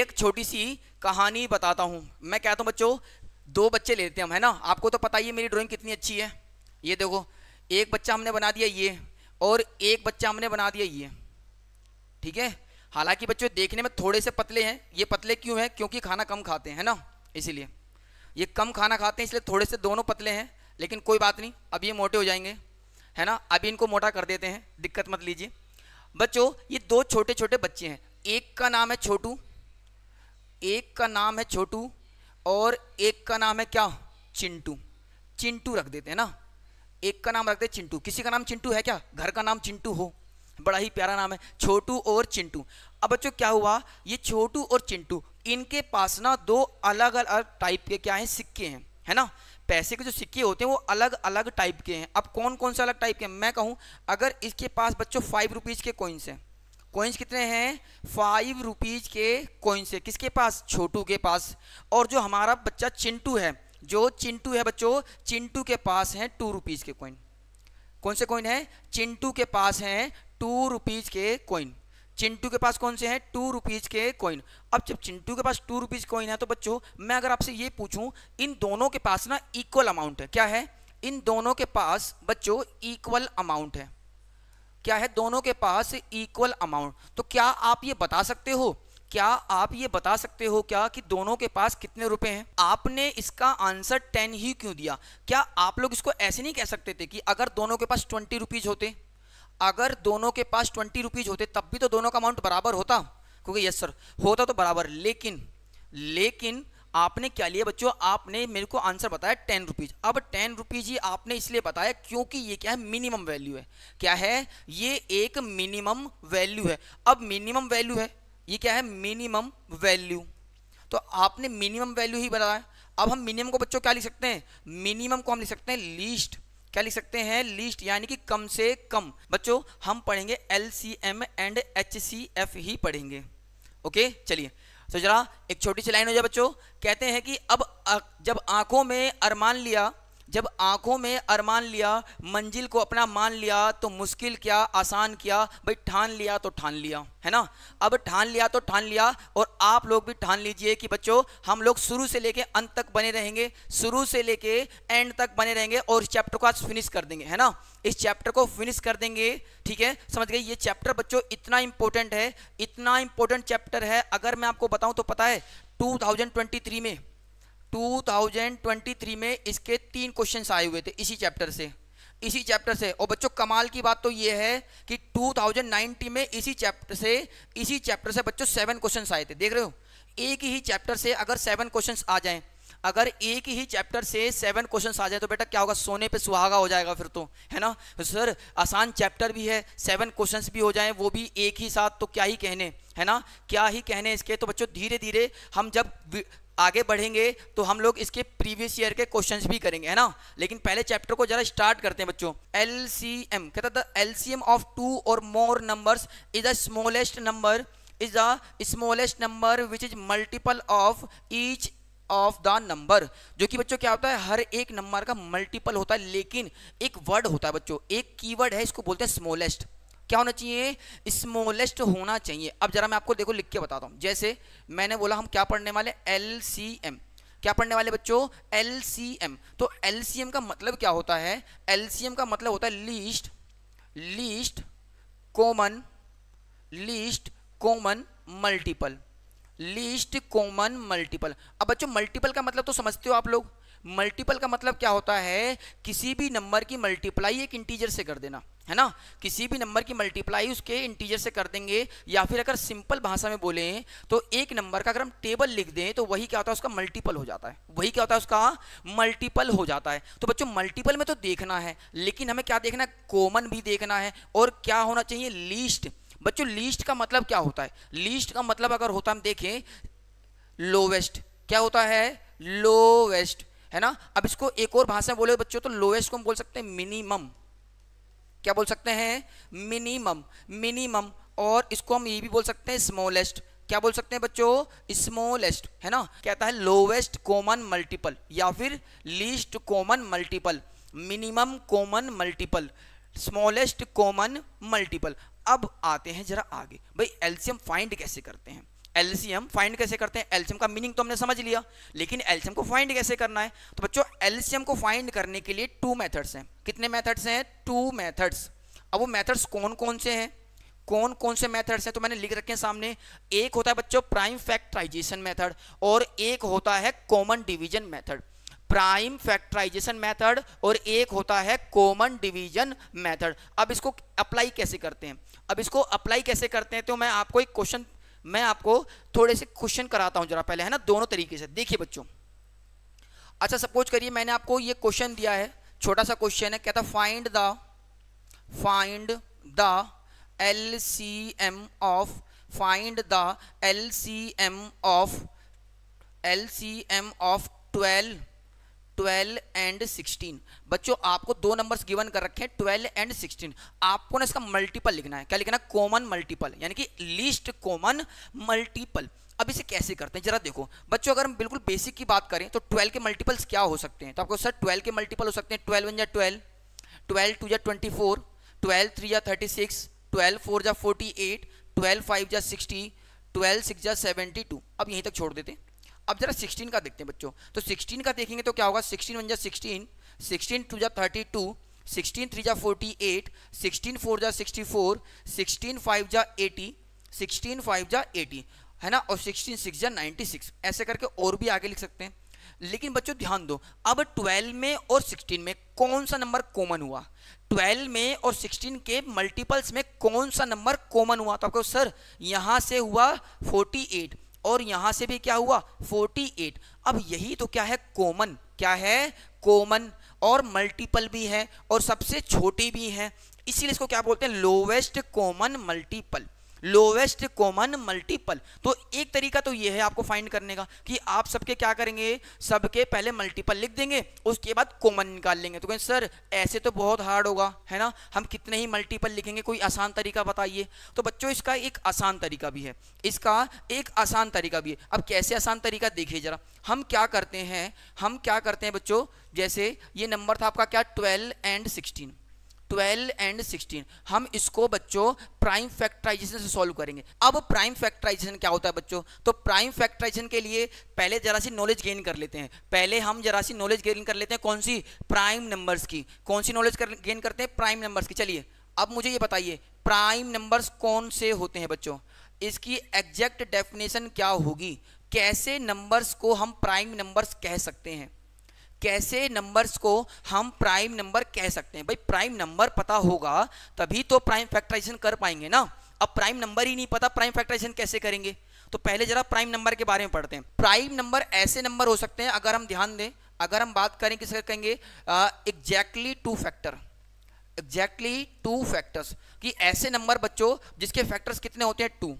एक छोटी सी कहानी बताता हूँ मैं कहता हूँ बच्चों दो बच्चे ले लेते हम है ना आपको तो पता ही है मेरी ड्राइंग कितनी अच्छी है ये देखो एक बच्चा हमने बना दिया ये और एक बच्चा हमने बना दिया ये ठीक है हालांकि बच्चों देखने में थोड़े से पतले हैं ये पतले क्यों हैं क्योंकि खाना कम खाते हैं है ना इसीलिए ये कम खाना खाते हैं इसलिए थोड़े से दोनों पतले हैं लेकिन कोई बात नहीं अब ये मोटे हो जाएंगे है ना अभी इनको मोटा कर देते हैं दिक्कत मत लीजिए बच्चों ये दो छोटे छोटे बच्चे हैं एक का नाम है छोटू एक का नाम है छोटू और एक का नाम है क्या चिंटू चिंटू रख देते हैं ना एक का नाम रखते चिंटू किसी का नाम चिंटू है क्या घर का नाम चिंटू हो बड़ा ही प्यारा नाम है छोटू और चिंटू अब बच्चों क्या हुआ ये छोटू और चिंटू इनके पास ना दो अलग अलग टाइप के क्या हैं सिक्के हैं है ना पैसे के जो सिक्के होते हैं वो अलग अलग टाइप के हैं अब कौन कौन से अलग टाइप के हैं मैं कहूँ अगर इसके पास बच्चों फाइव रुपीज़ के कोइंस हैं कोइंस कितने हैं फाइव रुपीज़ के कोइंस है किसके पास छोटू के पास और जो हमारा बच्चा चिंटू है जो चिंटू है बच्चों चिंटू के पास हैं टू रुपीज़ के कोइन कौन से कोइन है चिंटू के पास हैं टू रुपीज़ के कोइन चिंटू के पास कौन से हैं टू रुपीज़ के कोइन अब जब चिंटू के पास टू रुपीज़ कोइन है तो बच्चों मैं अगर आपसे ये पूछूं इन दोनों के पास ना इक्वल अमाउंट है क्या है इन दोनों के पास बच्चों इक्वल अमाउंट है क्या है दोनों के पास इक्वल अमाउंट तो क्या आप ये बता सकते हो क्या आप ये बता सकते हो क्या कि दोनों के पास कितने रुपए हैं आपने इसका आंसर टेन ही क्यों दिया क्या आप लोग इसको ऐसे नहीं कह सकते थे कि अगर दोनों के पास ट्वेंटी रुपीज होते अगर दोनों के पास ट्वेंटी रुपीज होते तब भी तो दोनों का अमाउंट बराबर होता क्योंकि यस सर होता तो बराबर लेकिन लेकिन आपने क्या लिया बच्चों आपने मेरे को आंसर बताया टेन रुपीज़ अब टेन रुपीज़ ही आपने इसलिए बताया क्योंकि ये क्या है मिनिमम वैल्यू है क्या है ये एक मिनिमम वैल्यू है अब मिनिमम वैल्यू है ये क्या है मिनिमम वैल्यू तो आपने मिनिमम वैल्यू ही बताया अब हम मिनिमम को बच्चों क्या लिख सकते हैं मिनिमम को हम लिख सकते हैं लीस्ट क्या लिख सकते हैं लिस्ट यानी कि कम से कम बच्चों हम पढ़ेंगे एल एंड एच ही पढ़ेंगे ओके चलिए तो जरा एक छोटी सी लाइन हो जाए बच्चों कहते हैं कि अब जब आंखों में अरमान लिया जब आंखों में अरमान लिया मंजिल को अपना मान लिया तो मुश्किल क्या आसान किया भाई ठान लिया तो ठान लिया है ना अब ठान लिया तो ठान लिया और आप लोग भी ठान लीजिए कि बच्चों हम लोग शुरू से लेके अंत तक बने रहेंगे शुरू से लेके एंड तक बने रहेंगे और इस चैप्टर को आज फिनिश कर देंगे है ना इस चैप्टर को फिनिश कर देंगे ठीक है समझ गए ये चैप्टर बच्चों इतना इंपॉर्टेंट है इतना इंपॉर्टेंट चैप्टर है अगर मैं आपको बताऊं तो पता है टू में 2023 में इसके तीन क्वेश्चन आए हुए थे इसी चैप्टर से इसी चैप्टर से और बच्चों कमाल की बात तो ये है कि 2019 में इसी चैप्टर से इसी चैप्टर से बच्चों सेवन क्वेश्चन आए थे देख रहे हो एक ही चैप्टर से अगर सेवन क्वेश्चन आ जाएं अगर एक ही चैप्टर से सेवन क्वेश्चन आ जाए तो बेटा क्या होगा सोने पे सुहागा हो जाएगा फिर तो है ना सर आसान चैप्टर भी है सेवन क्वेश्चन भी हो जाए वो भी एक ही साथ तो क्या ही कहने है ना क्या ही कहने इसके तो बच्चों धीरे धीरे हम जब आगे बढ़ेंगे तो हम लोग इसके प्रीवियस ईयर के क्वेश्चंस भी करेंगे है ना लेकिन पहले चैप्टर को जरा स्टार्ट करते हैं बच्चों एल सी एम कहता था L C M of two और more numbers is the smallest number is the smallest number which is multiple of each of the number जो कि बच्चों क्या होता है हर एक नंबर का मल्टीपल होता है लेकिन एक वर्ड होता है बच्चों एक कीवर्ड है इसको बोलते हैं स्मॉलेस्ट क्या होना चाहिए स्मॉलेस्ट होना चाहिए अब जरा मैं आपको देखो लिख के बताता हूँ जैसे मैंने बोला हम क्या पढ़ने वाले एल सी एम क्या पढ़ने वाले बच्चों एल सी एम तो एल सी एम का मतलब क्या होता है एल सी एम का मतलब होता है least least common least common multiple least common multiple अब बच्चों मल्टीपल का मतलब तो समझते हो आप लोग मल्टीपल का मतलब क्या होता है किसी भी नंबर की मल्टीप्लाई एक इंटीजर से कर देना है ना किसी भी नंबर की मल्टीप्लाई उसके इंटीजर से कर देंगे या फिर अगर सिंपल भाषा में बोले तो एक नंबर का अगर हम टेबल लिख दें तो वही क्या होता है उसका मल्टीपल हो जाता है वही क्या होता है उसका मल्टीपल हो जाता है तो बच्चों मल्टीपल में तो देखना है लेकिन हमें क्या देखना है कॉमन भी देखना है और क्या होना चाहिए लीस्ट बच्चों लीस्ट का मतलब क्या होता है लीस्ट का मतलब अगर होता हम देखें लोवेस्ट क्या होता है लोवेस्ट है ना अब इसको एक और भाषा में बोले तो बच्चों तो लोएस्ट को हम बोल सकते हैं मिनिमम क्या बोल सकते हैं मिनिमम मिनिमम और इसको हम ये भी बोल सकते हैं स्मॉलेस्ट क्या बोल सकते हैं बच्चों स्मॉलेस्ट है ना कहता है लोवेस्ट कॉमन मल्टीपल या फिर least common multiple minimum common multiple smallest common multiple अब आते हैं जरा आगे भाई एल्सियम फाइंड कैसे करते हैं एलसीएम फाइंड कैसे करते हैं एलसीएम का मीनिंग तो हमने समझ लिया लेकिन एलसीएम को फाइंड कैसे करना है तो बच्चों एलसीएम को फाइंड करने के लिए टू मेथड्स हैं कितने मेथड्स हैं टू मेथड्स अब वो मेथड्स कौन कौन से हैं कौन कौन से मेथड्स हैं तो मैंने लिख रखे हैं सामने एक होता है बच्चों प्राइम फैक्ट्राइजेशन मैथड और एक होता है common division method prime factorization method और एक होता है कॉमन डिवीजन मेथड अब इसको अप्लाई कैसे करते हैं अब इसको अप्लाई कैसे करते हैं तो मैं आपको एक क्वेश्चन मैं आपको थोड़े से क्वेश्चन कराता हूँ जरा पहले है ना दोनों तरीके से देखिए बच्चों अच्छा सपोज करिए मैंने आपको ये क्वेश्चन दिया है छोटा सा क्वेश्चन है कहता find the find the L C M of find the L C M of L C M of twelve twelve and sixteen बच्चों आपको दो नंबर्स गिवन कर रखे हैं ट्वेल्व एंड सिक्सटीन आपको ना इसका मल्टीपल लिखना है क्या लिखना है कॉमन मल्टीपल यानी कि लिस्ट कॉमन मल्टीपल अब इसे कैसे करते हैं जरा देखो बच्चों अगर हम बिल्कुल बेसिक की बात करें तो ट्वेल्व के मल्टीपल्स क्या हो सकते हैं तो आपको सर ट्वेल्व के मल्टीपल हो सकते हैं ट्वेल्व वन या ट्वेल्व ट्वेल्व टू या ट्वेंटी फोर ट्वेल्व थ्री या थर्टी सिक्स ट्वेल्व फोर या फोर्टी एट ट्वेल्व फाइव या सिक्सटी ट्वेल्व सिक्स या सेवेंटी टू अब यहीं तक छोड़ देते हैं अब जरा 16 का देखते हैं बच्चों तो 16 का देखेंगे तो क्या होगा 16 वन जा सिक्सटीन सिक्सटीन टू जा थर्टी टू सिक्सटीन थ्री जा फोर्टी एट सिक्सटीन फोर जा सिक्सटी फोर सिक्सटीन फाइव जा एटी सिक्सटीन फाइव जा एटी है ना और सिक्सटीन सिक्स जा नाइन्टी सिक्स ऐसे करके और भी आगे लिख सकते हैं लेकिन बच्चों ध्यान दो अब ट्वेल्व में और सिक्सटीन में कौन सा नंबर कॉमन हुआ ट्वेल्व में और सिक्सटीन के मल्टीपल्स में कौन सा नंबर कॉमन हुआ तो आपको सर यहाँ से हुआ फोर्टी एट और यहां से भी क्या हुआ 48 अब यही तो क्या है कॉमन क्या है कॉमन और मल्टीपल भी है और सबसे छोटी भी है इसीलिए इसको क्या बोलते हैं lowest common multiple lowest common multiple तो एक तरीका तो ये है आपको फाइंड करने का कि आप सबके क्या करेंगे सबके पहले मल्टीपल लिख देंगे उसके बाद कॉमन निकाल लेंगे तो कहें सर ऐसे तो बहुत हार्ड होगा है ना हम कितने ही मल्टीपल लिखेंगे कोई आसान तरीका बताइए तो बच्चों इसका एक आसान तरीका भी है इसका एक आसान तरीका भी है अब कैसे आसान तरीका देखिए जरा हम क्या करते हैं हम क्या करते हैं बच्चों जैसे ये नंबर था आपका क्या twelve and sixteen twelve and sixteen हम इसको बच्चों प्राइम फैक्टराइजेशन से सॉल्व करेंगे अब प्राइम फैक्टराइजेशन क्या होता है बच्चों तो प्राइम फैक्टराइजेशन के लिए पहले जरा सी नॉलेज गेन कर लेते हैं पहले हम जरा सी नॉलेज गेन कर लेते हैं कौन सी प्राइम नंबर्स की कौन सी नॉलेज कर, गेन करते हैं प्राइम नंबर्स की चलिए अब मुझे ये बताइए प्राइम नंबर्स कौन से होते हैं बच्चों इसकी एग्जैक्ट डेफिनेशन क्या होगी कैसे नंबर्स को हम प्राइम नंबर्स कह सकते हैं कैसे नंबर्स को हम प्राइम नंबर कह सकते हैं भाई प्राइम नंबर पता होगा तभी तो प्राइम फैक्टराइजेशन कर पाएंगे ना अब प्राइम नंबर ही नहीं पता प्राइम फैक्टराइजेशन कैसे करेंगे तो पहले जरा प्राइम नंबर के बारे में पढ़ते हैं प्राइम नंबर ऐसे नंबर हो सकते हैं अगर हम ध्यान दें अगर हम बात करें किसके कहेंगे exactly two factor exactly two factors कि ऐसे नंबर बच्चों जिसके फैक्टर्स कितने होते हैं टू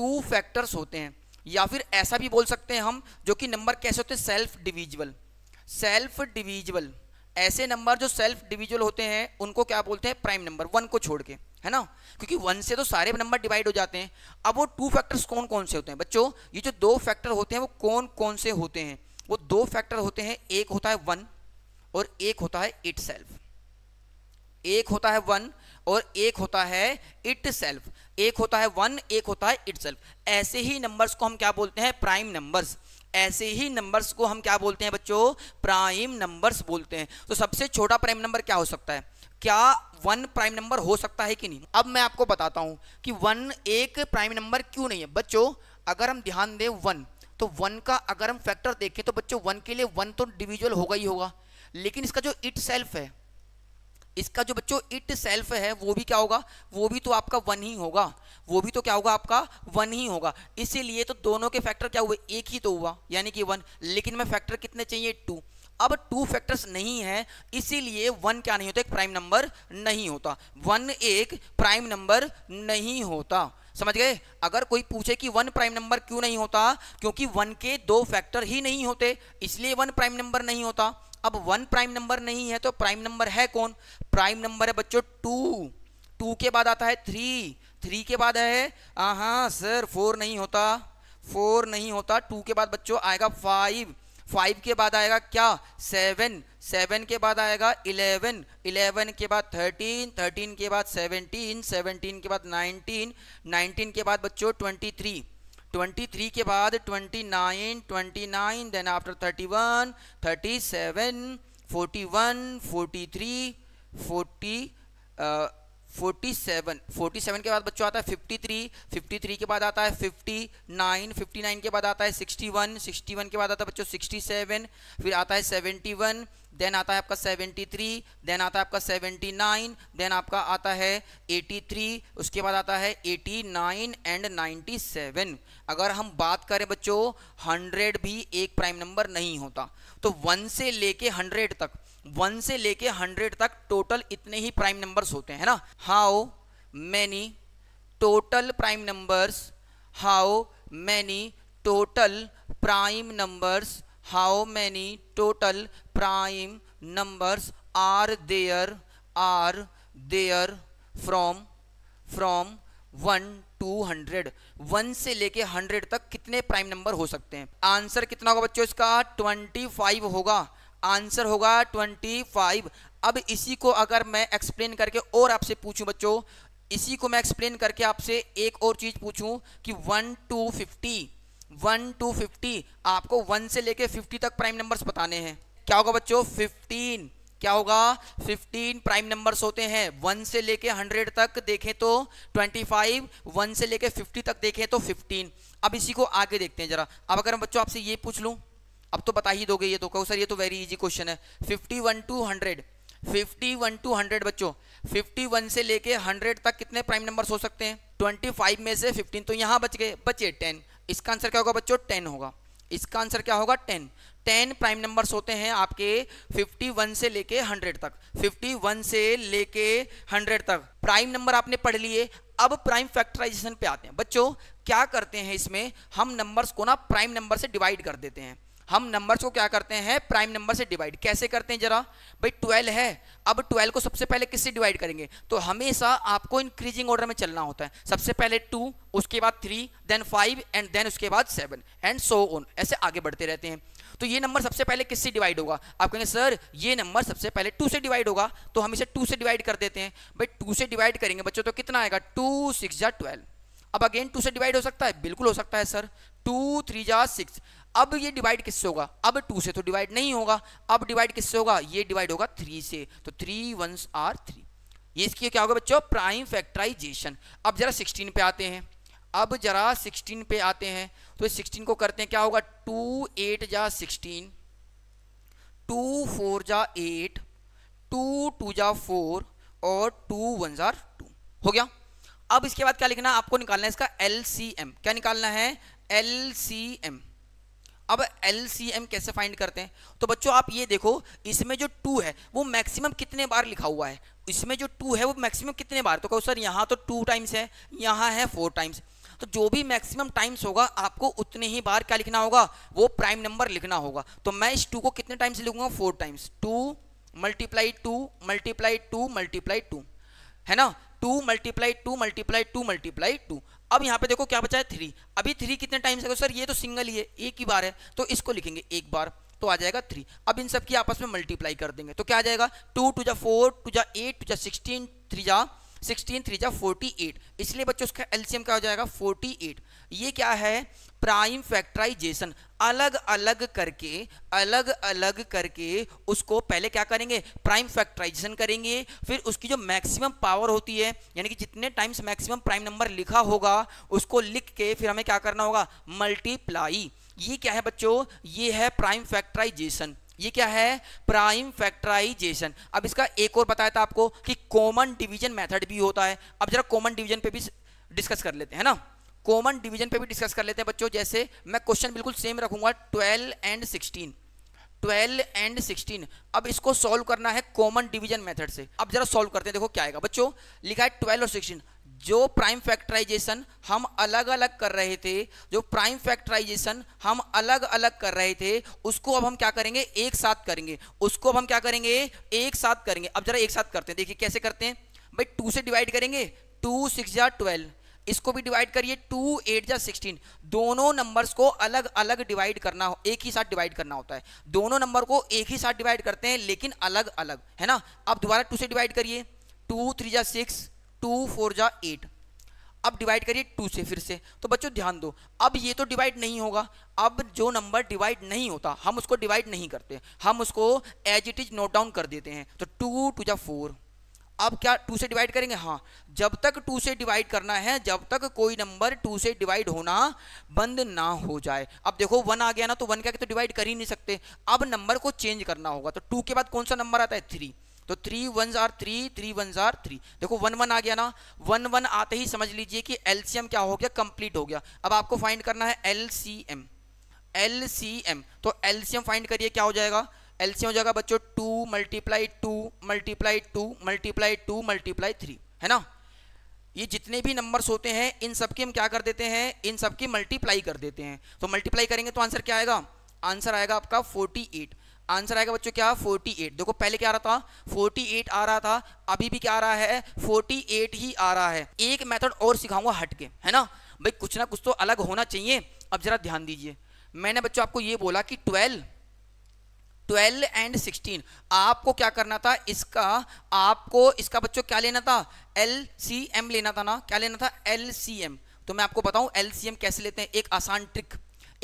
टू फैक्टर्स होते हैं या फिर ऐसा भी बोल सकते हैं हम जो कि नंबर कैसे होते हैं सेल्फ डिविजिबल सेल्फ डिविजिबल ऐसे नंबर जो सेल्फ डिविजुअल होते हैं उनको क्या बोलते हैं प्राइम नंबर वन को छोड़ के है ना क्योंकि वन से तो सारे नंबर डिवाइड हो जाते हैं अब वो टू फैक्टर्स कौन कौन से होते हैं बच्चों ये जो दो फैक्टर होते हैं वो कौन कौन से होते हैं वो दो फैक्टर होते हैं एक होता है वन और एक होता है इट सेल्फ एक होता है वन और एक होता है इट सेल्फ एक होता है वन एक होता है इट सेल्फ ऐसे ही नंबर्स को हम क्या बोलते हैं प्राइम नंबर्स ऐसे ही नंबर्स को हम क्या बोलते हैं बच्चों प्राइम नंबर्स बोलते हैं तो सबसे छोटा प्राइम नंबर क्या हो सकता है क्या वन प्राइम नंबर हो सकता है कि नहीं अब मैं आपको बताता हूं कि वन एक प्राइम नंबर क्यों नहीं है बच्चों अगर हम ध्यान दें वन तो वन का अगर हम फैक्टर देखें तो बच्चों वन के लिए वन तो डिविजुअल होगा ही होगा लेकिन इसका जो इट सेल्फ है इसका जो बच्चों इट सेल्फ है वो भी क्या होगा वो भी तो आपका वन ही होगा वो भी तो क्या होगा आपका वन ही होगा इसीलिए तो दोनों के फैक्टर क्या हुए एक ही तो हुआ यानी कि वन लेकिन मैं फैक्टर कितने चाहिए टू अब टू फैक्टर्स नहीं है इसीलिए वन क्या नहीं होता एक प्राइम नंबर नहीं होता वन एक प्राइम नंबर नहीं होता समझ गए अगर कोई पूछे कि वन प्राइम नंबर क्यों नहीं होता क्योंकि वन के दो फैक्टर ही नहीं होते इसलिए वन प्राइम नंबर नहीं होता अब वन प्राइम नंबर नहीं है तो प्राइम नंबर है कौन प्राइम नंबर है बच्चों टू टू के बाद आता है थ्री थ्री के बाद है हाँ सर फोर नहीं होता फोर नहीं होता टू के बाद बच्चों आएगा फाइव फाइव के बाद आएगा क्या सेवन सेवन के बाद आएगा इलेवन इलेवन के बाद थर्टीन थर्टीन के बाद सेवनटीन सेवनटीन के बाद नाइनटीन नाइनटीन के बाद बच्चों ट्वेंटी थ्री 23 के बाद 29 29 देन आफ्टर 31 37 41 43 थ्री फोर्टी 47 47 के बाद बच्चों आता है 53 53 के बाद आता है 59 59 के बाद आता है 61 61 के बाद आता है बच्चों 67 फिर आता है 71 देन आता है आपका 73 देन आता है आपका 79 देन आपका आता है 83 उसके बाद आता है 89 एंड 97 अगर हम बात करें बच्चों 100 भी एक प्राइम नंबर नहीं होता तो 1 से लेके 100 तक वन से लेके हंड्रेड तक टोटल इतने ही प्राइम नंबर्स होते हैं ना how many total prime numbers how many total prime numbers how many total prime numbers are there are there from from one to hundred one से लेके हंड्रेड तक कितने प्राइम नंबर हो सकते हैं आंसर कितना होगा बच्चों इसका ट्वेंटी फाइव होगा आंसर होगा ट्वेंटी फाइव अब इसी को अगर मैं एक्सप्लेन करके और आपसे पूछूं बच्चों इसी को मैं एक्सप्लेन करके आपसे एक और चीज़ पूछूं कि one to fifty one to fifty आपको वन से लेके फिफ्टी तक प्राइम नंबर्स बताने हैं क्या होगा बच्चों फिफ्टीन क्या होगा 15 प्राइम नंबर्स होते हैं 1 से लेके 100 तक देखें तो 25, 1 से लेके 50 तक देखें तो 15। अब इसी को आगे देखते हैं जरा अब अगर मैं बच्चों आपसे ये पूछ लूँ अब तो बता ही दोगे ये तो कहो सर ये तो वेरी इजी क्वेश्चन है fifty one to hundred fifty one to hundred बच्चों फिफ्टी वन से लेके हंड्रेड तक कितने प्राइम नंबर्स हो सकते हैं ट्वेंटी फाइव में से फिफ्टीन तो यहाँ बच गए बचे टेन इसका आंसर क्या होगा बच्चों टेन होगा इसका आंसर क्या होगा टेन टेन प्राइम नंबर्स होते हैं आपके 51 से लेके 100 तक 51 से लेके 100 तक प्राइम नंबर आपने पढ़ लिए अब प्राइम फैक्टराइजेशन पे आते हैं बच्चों क्या करते हैं इसमें हम नंबर्स को ना प्राइम नंबर से डिवाइड कर देते हैं हम नंबर्स को क्या करते हैं प्राइम नंबर से डिवाइड कैसे करते हैं जरा भाई ट्वेल्व है अब ट्वेल्व को सबसे पहले किससे डिवाइड करेंगे तो हमेशा आपको इंक्रीजिंग ऑर्डर में चलना होता है सबसे पहले टू उसके बाद three then five and then उसके बाद सेवन एंड सो ऑन ऐसे आगे बढ़ते रहते हैं तो ये नंबर सबसे पहले किससे डिवाइड होगा आप कहेंगे सर ये नंबर सबसे पहले टू से डिवाइड होगा तो हम इसे टू से डिवाइड कर देते हैं भाई टू से डिवाइड करेंगे बच्चों तो कितना आएगा टू सिक्स या ट्वेल्व अब अगेन टू से डिवाइड हो सकता है बिल्कुल हो सकता है सर टू थ्री जा सिक्स अब ये डिवाइड किससे होगा अब टू से तो डिवाइड नहीं होगा अब डिवाइड किससे होगा ये डिवाइड होगा थ्री से तो थ्री वंस आर थ्री ये इसकी क्या होगा बच्चों प्राइम फैक्टराइजेशन अब जरा सिक्सटीन पे आते हैं अब जरा सिक्सटीन पे आते हैं तो सिक्सटीन को करते हैं क्या होगा टू एट जा सिक्सटीन टू फोर जा एट टू टू जा फोर और टू वन जार टू हो गया अब इसके बाद क्या लिखना है आपको निकालना है इसका एल सी एम क्या निकालना है एल सी एम अब एल कैसे फाइंड करते हैं तो बच्चों आप ये देखो इसमें जो टू है वो मैक्सिमम कितने बार लिखा हुआ है इसमें जो टू है वो मैक्सिमम कितने बार तो कहो सर यहाँ तो टू टाइम्स है यहाँ है फोर टाइम्स तो जो भी मैक्सिमम टाइम्स होगा आपको उतने ही बार क्या लिखना होगा वो प्राइम नंबर लिखना होगा तो मैं इस टू को कितने टाइम्स लिखूंगा four times two multiply two multiply two multiply two है ना two multiply two multiply two multiply two अब यहाँ पे देखो क्या बचा है थ्री अभी थ्री कितने टाइम से सर ये तो सिंगल ही है एक ही बार है तो इसको लिखेंगे एक बार तो आ जाएगा थ्री अब इन सब की आपस में मल्टीप्लाई कर देंगे तो क्या आ जाएगा टू टू जा फोर टू जा एट टू जा सिक्सटीन थ्री जा सिक्सटीन थ्री जा फोर्टी एट इसलिए बच्चों उसका एलसीएम क्या हो जाएगा फोर्टी एट ये क्या है प्राइम फैक्टराइजेशन अलग अलग करके अलग अलग करके उसको पहले क्या करेंगे प्राइम फैक्टराइजेशन करेंगे फिर उसकी जो मैक्सिमम पावर होती है यानी कि जितने टाइम्स मैक्सिमम प्राइम नंबर लिखा होगा उसको लिख के फिर हमें क्या करना होगा मल्टीप्लाई ये क्या है बच्चों ये है प्राइम फैक्टराइजेशन ये क्या है प्राइम फैक्टराइजेशन अब इसका एक और बताया था आपको कि कॉमन डिवीजन मेथड भी होता है अब जरा कॉमन डिवीजन पे भी डिस्कस कर लेते हैं ना कॉमन डिवीजन पे भी डिस्कस कर लेते हैं बच्चों जैसे मैं क्वेश्चन बिल्कुल सेम रखूंगा twelve and sixteen twelve and sixteen अब इसको सॉल्व करना है कॉमन डिवीजन मेथड से अब जरा सॉल्व करते हैं देखो क्या आएगा बच्चों लिखा है ट्वेल्व और सिक्सटीन जो प्राइम फैक्टराइजेशन हम अलग अलग कर रहे थे जो प्राइम फैक्टराइजेशन हम अलग अलग कर रहे थे उसको अब हम क्या करेंगे एक साथ करेंगे उसको अब हम क्या करेंगे एक साथ करेंगे अब जरा एक साथ करते हैं देखिए कैसे करते हैं भाई टू से डिवाइड करेंगे टू सिक्स या ट्वेल्व इसको भी डिवाइड करिए टू एट या सिक्सटीन दोनों नंबर्स को अलग अलग डिवाइड करना हो एक ही साथ डिवाइड करना होता है दोनों नंबर को एक ही साथ डिवाइड करते हैं लेकिन अलग अलग है ना अब दोबारा टू से डिवाइड करिए टू थ्री जा सिक्स टू फोर जा एट अब डिवाइड करिए टू से फिर से तो बच्चों ध्यान दो अब ये तो डिवाइड नहीं होगा अब जो नंबर डिवाइड नहीं होता हम उसको डिवाइड नहीं करते हम उसको as it is note down कर देते हैं तो टू टू या फोर अब क्या टू से डिवाइड करेंगे हाँ जब तक टू से डिवाइड करना है जब तक कोई नंबर टू से डिवाइड होना बंद ना हो जाए अब देखो वन आ गया ना तो वन क्या तो डिवाइड कर ही नहीं सकते अब नंबर को चेंज करना होगा तो टू के बाद कौन सा नंबर आता है थ्री तो थ्री वन जार थ्री थ्री वन जार थ्री देखो वन वन आ गया ना वन वन आते ही समझ लीजिए कि एलसीएम क्या हो गया कंप्लीट हो गया अब आपको फाइंड करना है सी एम तो एलसीएम फाइंड करिए क्या हो जाएगा एलसीएम हो जाएगा बच्चों two multiply two multiply two multiply two multiply three है ना ये जितने भी नंबर्स होते हैं इन सब की हम क्या कर देते हैं इन सब की मल्टीप्लाई कर देते हैं तो मल्टीप्लाई करेंगे तो आंसर क्या आएगा आंसर आएगा आपका 48 आंसर आएगा बच्चों क्या 48 देखो पहले क्या आ रहा था 48 आ रहा था अभी भी क्या आ रहा है 48 ही आ रहा है एक मेथड और सिखाऊंगा हटके है ना भाई कुछ ना कुछ तो अलग होना चाहिए अब जरा ध्यान दीजिए मैंने बच्चों आपको ये बोला कि ट्वेल्व ट्वेल्व एंड सिक्सटीन आपको क्या करना था इसका आपको इसका बच्चों क्या लेना था एल सी एम लेना था ना क्या लेना था एल सी एम तो मैं आपको बताऊं एल सी एम कैसे लेते हैं एक आसान ट्रिक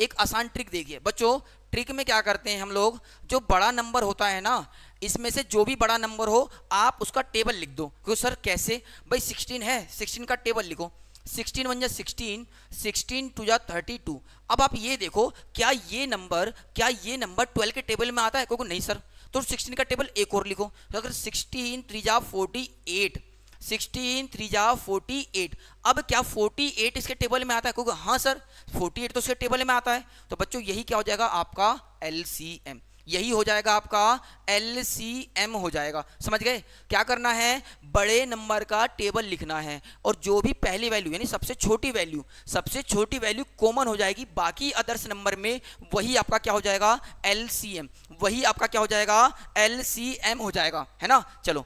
एक आसान ट्रिक देखिए बच्चों ट्रिक में क्या करते हैं हम लोग जो बड़ा नंबर होता है ना इसमें से जो भी बड़ा नंबर हो आप उसका टेबल लिख दो क्यों सर कैसे भाई 16 है 16 का टेबल लिखो सिक्सटीन वन जा सिक्सटीन सिक्सटीन टू जा थर्टी टू अब आप ये देखो क्या ये नंबर क्या ये नंबर ट्वेल्व के टेबल में आता है क्योंकि नहीं सर तो सिक्सटीन का टेबल एक और लिखो तो अगर सिक्सटीन थ्री जा फोर्टी एट सिक्सटीन थ्री जा फोर्टी एट अब क्या फोर्टी एट इसके टेबल में आता है क्योंकि हाँ सर फोर्टी एट तो इसके टेबल में आता है तो बच्चों यही क्या हो जाएगा आपका एल सी एम यही हो जाएगा आपका एल सी एम हो जाएगा समझ गए क्या करना है बड़े नंबर का टेबल लिखना है और जो भी पहली वैल्यू यानी सबसे छोटी वैल्यू सबसे छोटी वैल्यू कॉमन हो जाएगी बाकी अदर्स नंबर में वही आपका क्या हो जाएगा एल सी एम वही आपका क्या हो जाएगा एल सी एम हो जाएगा है ना चलो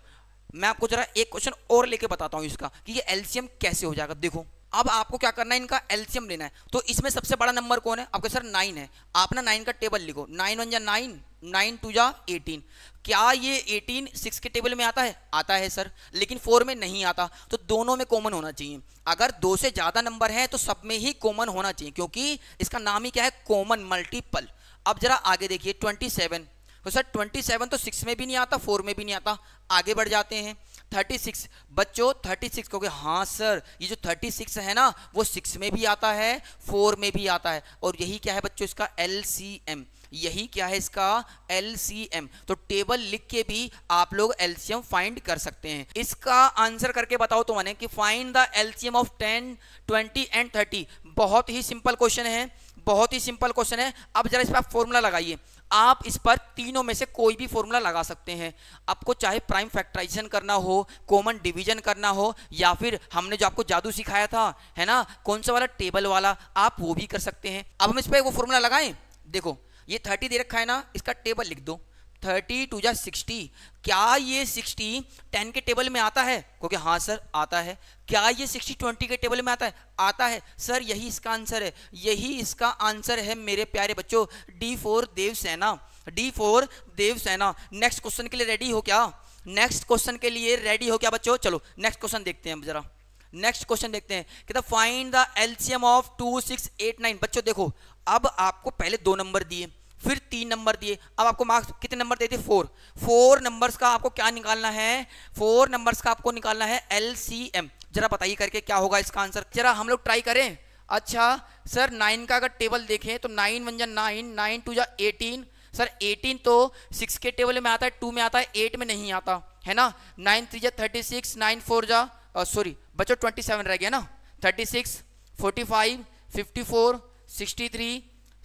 मैं आपको जरा एक क्वेश्चन और लेके बताता हूँ इसका कि ये एल सी एम कैसे हो जाएगा देखो अब आपको क्या करना है इनका एल्सियम लेना है तो इसमें सबसे बड़ा नंबर कौन है आपके सर नाइन है आप ना नाइन का टेबल लिखो नाइन वन जा नाइन नाइन टू जा एटीन क्या ये एटीन सिक्स के टेबल में आता है आता है सर लेकिन फोर में नहीं आता तो दोनों में कॉमन होना चाहिए अगर दो से ज़्यादा नंबर है तो सब में ही कॉमन होना चाहिए क्योंकि इसका नाम ही क्या है कॉमन मल्टीपल अब जरा आगे देखिए ट्वेंटी सेवन तो सर ट्वेंटी सेवन तो सिक्स में भी नहीं आता फोर में भी नहीं आता आगे बढ़ जाते हैं थर्टी सिक्स बच्चों थर्टी सिक्स क्योंकि हाँ सर ये जो थर्टी सिक्स है ना वो सिक्स में भी आता है फोर में भी आता है और यही क्या है बच्चों इसका एल सी एम यही क्या है इसका एल सी एम तो टेबल लिख के भी आप लोग एलसीएम फाइंड कर सकते हैं इसका आंसर करके बताओ तो मैंने कि find the LCM of ten twenty and thirty बहुत ही सिंपल क्वेश्चन है बहुत ही सिंपल क्वेश्चन है अब जरा इस पर आप फॉर्मूला लगाइए आप इस पर तीनों में से कोई भी फॉर्मूला लगा सकते हैं आपको चाहे प्राइम फैक्टराइजेशन करना हो कॉमन डिवीजन करना हो या फिर हमने जो आपको जादू सिखाया था है ना कौन सा वाला टेबल वाला आप वो भी कर सकते हैं अब हम इस पर वो फॉर्मूला लगाएं देखो ये थर्टी दे रखा है ना इसका टेबल लिख दो थर्टी टू या सिक्सटी क्या ये सिक्सटी टेन के टेबल में आता है क्योंकि हाँ सर आता है क्या ये सिक्सटी ट्वेंटी के टेबल में आता है आता है सर यही इसका आंसर है यही इसका आंसर है मेरे प्यारे बच्चों D for Devsena D for Devsena next question के लिए रेडी हो क्या नेक्स्ट क्वेश्चन के लिए रेडी हो क्या बच्चों चलो नेक्स्ट क्वेश्चन देखते हैं जरा नेक्स्ट क्वेश्चन देखते हैं कहता find the LCM of two six eight nine बच्चों देखो अब आपको पहले दो नंबर दिए फिर तीन नंबर दिए अब आपको मार्क्स कितने नंबर देते फोर फोर नंबर्स का आपको क्या निकालना है फोर नंबर्स का आपको निकालना है एल सी एम जरा बताइए करके क्या होगा इसका आंसर जरा हम लोग ट्राई करें अच्छा सर नाइन का अगर टेबल देखें तो नाइन वन जा नाइन नाइन टू जा एटीन सर एटीन तो सिक्स के टेबल में आता है टू में आता है एट में नहीं आता है ना नाइन थ्री जा थर्टी सिक्स नाइन फोर जा सॉरी बच्चों ट्वेंटी सेवन रह गया ना thirty six forty five fifty four sixty three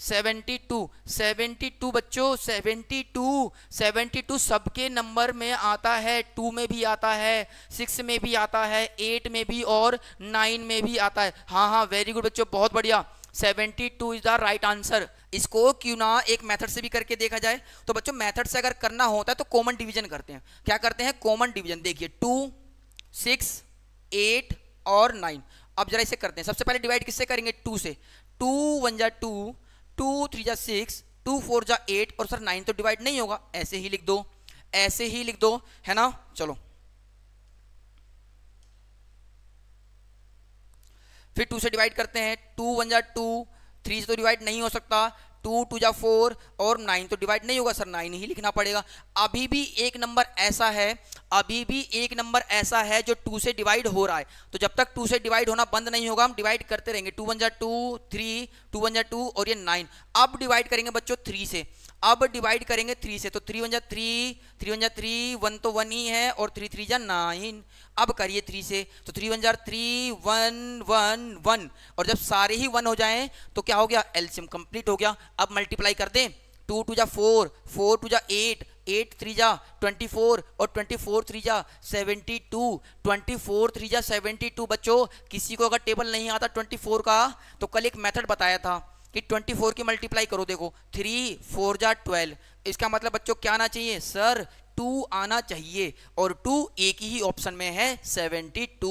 seventy two बच्चो सेवेंटी बच्चों सेवेंटी टू सबके नंबर में आता है टू में भी आता है सिक्स में भी आता है एट में भी और नाइन में भी आता है हाँ हाँ वेरी गुड बच्चों बहुत बढ़िया two is the right answer इसको क्यों ना एक मेथड से भी करके देखा जाए तो बच्चों मेथड से अगर करना होता है तो कॉमन डिवीजन करते हैं क्या करते हैं कॉमन डिवीजन देखिए टू सिक्स एट और नाइन अब जरा इसे करते हैं सबसे पहले डिवाइड किससे करेंगे टू से टू वन जा टू टू थ्री जा सिक्स टू फोर जा एट और सर नाइन तो डिवाइड नहीं होगा ऐसे ही लिख दो ऐसे ही लिख दो है ना चलो फिर टू से डिवाइड करते हैं टू वन जा टू थ्री से तो डिवाइड नहीं हो सकता टू टू या फोर और नाइन तो डिवाइड नहीं होगा सर नाइन ही लिखना पड़ेगा अभी भी एक नंबर ऐसा है अभी भी एक नंबर ऐसा है जो टू से डिवाइड हो रहा है तो जब तक टू से डिवाइड होना बंद नहीं होगा हम डिवाइड करते रहेंगे टू वन जा टू थ्री टू वन जा टू और ये नाइन अब डिवाइड करेंगे बच्चों थ्री से अब डिवाइड करेंगे थ्री से तो थ्री वन जा थ्री थ्री वन जा थ्री वन तो वन ही है और थ्री थ्री जा नाइन अब करिए थ्री से तो थ्री वन जा थ्री वन वन वन और जब सारे ही वन हो जाएं तो क्या हो गया एल्सियम कंप्लीट हो गया अब मल्टीप्लाई कर दें टू टू जा फोर फोर टू जा एट एट थ्री जा ट्वेंटी फोर और ट्वेंटी फोर थ्री जा seventy two twenty four three जा सेवेंटी टू बच्चों किसी को अगर टेबल नहीं आता ट्वेंटी फोर का तो कल एक मेथड बताया था कि 24 की मल्टीप्लाई करो देखो थ्री फोर जा ट्वेल्व इसका मतलब बच्चों क्या आना चाहिए सर टू आना चाहिए और टू एक ही ऑप्शन में है 72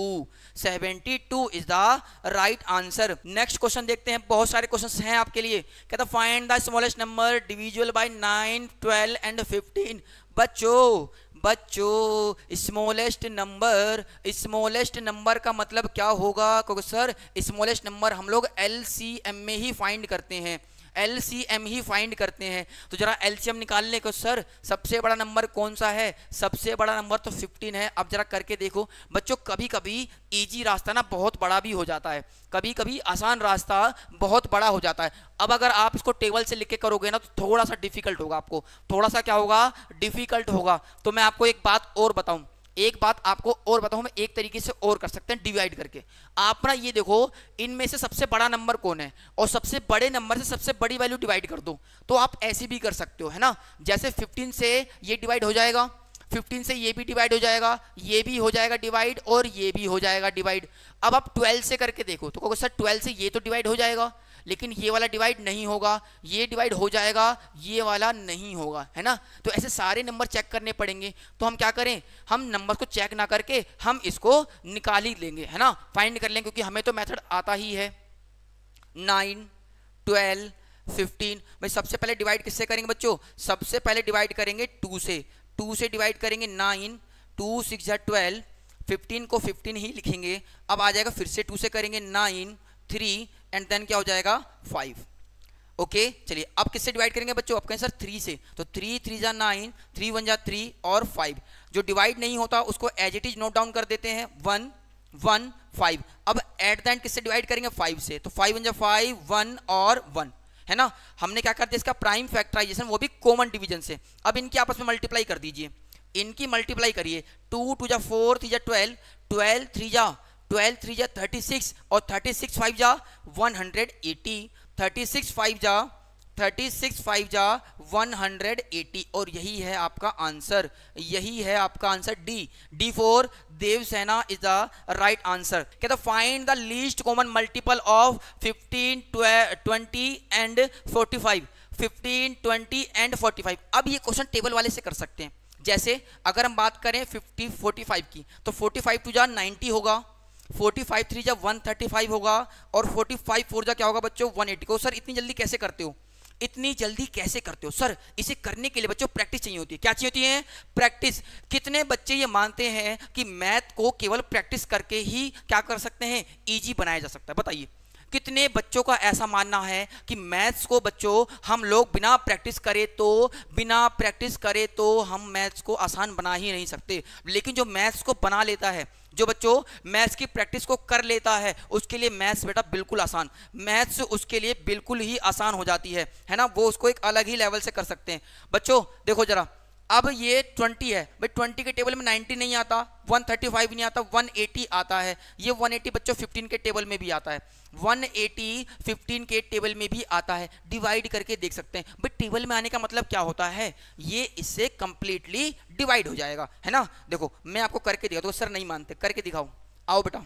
72 is the right answer next question देखते हैं बहुत सारे क्वेश्चन हैं आपके लिए कहता find the smallest number divisible by 9 12 and 15 बच्चों बच्चों स्मॉलेस्ट नंबर स्मॉलेस्ट नंबर का मतलब क्या होगा क्योंकि सर स्मॉलेस्ट नंबर हम लोग एल में ही फाइंड करते हैं एल सी एम ही फाइंड करते हैं तो जरा एल एम निकालने को सर सबसे बड़ा नंबर कौन सा है सबसे बड़ा नंबर तो 15 है अब जरा करके देखो बच्चों कभी कभी ईजी रास्ता ना बहुत बड़ा भी हो जाता है कभी कभी आसान रास्ता बहुत बड़ा हो जाता है अब अगर आप इसको टेबल से लिख के करोगे ना तो थोड़ा सा डिफिकल्ट होगा आपको थोड़ा सा क्या होगा डिफिकल्ट होगा तो मैं आपको एक बात और बताऊँ एक बात आपको और बताऊं मैं एक तरीके से और कर सकते हैं डिवाइड करके आप ना ये देखो इनमें से सबसे बड़ा नंबर कौन है और सबसे बड़े नंबर से सबसे बड़ी वैल्यू डिवाइड कर दो तो आप ऐसे भी कर सकते हो है ना जैसे फिफ्टीन से ये डिवाइड हो जाएगा 15 से ये भी डिवाइड हो जाएगा ये भी हो जाएगा डिवाइड और ये भी हो जाएगा डिवाइड अब आप 12 से करके देखो तो कहो सर 12 से ये तो डिवाइड हो जाएगा लेकिन ये वाला डिवाइड नहीं होगा ये डिवाइड हो जाएगा ये वाला नहीं होगा है ना तो ऐसे सारे नंबर चेक करने पड़ेंगे तो हम क्या करें हम नंबर को चेक ना करके हम इसको निकाल ही लेंगे है ना फाइंड कर लेंगे क्योंकि हमें तो मैथड आता ही है नाइन ट्वेल्व फिफ्टीन भाई सबसे पहले डिवाइड किससे करेंगे बच्चों सबसे पहले डिवाइड करेंगे टू से टू से डिवाइड करेंगे नाइन टू सिक्स या ट्वेल्व फिफ्टीन को फिफ्टीन ही लिखेंगे अब आ जाएगा फिर से टू से करेंगे नाइन थ्री एंड देन क्या हो जाएगा फाइव ओके चलिए अब किससे डिवाइड करेंगे बच्चों आप कहें सर थ्री से तो थ्री थ्री जा नाइन थ्री वन जा थ्री और फाइव जो डिवाइड नहीं होता उसको as it is note down कर देते हैं वन वन फाइव अब एट द एंड किससे डिवाइड करेंगे फाइव से तो फाइव वन जा फाइव वन और वन है ना हमने क्या कर दिया इसका प्राइम फैक्ट्राइजेशन वो भी कॉमन डिवीजन से अब इनकी आपस में मल्टीप्लाई कर दीजिए इनकी मल्टीप्लाई करिए टू टू जा फोर थ्री जा ट्वेल्व ट्वेल्व थ्री जा ट्वेल्व थ्री जा थर्टी सिक्स और थर्टी सिक्स फाइव जा one hundred eighty thirty six five जा थर्टी सिक्स फाइव जा वन हंड्रेड एटी और यही है आपका आंसर यही है आपका answer D D for Devsena is the right answer कहते find the least common multiple of fifteen twenty and forty five fifteen twenty and forty five अब ये क्वेश्चन टेबल वाले से कर सकते हैं जैसे अगर हम बात करें फिफ्टी फोर्टी फाइव की तो फोर्टी फाइव टू जा नाइन्टी होगा फोर्टी फाइव थ्री जब वन थर्टी फाइव होगा और फोर्टी फाइव फोर जब क्या होगा बच्चों वन एटी को सर इतनी जल्दी कैसे करते हो इतनी जल्दी कैसे करते हो सर इसे करने के लिए बच्चों प्रैक्टिस चाहिए होती है क्या चाहिए होती है प्रैक्टिस कितने बच्चे ये मानते हैं कि मैथ को केवल प्रैक्टिस करके ही क्या कर सकते हैं ईजी बनाया जा सकता है बताइए कितने बच्चों का ऐसा मानना है कि मैथ्स को बच्चों हम लोग बिना प्रैक्टिस करे तो बिना प्रैक्टिस करे तो हम मैथ्स को आसान बना ही नहीं सकते लेकिन जो मैथ्स को बना लेता है जो बच्चों मैथ्स की प्रैक्टिस को कर लेता है उसके लिए मैथ्स बेटा बिल्कुल आसान मैथ्स उसके लिए बिल्कुल ही आसान हो जाती है है ना वो उसको एक अलग ही लेवल से कर सकते हैं बच्चों देखो जरा अब ये 20 है भाई 20 के टेबल में 90 नहीं आता 135 नहीं आता 180 आता है ये 180 बच्चों 15 के टेबल में भी आता है 180 15 के टेबल में भी आता है डिवाइड करके देख सकते हैं भाई टेबल में आने का मतलब क्या होता है ये इससे कंप्लीटली डिवाइड हो जाएगा है ना देखो मैं आपको करके दिखा दो तो सर नहीं मानते करके दिखाऊँ आओ बेटा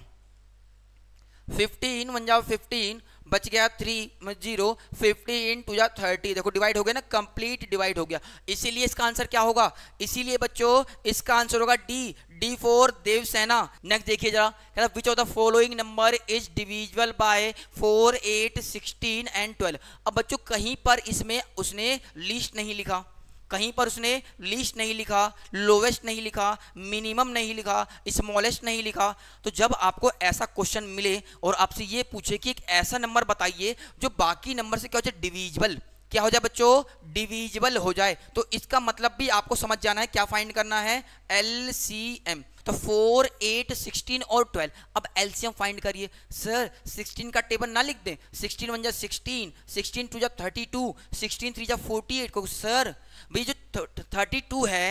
फिफ्टीन वन जाओ फिफ्टीन बच गया थ्री जीरो फिफ्टी टू या थर्टी देखो डिवाइड हो गया ना कंप्लीट डिवाइड हो गया इसीलिए इसका आंसर क्या होगा इसीलिए बच्चों इसका आंसर होगा D D for Devsena next देखिए जरा कहता which of the following number is divisible by four eight sixteen and twelve अब बच्चों कहीं पर इसमें उसने लिस्ट नहीं लिखा कहीं पर उसने लीस्ट नहीं लिखा लोवेस्ट नहीं लिखा मिनिमम नहीं लिखा स्मॉलेस्ट नहीं लिखा तो जब आपको ऐसा क्वेश्चन मिले और आपसे ये पूछे कि एक ऐसा नंबर बताइए जो बाकी नंबर से क्या हो जाए डिविजिबल क्या हो जाए बच्चों डिविजिबल हो जाए तो इसका मतलब भी आपको समझ जाना है क्या फाइंड करना है एल सी एम तो फोर एट सिक्सटीन और ट्वेल्व अब एलसीएम फाइंड करिए सर सिक्सटीन का टेबल ना लिख दें सिक्सटीन वन जा सिक्सटीन सिक्सटीन टू जा थर्टी टू सिक्सटीन थ्री जा फोर्टी एट को सर भाई जो थर्टी टू है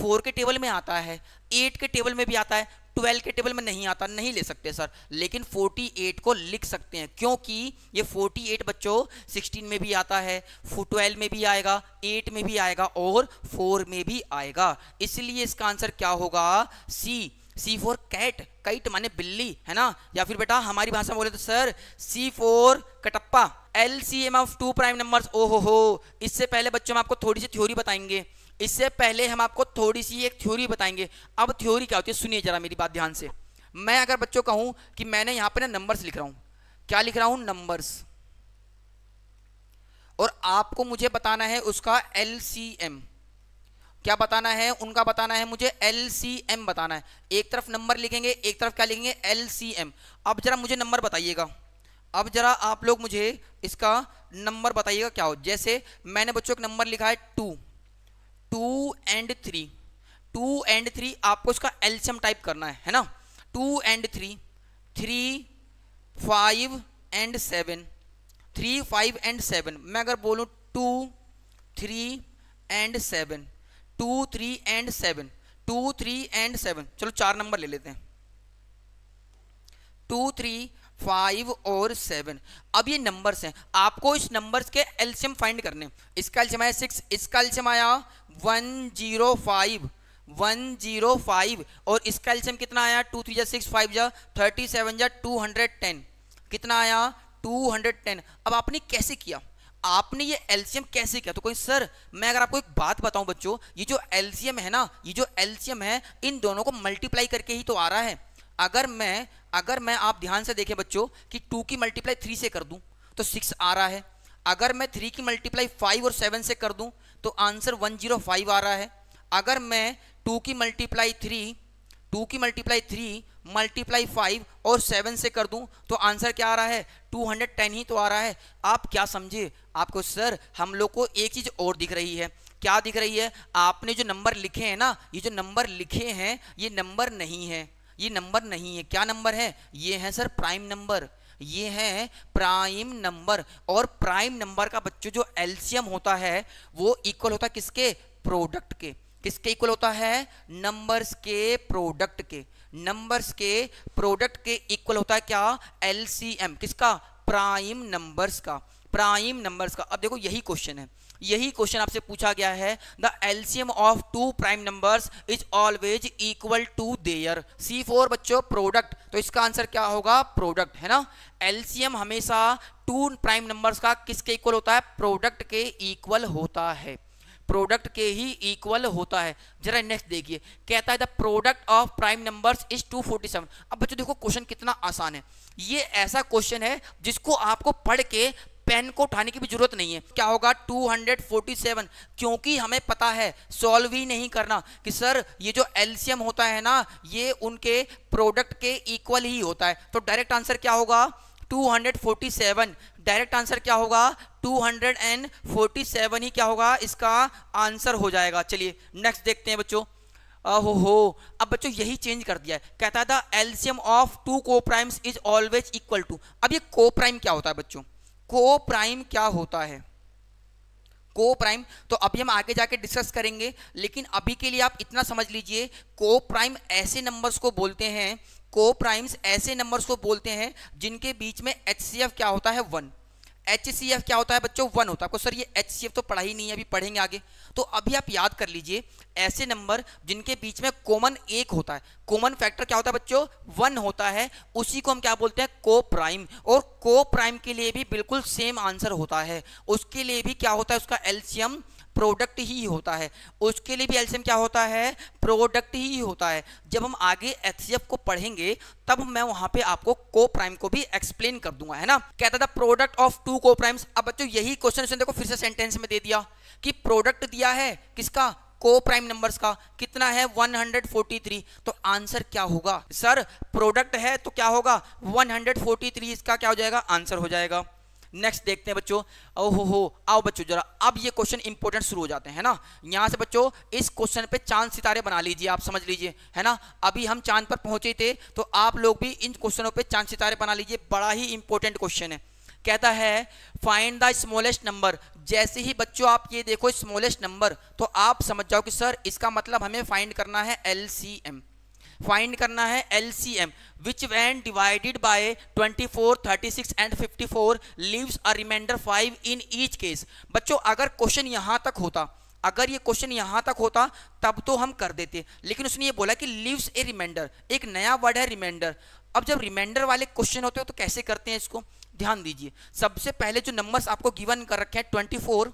फोर के टेबल में आता है एट के टेबल में भी आता है 12 के टेबल में नहीं आता नहीं ले सकते सर लेकिन 48 को लिख सकते हैं क्योंकि ये 48 बच्चों 16 में भी आता है 12 में भी आएगा 8 में भी आएगा और 4 में भी आएगा इसलिए इसका आंसर क्या होगा C C for cat cat माने बिल्ली है ना या फिर बेटा हमारी भाषा बोले तो sir C for Kattappa L C M of two prime number ओ हो हो इससे पहले बच्चों में आपको थोड़ी सी थ्योरी बताएंगे इससे पहले हम आपको थोड़ी सी एक थ्योरी बताएंगे अब थ्योरी क्या होती है सुनिए जरा मेरी बात ध्यान से मैं अगर बच्चों कहूं कि मैंने यहाँ पर ना नंबर्स लिख रहा हूं क्या लिख रहा हूं नंबर्स और आपको मुझे बताना है उसका एल क्या बताना है उनका बताना है मुझे एल बताना है एक तरफ नंबर लिखेंगे एक तरफ क्या लिखेंगे एल अब जरा मुझे नंबर बताइएगा अब जरा आप लोग मुझे इसका नंबर बताइएगा क्या हो जैसे मैंने बच्चों का नंबर लिखा है two two and three two and three आपको इसका एल्सियम टाइप करना है है ना two and three three five and seven three five and seven मैं अगर बोलूँ two three and seven two three and seven two three and seven चलो चार नंबर ले लेते हैं टू थ्री फाइव और सेवन अब ये नंबर्स हैं आपको इस नंबर्स के एल्शियम फाइंड करने इसका एल्शियम आया सिक्स इसका एल्शियम आया one zero five one zero five और इसका एल्शियम कितना आया टू थ्री जा सिक्स फाइव जा थर्टी सेवन जा टू हंड्रेड टेन कितना आया टू हंड्रेड टेन अब आपने कैसे किया आपने ये एल्शियम कैसे किया तो कोई सर मैं अगर आपको एक बात बताऊं बच्चों ये जो एल्शियम है ना ये जो एल्शियम है इन दोनों को मल्टीप्लाई करके ही तो आ रहा है अगर मैं अगर मैं आप ध्यान से देखें बच्चों कि टू की मल्टीप्लाई थ्री से कर दूं तो सिक्स आ रहा है अगर मैं थ्री की मल्टीप्लाई फाइव और सेवन से कर दूं तो आंसर 105 आ रहा है अगर मैं टू की मल्टीप्लाई थ्री टू की मल्टीप्लाई थ्री मल्टीप्लाई फाइव और सेवन से कर दूं तो आंसर क्या आ रहा है 210 ही तो आ रहा है आप क्या समझे आपको सर हम लोग को एक चीज़ और दिख रही है क्या दिख रही है आपने जो नंबर लिखे हैं ना ये जो नंबर लिखे हैं ये नंबर नहीं है ये नंबर नहीं है क्या नंबर है ये है सर प्राइम नंबर ये है प्राइम नंबर और प्राइम नंबर का बच्चों जो एल्सियम होता है वो इक्वल होता है किसके प्रोडक्ट के किसके इक्वल होता है नंबर्स के प्रोडक्ट के नंबर्स के प्रोडक्ट के इक्वल होता है क्या एलसीएम किसका प्राइम नंबर्स का प्राइम नंबर्स का अब देखो यही क्वेश्चन है यही क्वेश्चन आपसे पूछा गया है the LCM of two prime numbers is always equal to their C for बच्चों प्रोडक्ट तो इसका आंसर क्या होगा प्रोडक्ट है ना एल्सियम हमेशा टू प्राइम नंबर्स का किसके इक्वल होता है प्रोडक्ट के इक्वल होता है प्रोडक्ट के ही इक्वल होता है जरा नेक्स्ट देखिए कहता है the product of prime numbers is 247 अब बच्चों देखो क्वेश्चन कितना आसान है ये ऐसा क्वेश्चन है जिसको आपको पढ़ के पेन को उठाने की भी जरूरत नहीं है क्या होगा 247 क्योंकि हमें पता है सॉल्व ही नहीं करना कि सर ये जो एल्सियम होता है ना ये उनके प्रोडक्ट के इक्वल ही होता है तो डायरेक्ट आंसर क्या होगा 247 डायरेक्ट आंसर क्या होगा 247 ही क्या होगा इसका आंसर हो जाएगा चलिए नेक्स्ट देखते हैं बच्चों ओहो हो अब बच्चों यही चेंज कर दिया है कहता था LCM of two coprimes is always equal to अब ये को प्राइम क्या होता है बच्चों को प्राइम क्या होता है को प्राइम तो अभी हम आगे जाके डिस्कस करेंगे लेकिन अभी के लिए आप इतना समझ लीजिए को प्राइम ऐसे नंबर्स को बोलते हैं को प्राइम्स ऐसे नंबर्स को बोलते हैं जिनके बीच में एच क्या होता है वन एच क्या होता है बच्चों वन होता है आपको सर ये एच तो पढ़ा ही नहीं है अभी पढ़ेंगे आगे तो अभी आप याद कर लीजिए ऐसे नंबर जिनके बीच में कॉमन एक होता है कॉमन फैक्टर क्या होता है बच्चों वन होता है उसी को हम क्या बोलते हैं को प्राइम और को प्राइम के लिए भी बिल्कुल सेम आंसर होता है उसके लिए भी क्या होता है उसका एल्शियम प्रोडक्ट ही होता है उसके लिए भी एल्शियम क्या होता है प्रोडक्ट ही होता है जब हम आगे एचसीएफ को पढ़ेंगे तब मैं वहां पे आपको को प्राइम को भी एक्सप्लेन कर दूंगा है ना कहता था product of two coprimes अब बच्चों यही क्वेश्चन देखो फिर से सेंटेंस में दे दिया कि प्रोडक्ट दिया है किसका को प्राइम नंबर्स का कितना है 143 तो आंसर क्या होगा सर प्रोडक्ट है तो क्या होगा 143 इसका क्या हो जाएगा आंसर हो जाएगा नेक्स्ट देखते हैं बच्चों ओहो हो आओ बच्चों जरा अब ये क्वेश्चन इंपॉर्टेंट शुरू हो जाते हैं ना यहाँ से बच्चों इस क्वेश्चन पे चांद सितारे बना लीजिए आप समझ लीजिए है ना अभी हम चांद पर पहुंचे थे तो आप लोग भी इन क्वेश्चनों पर चांद सितारे बना लीजिए बड़ा ही इंपॉर्टेंट क्वेश्चन है कहता है फाइंड द स्मॉलेस्ट नंबर जैसे ही बच्चों आप ये देखो स्मॉलेस्ट नंबर तो आप समझ जाओ कि सर इसका मतलब हमें फाइंड करना है एल सी एम फाइंड करना है L C M which when divided by 24, 36 and 54 leaves a remainder 5 in each case बच्चों अगर क्वेश्चन यहां तक होता अगर ये क्वेश्चन यहां तक होता तब तो हम कर देते लेकिन उसने ये बोला कि लीव्स ए रिमाइंडर एक नया वर्ड है रिमाइंडर अब जब रिमाइंडर वाले क्वेश्चन होते हो तो कैसे करते हैं इसको ध्यान दीजिए सबसे पहले जो नंबर्स आपको गिवन कर रखे हैं 24,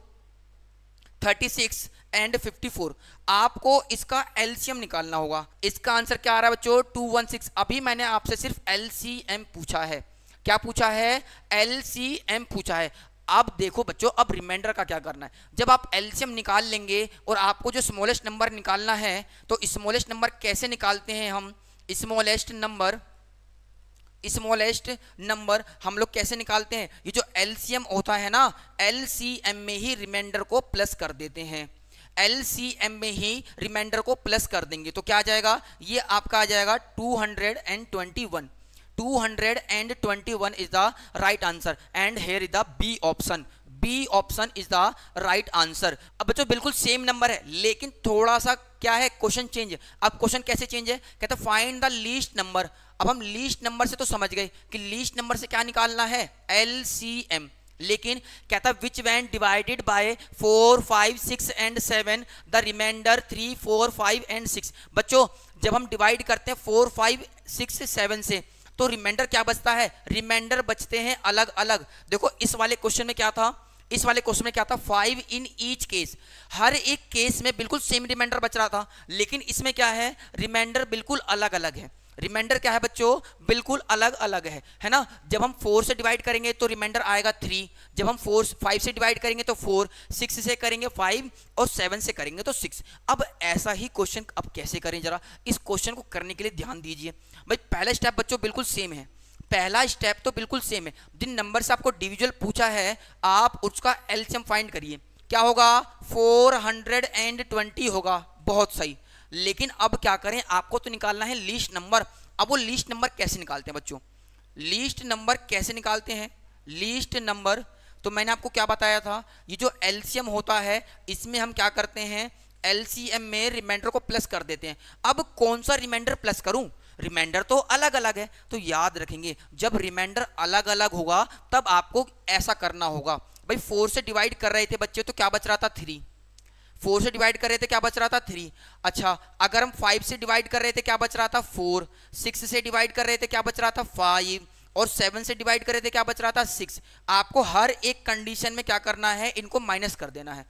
36 एंड 54 आपको इसका एलसीएम निकालना होगा इसका आंसर क्या आ रहा है बच्चों 216 अभी मैंने आपसे सिर्फ एलसीएम पूछा है क्या पूछा है एलसीएम पूछा है अब देखो बच्चों अब रिमाइंडर का क्या करना है जब आप एलसीएम निकाल लेंगे और आपको जो स्मॉलेस्ट नंबर निकालना है तो स्मॉलेस्ट नंबर कैसे निकालते हैं हम स्मॉलेस्ट नंबर स्मॉलेस्ट नंबर हम लोग कैसे निकालते हैं ये जो एलसीएम होता है ना एलसीएम में ही रिमाइंडर को प्लस कर देते हैं एम में ही रिमाइंडर को प्लस कर देंगे तो क्या आ जाएगा ये आपका आ जाएगा 221 221 is the right answer and here is the B option B option is the right answer अब बच्चों बिल्कुल सेम नंबर है लेकिन थोड़ा सा क्या है क्वेश्चन चेंज अब क्वेश्चन कैसे चेंज है कहते फाइंड द लीस्ट नंबर अब हम लीस्ट नंबर से तो समझ गए कि लीस्ट नंबर से क्या निकालना है एल सी एम लेकिन क्या था which when divided by four five six and seven the remainder three four five and six बच्चों जब हम डिवाइड करते हैं फोर फाइव सिक्स सेवन से तो रिमाइंडर क्या बचता है रिमाइंडर बचते हैं अलग अलग देखो इस वाले क्वेश्चन में क्या था इस वाले क्वेश्चन में क्या था फाइव इन ईच केस हर एक केस में बिल्कुल सेम रिमाइंडर बच रहा था लेकिन इसमें क्या है रिमाइंडर बिल्कुल अलग अलग है रिमाइंडर क्या है बच्चों बिल्कुल अलग अलग है है ना जब हम फोर से डिवाइड करेंगे तो रिमाइंडर आएगा थ्री जब हम फोर फाइव से डिवाइड करेंगे तो फोर सिक्स से करेंगे फाइव और सेवन से करेंगे तो सिक्स अब ऐसा ही क्वेश्चन अब कैसे करें जरा इस क्वेश्चन को करने के लिए ध्यान दीजिए भाई पहला स्टेप बच्चों बिल्कुल सेम है पहला स्टेप तो बिल्कुल सेम है जिन नंबर से आपको डिविजुअल पूछा है आप उसका एल्शियम फाइंड करिए क्या होगा फोर होगा बहुत सही लेकिन अब क्या करें आपको तो निकालना है लिस्ट नंबर अब वो लिस्ट नंबर कैसे निकालते हैं बच्चों लिस्ट नंबर कैसे निकालते हैं लिस्ट नंबर तो मैंने आपको क्या बताया था ये जो एलसीएम होता है इसमें हम क्या करते हैं एलसीएम में रिमाइंडर को प्लस कर देते हैं अब कौन सा रिमाइंडर प्लस करूं रिमाइंडर तो अलग अलग है तो याद रखेंगे जब रिमाइंडर अलग अलग होगा तब आपको ऐसा करना होगा भाई फोर से डिवाइड कर रहे थे बच्चे तो क्या बच रहा था थ्री फोर से डिवाइड कर रहे थे क्या बच रहा था थ्री अच्छा अगर हम फाइव से डिवाइड कर रहे थे क्या बच रहा था फोर सिक्स से डिवाइड कर रहे थे क्या बच रहा था फाइव और सेवन से डिवाइड करे थे क्या बच रहा था सिक्स आपको हर एक कंडीशन में क्या करना है इनको माइनस कर देना है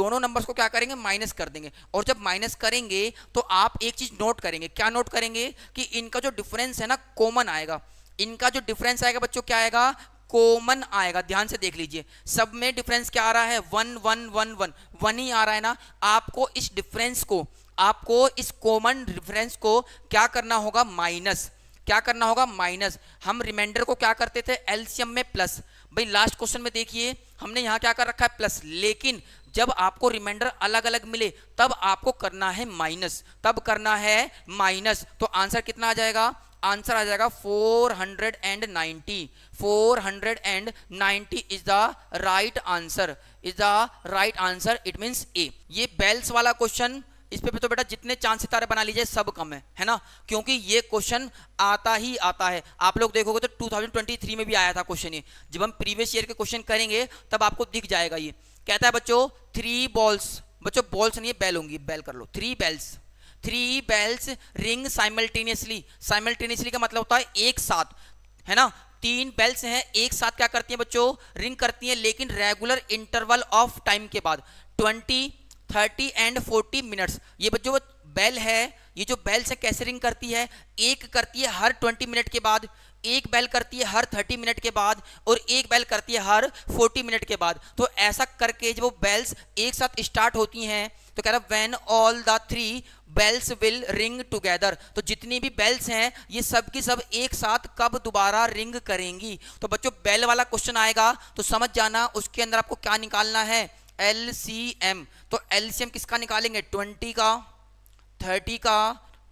दोनों नंबर्स को क्या करेंगे माइनस कर देंगे और जब माइनस करेंगे तो आप एक चीज नोट करेंगे क्या नोट करेंगे कि इनका जो डिफरेंस है ना कॉमन आएगा इनका जो डिफरेंस आएगा बच्चों क्या आएगा कॉमन आएगा ध्यान से देख लीजिए सब में डिफरेंस क्या आ रहा है one one one one one ही आ रहा है ना आपको इस डिफरेंस को आपको इस कॉमन डिफरेंस को क्या करना होगा माइनस क्या करना होगा माइनस हम रिमाइंडर को क्या करते थे एल्सियम में प्लस भाई लास्ट क्वेश्चन में देखिए हमने यहाँ क्या कर रखा है प्लस लेकिन जब आपको रिमाइंडर अलग अलग मिले तब आपको करना है माइनस तब करना है माइनस तो आंसर कितना आ जाएगा आंसर आ जाएगा 490 490 is the right answer is the right answer it mean ए ये बेल्स वाला क्वेश्चन इस पे भी तो बेटा जितने चांद सितारे बना लीजिए सब कम है है ना क्योंकि ये क्वेश्चन आता ही आता है आप लोग देखोगे तो 2023 में भी आया था क्वेश्चन ये जब हम प्रीवियस ईयर के क्वेश्चन करेंगे तब आपको दिख जाएगा ये कहता है बच्चों थ्री बॉल्स बच्चों बॉल्स नहीं है बैल होंगी बैल कर लो three bells three bells ring simultaneously simultaneously का मतलब होता है एक साथ है ना तीन बेल्स हैं एक साथ क्या करती हैं बच्चों रिंग करती हैं लेकिन रेगुलर इंटरवल ऑफ टाइम के बाद 20, 30 एंड 40 मिनट्स ये बच्चों बेल है ये जो बेल से कैसे रिंग करती है एक करती है हर 20 मिनट के बाद एक बेल करती है हर 30 मिनट के बाद और एक बेल करती है हर 40 मिनट के बाद तो ऐसा करके जब वो बेल्स एक साथ स्टार्ट होती हैं तो कह रहा है when all the three bells will ring together तो जितनी भी बेल्स हैं ये सब की सब एक साथ कब दोबारा रिंग करेंगी तो बच्चों बेल वाला क्वेश्चन आएगा तो समझ जाना उसके अंदर आपको क्या निकालना है एल सी एम तो एल सी एम किसका निकालेंगे ट्वेंटी का थर्टी का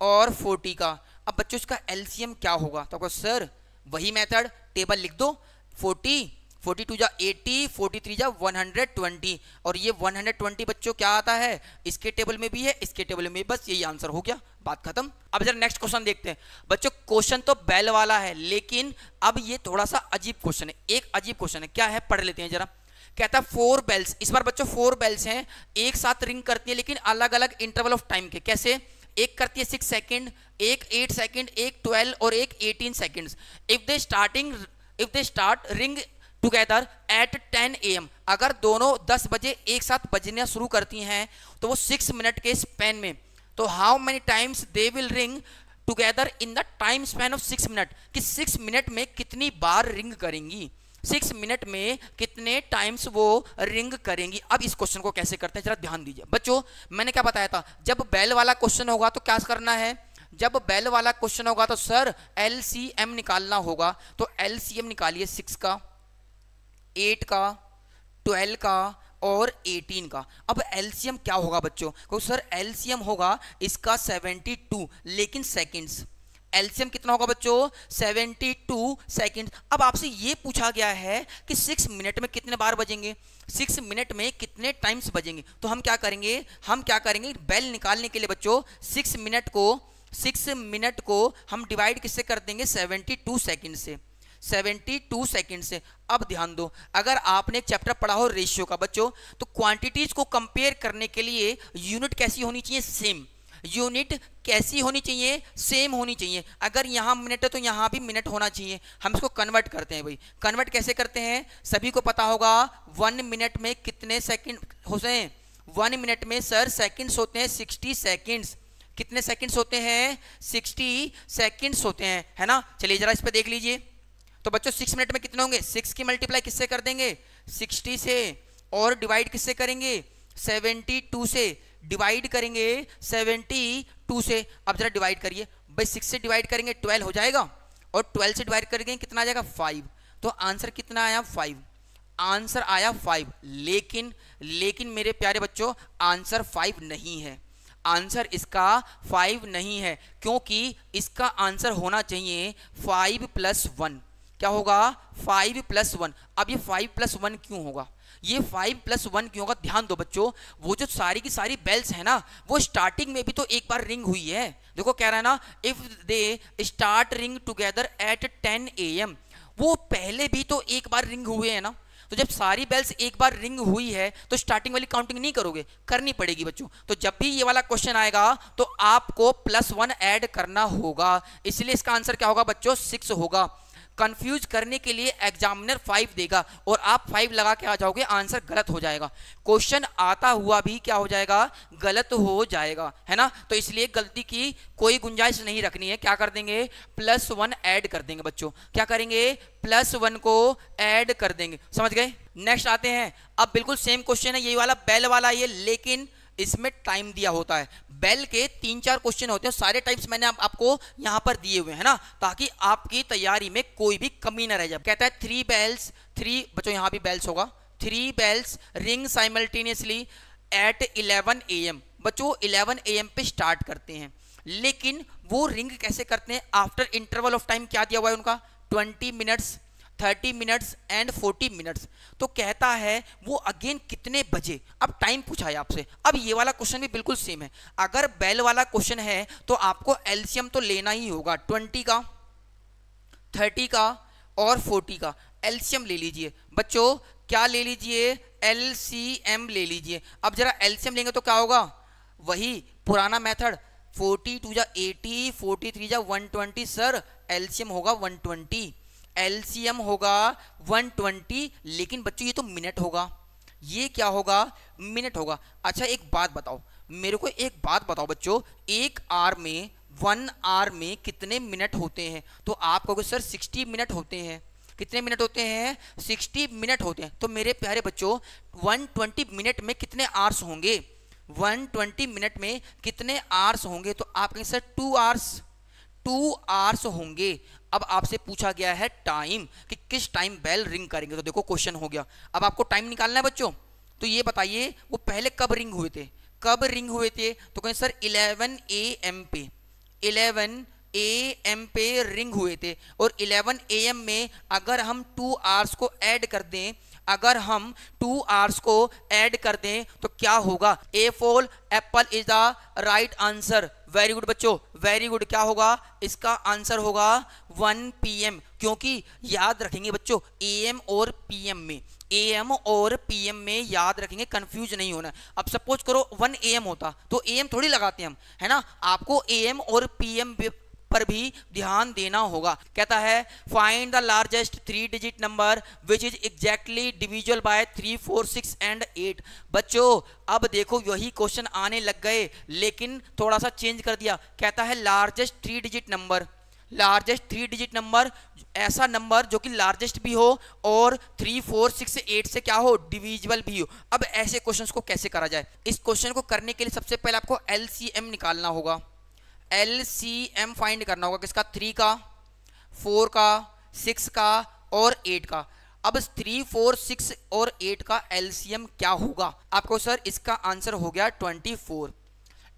और फोर्टी का अब बच्चों इसका एल सी एम क्या होगा तो सर वही मेथड टेबल लिख दो फोर्टी फोर्टी टू जा एटी फोर्टी थ्री जा वन हंड्रेड ट्वेंटी और ये वन हंड्रेड ट्वेंटी बच्चों क्या आता है इसके टेबल में भी है इसके टेबल में बस यही आंसर हो गया बात खत्म अब जरा नेक्स्ट क्वेश्चन देखते हैं बच्चों क्वेश्चन तो बैल वाला है लेकिन अब ये थोड़ा सा अजीब क्वेश्चन है एक अजीब क्वेश्चन है क्या है पढ़ लेते हैं जरा कहता है फोर बेल्स इस बार बच्चों फोर बेल्स हैं एक साथ रिंग करती है लेकिन अलग अलग इंटरवल ऑफ टाइम के कैसे एक करती है सिक्स सेकेंड एक एट सेकेंड एक ट्वेल्व और एक eighteen seconds if they starting if they start ring together at 10 M अगर दोनों 10 बजे एक साथ बजना शुरू करती हैं तो वो सिक्स मिनट के स्पेन में तो how many times they will ring together in the time span of six minute कि सिक्स मिनट में कितनी बार रिंग करेंगी सिक्स मिनट में कितने टाइम्स वो रिंग करेंगी अब इस क्वेश्चन को कैसे करते हैं जरा ध्यान दीजिए बच्चों मैंने क्या बताया था जब बैल वाला क्वेश्चन होगा तो क्या करना है जब बेल वाला क्वेश्चन होगा तो सर एल निकालना होगा तो एल निकालिए सिक्स का एट का ट्वेल्व का और 18 का अब एलसीएम क्या होगा बच्चों को सर एलसीएम होगा इसका 72 लेकिन सेकंड्स एलसीएम कितना होगा बच्चों 72 सेकंड अब आपसे ये पूछा गया है कि सिक्स मिनट में कितने बार बजेंगे सिक्स मिनट में कितने टाइम्स बजेंगे तो हम क्या करेंगे हम क्या करेंगे बेल निकालने के लिए बच्चों सिक्स मिनट को सिक्स मिनट को हम डिवाइड किससे कर देंगे सेवेंटी टू सेकेंड से 72 सेकेंड से अब ध्यान दो अगर आपने चैप्टर पढ़ा हो रेशियो का बच्चों तो क्वांटिटीज को कंपेयर करने के लिए यूनिट कैसी होनी चाहिए सेम यूनिट कैसी होनी चाहिए सेम होनी चाहिए अगर यहाँ मिनट है तो यहाँ भी मिनट होना चाहिए हम इसको कन्वर्ट करते हैं भाई कन्वर्ट कैसे करते हैं सभी को पता होगा वन मिनट में कितने सेकेंड होते हैं वन मिनट में सर सेकेंड्स होते हैं सिक्सटी सेकेंड्स कितने सेकेंड्स होते हैं सिक्सटी सेकेंड्स होते हैं है ना चलिए जरा इस पर देख लीजिए तो बच्चों सिक्स मिनट में कितने होंगे सिक्स की मल्टीप्लाई किससे कर देंगे सिक्सटी से और डिवाइड किससे करेंगे सेवेंटी टू से डिवाइड करेंगे सेवेंटी टू से अब जरा डिवाइड करिए भाई सिक्स से डिवाइड करेंगे ट्वेल्व हो जाएगा और ट्वेल्व से डिवाइड करेंगे कितना आ जाएगा फाइव तो आंसर कितना आया फाइव आंसर आया फाइव लेकिन लेकिन मेरे प्यारे बच्चों आंसर फाइव नहीं है आंसर इसका फाइव नहीं है क्योंकि इसका आंसर होना चाहिए फाइव प्लस वन क्या होगा फाइव प्लस वन अब ये फाइव प्लस वन क्यों होगा ये फाइव प्लस वन क्यों होगा ध्यान दो बच्चों वो जो सारी की सारी बेल्स है ना वो स्टार्टिंग में भी तो एक बार रिंग हुई है देखो कह रहा है ना if they start ring together at ten A M वो पहले भी तो एक बार रिंग हुए है ना तो जब सारी बेल्स एक बार रिंग हुई है तो स्टार्टिंग वाली काउंटिंग नहीं करोगे करनी पड़ेगी बच्चों तो जब भी ये वाला क्वेश्चन आएगा तो आपको प्लस वन ऐड करना होगा इसलिए इसका आंसर क्या होगा बच्चों सिक्स होगा कंफ्यूज करने के लिए एग्जामिनर फाइव देगा और आप फाइव लगा के आ जाओगे आंसर गलत हो जाएगा क्वेश्चन आता हुआ भी क्या हो जाएगा गलत हो जाएगा है ना तो इसलिए गलती की कोई गुंजाइश नहीं रखनी है क्या कर देंगे प्लस वन ऐड कर देंगे बच्चों क्या करेंगे प्लस वन को ऐड कर देंगे समझ गए नेक्स्ट आते हैं अब बिल्कुल सेम क्वेश्चन है यही वाला बेल वाला ये लेकिन इसमें टाइम दिया होता है बेल के तीन चार क्वेश्चन होते हैं सारे टाइप्स मैंने आप, आपको यहाँ पर दिए हुए हैं ना ताकि आपकी तैयारी में कोई भी कमी ना रह जाए कहता है थ्री बेल्स थ्री बच्चों यहाँ भी बेल्स होगा three bells ring simultaneously at 11 M बच्चों 11 एम पे स्टार्ट करते हैं लेकिन वो रिंग कैसे करते हैं आफ्टर इंटरवल ऑफ टाइम क्या दिया हुआ है उनका twenty minutes thirty minutes and forty minutes तो कहता है वो अगेन कितने बजे अब टाइम पूछा है आपसे अब ये वाला क्वेश्चन भी बिल्कुल सेम है अगर बेल वाला क्वेश्चन है तो आपको एल्शियम तो लेना ही होगा ट्वेंटी का थर्टी का और फोर्टी का एल्शियम ले लीजिए बच्चों क्या ले लीजिए एल सी एम ले लीजिए अब जरा एल्शियम लेंगे तो क्या होगा वही पुराना मेथड फोर्टी टू जा एटी फोर्टी थ्री जा वन ट्वेंटी सर एल्शियम होगा वन ट्वेंटी एलसीएम होगा 120 लेकिन बच्चों ये तो मिनट होगा ये क्या होगा मिनट होगा अच्छा एक बात बताओ मेरे को एक बात बताओ बच्चों एक आर में वन आर में कितने मिनट होते हैं तो आप कहोगे सर 60 मिनट होते हैं कितने मिनट होते हैं 60 मिनट होते हैं तो मेरे प्यारे बच्चों 120 मिनट में कितने आर्स होंगे 120 मिनट में कितने आर्स होंगे तो आप कहेंगे sir two hours two hours होंगे अब आपसे पूछा गया है टाइम कि किस टाइम बेल रिंग करेंगे तो देखो क्वेश्चन हो गया अब आपको टाइम निकालना है बच्चों तो ये बताइए वो पहले कब रिंग हुए थे कब रिंग हुए थे तो कहें सर 11 ए एम पे 11 ए एम पे रिंग हुए थे और 11 ए एम में अगर हम टू आवर्स को ऐड कर दें अगर हम टू आर्स को ऐड कर दें तो क्या होगा A for apple is the right answer very good बच्चों वेरी गुड क्या होगा इसका आंसर होगा 1 पीएम क्योंकि याद रखेंगे बच्चों एम और पीएम में एम और पीएम में याद रखेंगे कंफ्यूज नहीं होना अब सपोज करो 1 एम होता तो एम थोड़ी लगाते हम है ना आपको एम और पीएम पर भी ध्यान देना होगा कहता है find the largest three digit number which is exactly divisible by three four six and eight बच्चों अब देखो यही क्वेश्चन आने लग गए लेकिन थोड़ा सा चेंज कर दिया कहता है largest three digit number largest three digit number ऐसा नंबर जो कि लार्जेस्ट भी हो और थ्री फोर सिक्स एट से क्या हो डिविजल भी हो अब ऐसे क्वेश्चंस को कैसे करा जाए इस क्वेश्चन को करने के लिए सबसे पहले आपको एलसीएम निकालना होगा एल सी एम फाइंड करना होगा किसका थ्री का फोर का सिक्स का और एट का अब थ्री फोर सिक्स और एट का एम क्या होगा आपको सर इसका आंसर हो गया ट्वेंटी फोर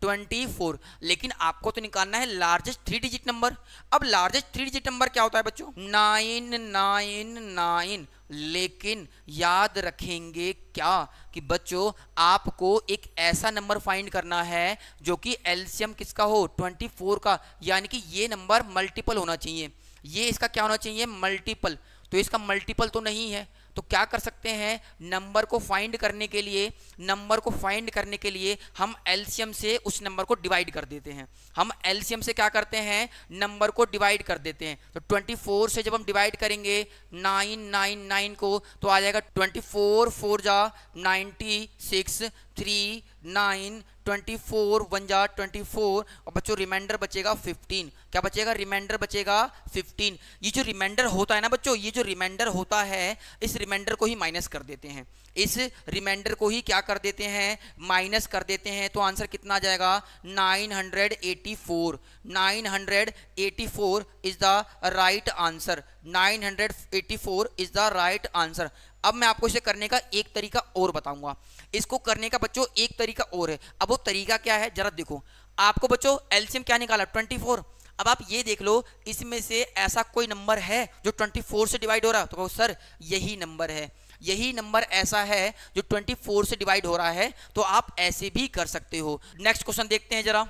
ट्वेंटी फोर लेकिन आपको तो निकालना है लार्जेस्ट थ्री डिजिट नंबर अब लार्जेस्ट थ्री डिजिट नंबर क्या होता है बच्चों नाइन नाइन नाइन लेकिन याद रखेंगे क्या कि बच्चों आपको एक ऐसा नंबर फाइंड करना है जो कि एल्सियम किसका हो 24 का यानी कि ये नंबर मल्टीपल होना चाहिए ये इसका क्या होना चाहिए मल्टीपल तो इसका मल्टीपल तो नहीं है तो क्या कर सकते हैं नंबर को फाइंड करने के लिए नंबर को फाइंड करने के लिए हम एल्शियम से उस नंबर को डिवाइड कर देते हैं हम एल्शियम से क्या करते हैं नंबर को डिवाइड कर देते हैं तो 24 से जब हम डिवाइड करेंगे 999 को तो आ जाएगा 24 फोर जा ninety six three nine twenty four one जा ट्वेंटी फोर और बच्चों रिमाइंडर बचेगा फिफ्टीन क्या बचेगा रिमाइंडर बचेगा फिफ्टीन ये जो रिमाइंडर होता है ना बच्चों ये जो रिमाइंडर होता है इस रिमाइंडर को ही माइनस कर देते हैं इस रिमाइंडर को ही क्या कर देते हैं माइनस कर देते हैं तो आंसर कितना आ जाएगा 984 984 is the right answer 984 is the right answer अब मैं आपको इसे करने का एक तरीका और बताऊंगा इसको करने का बच्चों एक तरीका और है अब वो तरीका क्या है जरा देखो आपको बच्चों एल्सियम क्या निकाला ट्वेंटी फोर अब आप ये देख लो इसमें से ऐसा कोई नंबर है जो ट्वेंटी फोर से डिवाइड हो रहा है तो कहो सर यही नंबर है यही नंबर ऐसा है जो फोर से डिवाइड हो रहा है तो आप ऐसे भी कर सकते हो नेक्स्ट क्वेश्चन देखते हैं जरा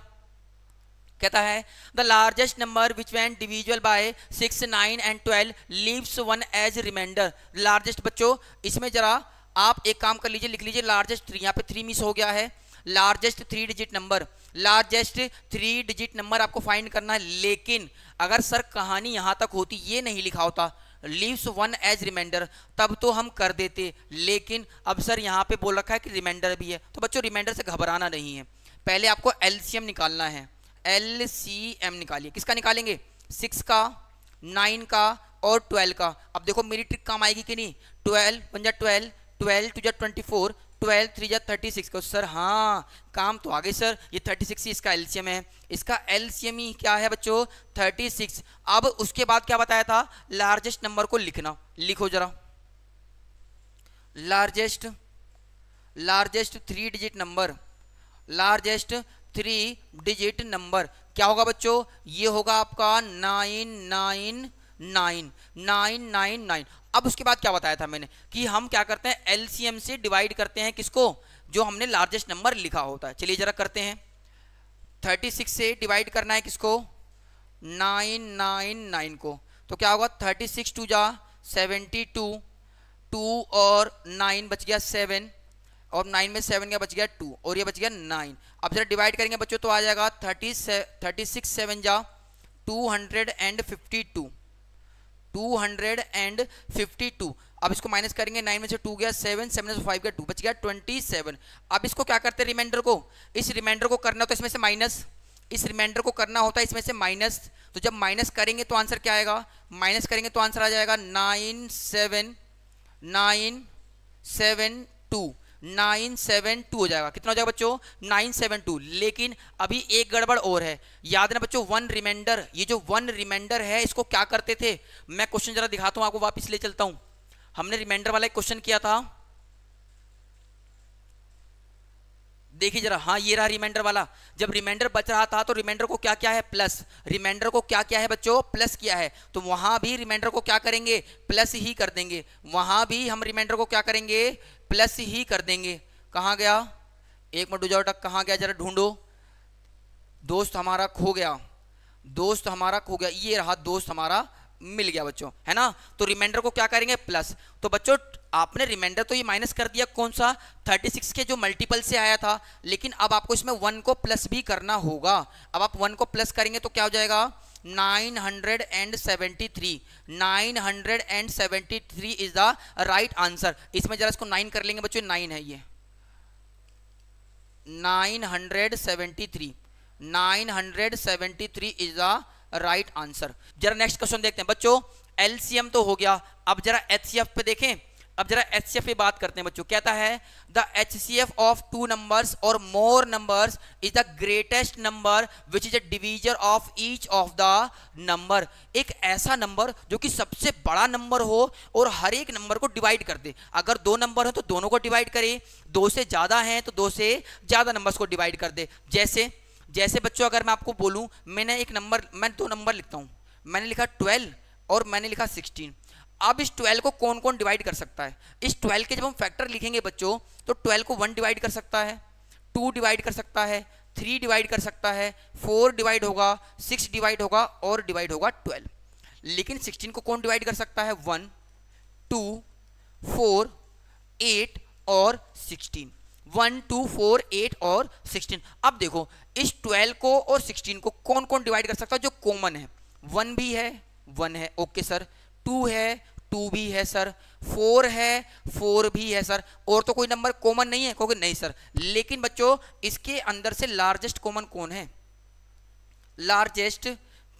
कहता है the largest number which when divisible by six nine and twelve leaves one as remainder largest बच्चों इसमें जरा आप एक काम कर लीजिए लिख लीजिए लार्जेस्ट थ्री यहाँ पे थ्री मिस हो गया है largest three digit number largest three digit number आपको फाइंड करना है लेकिन अगर सर कहानी यहाँ तक होती ये नहीं लिखा होता लीव्स वन एज रिमाइंडर तब तो हम कर देते लेकिन अब सर यहाँ पे बोल रखा है कि रिमाइंडर भी है तो बच्चों रिमाइंडर से घबराना नहीं है पहले आपको एल्शियम निकालना है एल सी एम निकालिए किसका निकालेंगे सिक्स का नाइन का और ट्वेल्व का अब देखो मेरी ट्रिक काम आएगी कि नहीं ट्वेल्व पंजा ट्वेल्व ट्वेल्व टू जा ट्वेंटी फोर ट्वेल्व थ्री जा थर्टी सिक्स का तो सर हाँ काम तो आगे सर ये थर्टी सिक्स ही इसका एम है इसका एम ही क्या है बच्चों थर्टी सिक्स अब उसके बाद क्या बताया था लार्जेस्ट नंबर को लिखना लिखो जरा largest largest three digit number largest three digit number क्या होगा बच्चों ये होगा आपका nine nine nine nine nine nine अब उसके बाद क्या बताया था मैंने कि हम क्या करते हैं एलसीएम से डिवाइड करते हैं किसको जो हमने लार्जेस्ट नंबर लिखा होता है चलिए जरा करते हैं थर्टी सिक्स से डिवाइड करना है किसको नाइन नाइन नाइन को तो क्या होगा थर्टी सिक्स टू जा सेवेंटी टू टू और नाइन बच गया सेवन और नाइन में सेवन का बच गया टू और ये बच गया नाइन अब जरा डिवाइड करेंगे बच्चों तो आ जाएगा थर्टी थर्टी सिक्स सेवन जा two hundred and fifty two two hundred and fifty two अब इसको माइनस करेंगे नाइन में से टू गया सेवन सेवन से फाइव गया टू बच गया ट्वेंटी सेवन अब इसको क्या करते हैं रिमाइंडर को इस रिमाइंडर को करना तो इसमें से माइनस इस रिमाइंडर को करना होता है इसमें से माइनस तो जब माइनस करेंगे तो आंसर क्या आएगा माइनस करेंगे तो आंसर आ जाएगा nine seven nine seven two nine seven two हो जाएगा कितना हो जाएगा बच्चों नाइन सेवन टू लेकिन अभी एक गड़बड़ और है याद ना बच्चों वन रिमाइंडर ये जो वन रिमाइंडर है इसको क्या करते थे मैं क्वेश्चन जरा दिखाता हूँ आपको वापस ले चलता हूँ हमने रिमाइंडर वाला एक क्वेश्चन किया था देखिए जरा हाँ ये रहा रिमाइंडर वाला जब रिमाइंडर बच रहा था तो रिमाइंडर को क्या क्या है प्लस रिमाइंडर को क्या क्या है बच्चों प्लस किया है तो वहां भी रिमाइंडर को क्या करेंगे प्लस ही कर देंगे वहां भी हम रिमाइंडर को क्या करेंगे प्लस ही कर देंगे कहाँ गया एक मिनट जाओ टक कहाँ गया जरा ढूंढो दोस्त हमारा खो गया दोस्त हमारा खो गया ये रहा दोस्त हमारा मिल गया बच्चों है ना तो रिमाइंडर को क्या करेंगे प्लस तो बच्चों आपने रिमाइंडर तो ये माइनस कर दिया कौन सा 36 के जो मल्टीपल से आया था लेकिन अब आपको इसमें वन को प्लस भी करना होगा अब आप वन को प्लस करेंगे तो क्या हो जाएगा 973 three is the right answer इसमें जरा इसको नाइन कर लेंगे बच्चों नाइन है ये 973 973 इज द राइट आंसर जरा नेक्स्ट क्वेश्चन देखते हैं बच्चों एलसीएम तो हो गया अब जरा एच पे देखें अब जरा एच सी की बात करते हैं बच्चों कहता है the H C F of two number और more number is the greatest number which is a division of each of the number एक ऐसा नंबर जो कि सबसे बड़ा नंबर हो और हर एक नंबर को डिवाइड कर दे अगर दो नंबर हो तो दोनों को डिवाइड करे दो से ज़्यादा हैं तो दो से ज़्यादा नंबर को डिवाइड कर दे जैसे जैसे बच्चों अगर मैं आपको बोलूँ मैंने एक नंबर मैं दो नंबर लिखता हूँ मैंने लिखा ट्वेल्व और मैंने लिखा सिक्सटीन अब इस 12 को कौन कौन डिवाइड कर सकता है इस 12 के जब हम फैक्टर लिखेंगे बच्चों तो 12 को वन डिवाइड कर सकता है टू डिवाइड कर सकता है थ्री डिवाइड कर सकता है फोर डिवाइड होगा सिक्स डिवाइड होगा और डिवाइड होगा ट्वेल्व लेकिन सिक्सटीन को कौन डिवाइड कर सकता है वन टू फोर एट और sixteen one two four eight और सिक्सटीन अब देखो इस ट्वेल्व को और सिक्सटीन को कौन कौन डिवाइड कर सकता है जो कॉमन है वन भी है वन है ओके सर टू है टू भी है सर फोर है फोर भी है सर और तो कोई नंबर कॉमन नहीं है क्योंकि नहीं सर लेकिन बच्चों इसके अंदर से लार्जेस्ट कॉमन कौन है लार्जेस्ट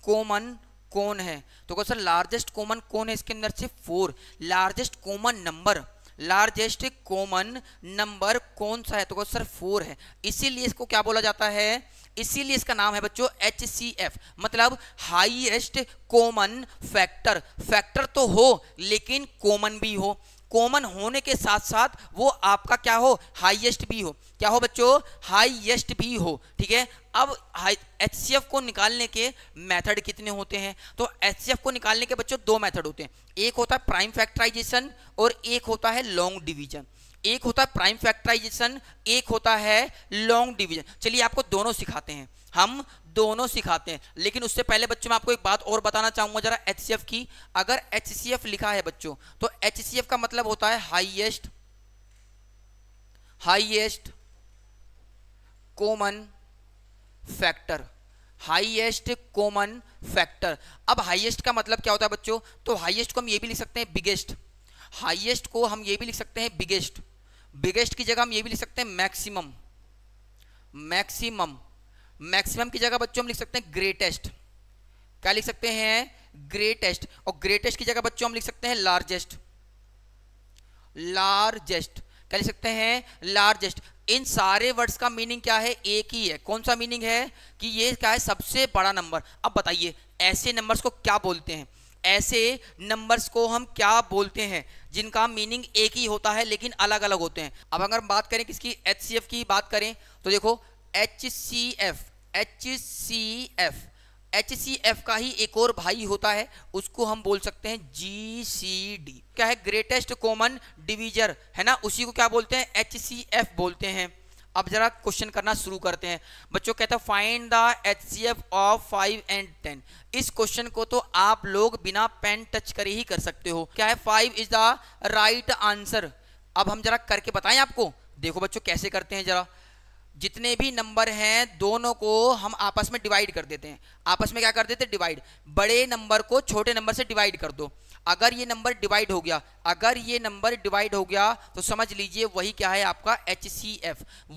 कॉमन कौन है तो कहो सर लार्जेस्ट कॉमन कौन है इसके अंदर से four largest common number largest common number कौन सा है तो सर फोर है इसीलिए इसको क्या बोला जाता है इसीलिए इसका नाम है बच्चों एच सी एफ मतलब हाइएस्ट कॉमन फैक्टर फैक्टर तो हो लेकिन कॉमन भी हो कॉमन होने के साथ साथ वो आपका क्या हो हाईएस्ट भी हो क्या हो बच्चों हाईएस्ट भी हो ठीक है अब एच को निकालने के मेथड कितने होते हैं तो एच सी एफ को निकालने के बच्चों दो मेथड होते हैं एक होता है प्राइम फैक्टराइजेशन और एक होता है लॉन्ग डिवीजन एक होता है प्राइम फैक्टराइजेशन एक होता है लॉन्ग डिवीजन चलिए आपको दोनों सिखाते हैं हम दोनों सिखाते हैं लेकिन उससे पहले बच्चों मैं आपको एक बात और बताना चाहूंगा जरा एच की अगर एच लिखा है बच्चों तो एच का मतलब होता है highest highest common factor highest common factor अब हाइएस्ट का मतलब क्या होता है बच्चों तो हाइएस्ट को हम ये भी लिख सकते हैं बिगेस्ट हाइएस्ट को हम ये भी लिख सकते हैं बिगेस्ट बिगेस्ट की जगह हम ये भी लिख सकते हैं मैक्सिमम मैक्सिमम मैक्सिमम की जगह बच्चों हम लिख सकते हैं ग्रेटेस्ट क्या लिख सकते हैं ग्रेटेस्ट और ग्रेटेस्ट की जगह बच्चों हम लिख सकते हैं लार्जेस्ट लार्जेस्ट क्या लिख सकते हैं लार्जेस्ट इन सारे वर्ड्स का मीनिंग क्या है एक ही है कौन सा मीनिंग है कि ये क्या है सबसे बड़ा नंबर अब बताइए ऐसे नंबर्स को क्या बोलते हैं ऐसे नंबर्स को हम क्या बोलते हैं जिनका मीनिंग एक ही होता है लेकिन अलग अलग होते हैं अब अगर हम बात करें किसकी एच की बात करें तो देखो H C F H C F H C F का ही एक और भाई होता है उसको हम बोल सकते हैं जी सी डी क्या है ग्रेटेस्ट कॉमन डिवीजर है ना उसी को क्या बोलते हैं एच सी एफ बोलते हैं अब जरा क्वेश्चन करना शुरू करते हैं बच्चों कहते हैं find the H C F of five and ten इस क्वेश्चन को तो आप लोग बिना पेन टच करे ही कर सकते हो क्या है five is the right answer अब हम जरा करके बताएं आपको देखो बच्चों कैसे करते हैं जरा जितने भी नंबर हैं दोनों को हम आपस में डिवाइड कर देते हैं आपस में क्या कर देते हैं डिवाइड बड़े नंबर को छोटे नंबर से डिवाइड कर दो अगर ये नंबर डिवाइड हो गया अगर ये नंबर डिवाइड हो गया तो समझ लीजिए वही क्या है आपका एच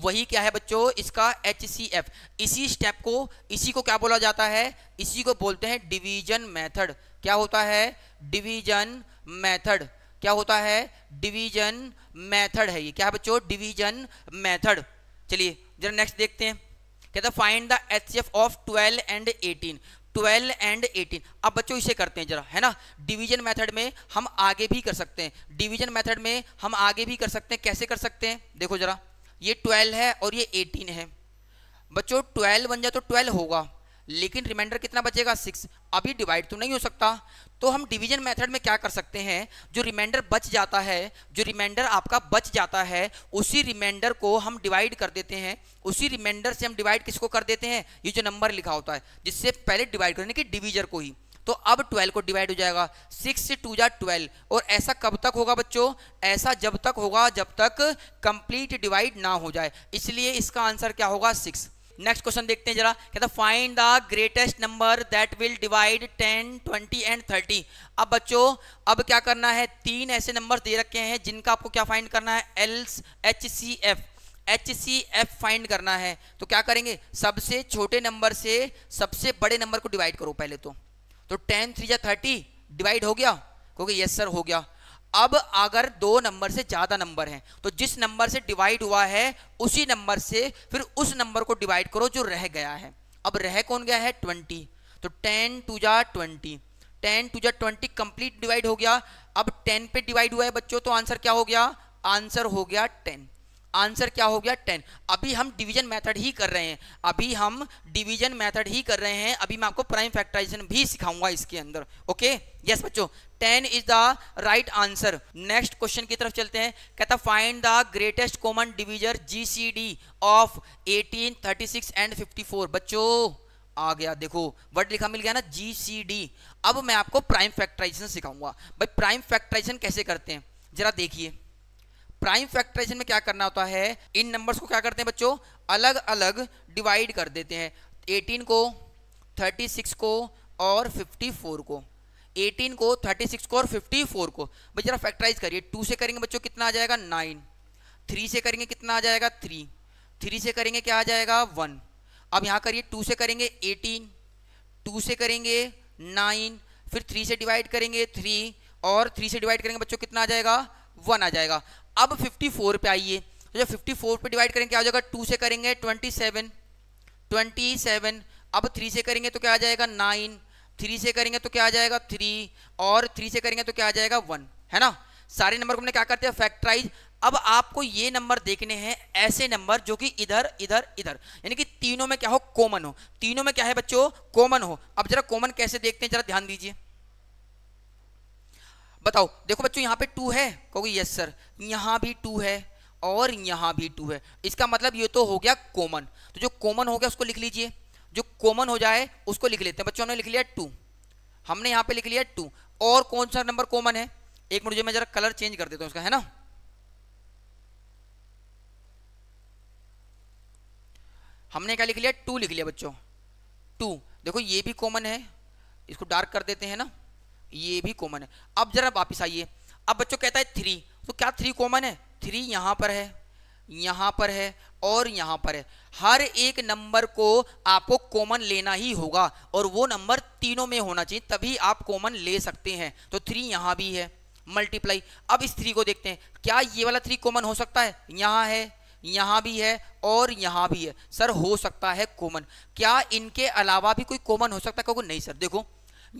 वही क्या है बच्चों इसका एच इसी स्टेप को इसी को क्या बोला जाता है इसी को बोलते हैं डिवीजन मेथड क्या होता है डिवीजन मेथड क्या होता है डिवीजन मेथड है ये क्या है बच्चों डिवीजन मेथड चलिए जरा नेक्स्ट देखते हैं कहता है find the H C F of twelve and eighteen twelve and eighteen अब बच्चों इसे करते हैं जरा है ना डिवीजन मेथड में हम आगे भी कर सकते हैं डिवीजन मेथड में हम आगे भी कर सकते हैं कैसे कर सकते हैं देखो जरा ये ट्वेल्व है और ये एटीन है बच्चों ट्वेल्व बन जाए तो ट्वेल्व होगा लेकिन रिमाइंडर कितना बचेगा सिक्स अभी डिवाइड तो नहीं हो सकता तो हम डिवीजन मेथड में क्या कर सकते हैं जो रिमाइंडर बच जाता है जो रिमाइंडर आपका बच जाता है उसी रिमाइंडर को हम डिवाइड कर देते हैं उसी रिमाइंडर से हम डिवाइड किसको कर देते हैं ये जो नंबर लिखा होता है जिससे पहले डिवाइड करने की डिवीजर को ही तो अब 12 को डिवाइड हो जाएगा 6 से टू जा ट्वेल्व और ऐसा कब तक होगा बच्चों ऐसा जब तक होगा जब तक कंप्लीट डिवाइड ना हो जाए इसलिए इसका आंसर क्या होगा सिक्स नेक्स्ट क्वेश्चन देखते हैं जरा कहता find the greatest number that will divide ten twenty and thirty अब बच्चों अब क्या करना है तीन ऐसे नंबर दे रखे हैं जिनका आपको क्या फाइंड करना है else H C F H C F find करना है तो क्या करेंगे सबसे छोटे नंबर से सबसे बड़े नंबर को डिवाइड करो पहले तो टेन तो थ्री या थर्टी डिवाइड हो गया क्योंकि यस सर हो गया अब अगर दो नंबर से ज़्यादा नंबर हैं तो जिस नंबर से डिवाइड हुआ है उसी नंबर से फिर उस नंबर को डिवाइड करो जो रह गया है अब रह कौन गया है ट्वेंटी तो टेन टू जा ट्वेंटी टेन टू जा ट्वेंटी कंप्लीट डिवाइड हो गया अब टेन पे डिवाइड हुआ है बच्चों तो आंसर क्या हो गया आंसर हो गया टेन आंसर क्या हो गया टेन अभी हम डिवीजन मेथड ही कर रहे हैं अभी हम डिवीजन मेथड ही कर रहे हैं अभी मैं आपको प्राइम फैक्टराइजेशन भी सिखाऊंगा इसके अंदर ओके यस बच्चों ten is the right answer next question की तरफ चलते हैं कहता find the greatest common divisor GCD of 1836 and 54 बच्चों आ गया देखो वर्ड लिखा मिल गया ना जी सी डी अब मैं आपको प्राइम फैक्ट्राइजेशन सिखाऊंगा भाई प्राइम फैक्ट्राइजेशन कैसे करते हैं जरा देखिए प्राइम फैक्ट्राइजेशन में क्या करना होता है इन नंबर्स को क्या करते हैं बच्चों अलग अलग डिवाइड कर देते हैं 18 को 36 को और 54 को 18 को 36 को और 54 को भाई जरा फैक्टराइज करिए टू से करेंगे बच्चों कितना आ जाएगा नाइन थ्री से करेंगे कितना आ जाएगा थ्री थ्री से करेंगे क्या आ जाएगा वन अब यहाँ करिए टू से करेंगे एटीन टू से करेंगे नाइन फिर थ्री से डिवाइड करेंगे थ्री और थ्री से डिवाइड करेंगे बच्चों कितना आ जाएगा वन आ जाएगा अब फिफ्टी फोर पे आइए तो जब फिफ्टी फोर पर डिवाइड करेंगे क्या हो जाएगा टू से करेंगे ट्वेंटी सेवन ट्वेंटी सेवन अब थ्री से करेंगे तो क्या आ जाएगा नाइन थ्री से करेंगे तो क्या आ जाएगा थ्री और थ्री से करेंगे तो क्या आ जाएगा वन है ना सारे नंबर को हमने क्या करते हैं फैक्ट्राइज अब आपको ये नंबर देखने हैं ऐसे नंबर जो कि इधर इधर इधर यानी कि तीनों में क्या हो कॉमन हो तीनों में क्या है बच्चों कॉमन हो अब जरा कॉमन कैसे देखते हैं जरा ध्यान दीजिए बताओ देखो बच्चों यहां पे टू है कहोगे यस सर यहां भी टू है और यहां भी टू है इसका मतलब ये तो हो गया कॉमन तो जो कॉमन हो गया उसको लिख लीजिए जो कॉमन हो जाए उसको लिख लेते हैं बच्चों ने लिख लिया टू हमने यहाँ पे लिख लिया टू और कौन सा नंबर कॉमन है एक मिनट जो मैं जरा कलर चेंज कर देता हूँ उसका है ना हमने क्या लिख लिया टू लिख लिया बच्चों टू देखो ये भी कॉमन है इसको डार्क कर देते हैं ना ये भी कॉमन है अब जरा वापिस आइए अब बच्चों कहता है थ्री तो क्या थ्री कॉमन है थ्री यहाँ पर है यहां पर है और यहां पर है हर एक नंबर को आपको कॉमन लेना ही होगा और वो नंबर तीनों में होना चाहिए तभी आप कॉमन ले सकते हैं तो थ्री यहां भी है मल्टीप्लाई अब इस थ्री को देखते हैं क्या ये वाला थ्री कॉमन हो सकता है यहां है यहां भी है और यहां भी है सर हो सकता है कॉमन क्या इनके अलावा भी कोई कॉमन हो सकता है क्योंकि नहीं सर देखो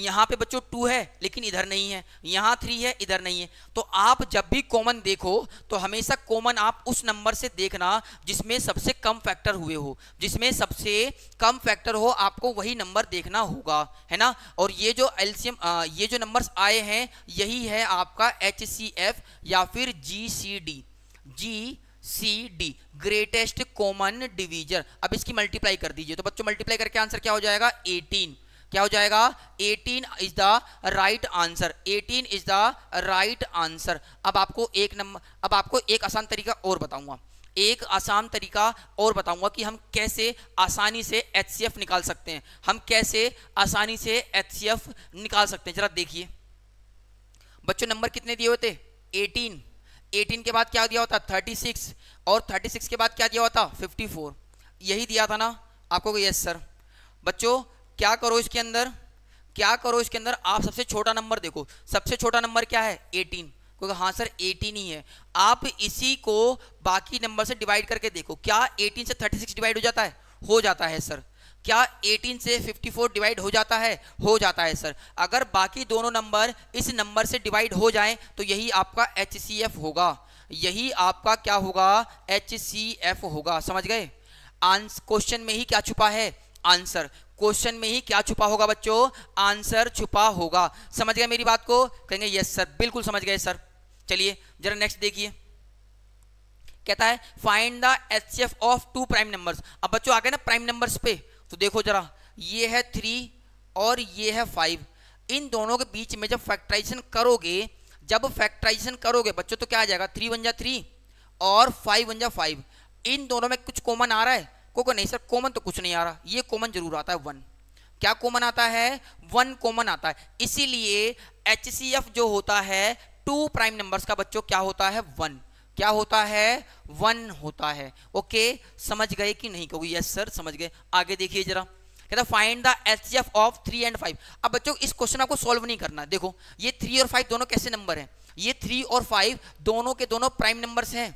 यहाँ पे बच्चों टू है लेकिन इधर नहीं है यहाँ थ्री है इधर नहीं है तो आप जब भी कॉमन देखो तो हमेशा कॉमन आप उस नंबर से देखना जिसमें सबसे कम फैक्टर हुए हो जिसमें सबसे कम फैक्टर हो आपको वही नंबर देखना होगा है ना और ये जो एल्सियम ये जो नंबर्स आए हैं यही है आपका एच सी एफ या फिर G C D G C D greatest common divisor अब इसकी मल्टीप्लाई कर दीजिए तो बच्चों मल्टीप्लाई करके आंसर क्या हो जाएगा एटीन क्या हो जाएगा 18 is the right answer 18 is the right answer अब आपको एक नंबर अब आपको एक आसान तरीका और बताऊंगा एक आसान तरीका और बताऊंगा कि हम कैसे आसानी से एच निकाल सकते हैं हम कैसे आसानी से एच निकाल सकते हैं जरा देखिए बच्चों नंबर कितने दिए होते 18 18 के बाद क्या दिया होता 36 और 36 के बाद क्या दिया होता 54 यही दिया था ना आपको यस सर बच्चों क्या करो इसके अंदर क्या करो इसके अंदर आप सबसे छोटा नंबर देखो सबसे छोटा नंबर क्या है एटीन क्योंकि हाँ सर एटीन ही है आप इसी को बाकी नंबर से डिवाइड करके देखो क्या एटीन से थर्टी सिक्स डिवाइड हो जाता है हो जाता है सर क्या 18 से 54 डिवाइड हो जाता है हो जाता है सर अगर बाकी दोनों नंबर इस नंबर से डिवाइड हो जाएं तो यही आपका एच होगा यही आपका क्या होगा एच होगा समझ गए क्वेश्चन में ही क्या छुपा है आंसर क्वेश्चन में ही क्या छुपा होगा बच्चों आंसर छुपा होगा समझ गए मेरी बात को कहेंगे यस सर बिल्कुल समझ गए सर चलिए जरा नेक्स्ट देखिए कहता है find the H F of two prime numbers अब बच्चों आ गए ना प्राइम नंबर्स पे तो देखो जरा ये है थ्री और ये है फाइव इन दोनों के बीच में जब फैक्ट्राइजेशन करोगे जब फैक्ट्राइजेशन करोगे बच्चों तो क्या आ जाएगा थ्री वन जा थ्री और फाइव वन जा फाइव इन दोनों में कुछ कॉमन आ रहा है को को नहीं सर कॉमन तो कुछ नहीं आ रहा ये कॉमन जरूर आता है वन क्या कॉमन आता है वन कॉमन आता है इसीलिए एच जो होता है टू प्राइम नंबर्स का बच्चों क्या होता है वन क्या होता है वन होता है ओके समझ गए कि नहीं कहू यस सर समझ गए आगे देखिए जरा कहता find the H of three and five अब बच्चों इस क्वेश्चन को सॉल्व नहीं करना देखो ये थ्री और फाइव दोनों कैसे नंबर हैं ये थ्री और फाइव दोनों के दोनों प्राइम नंबर्स हैं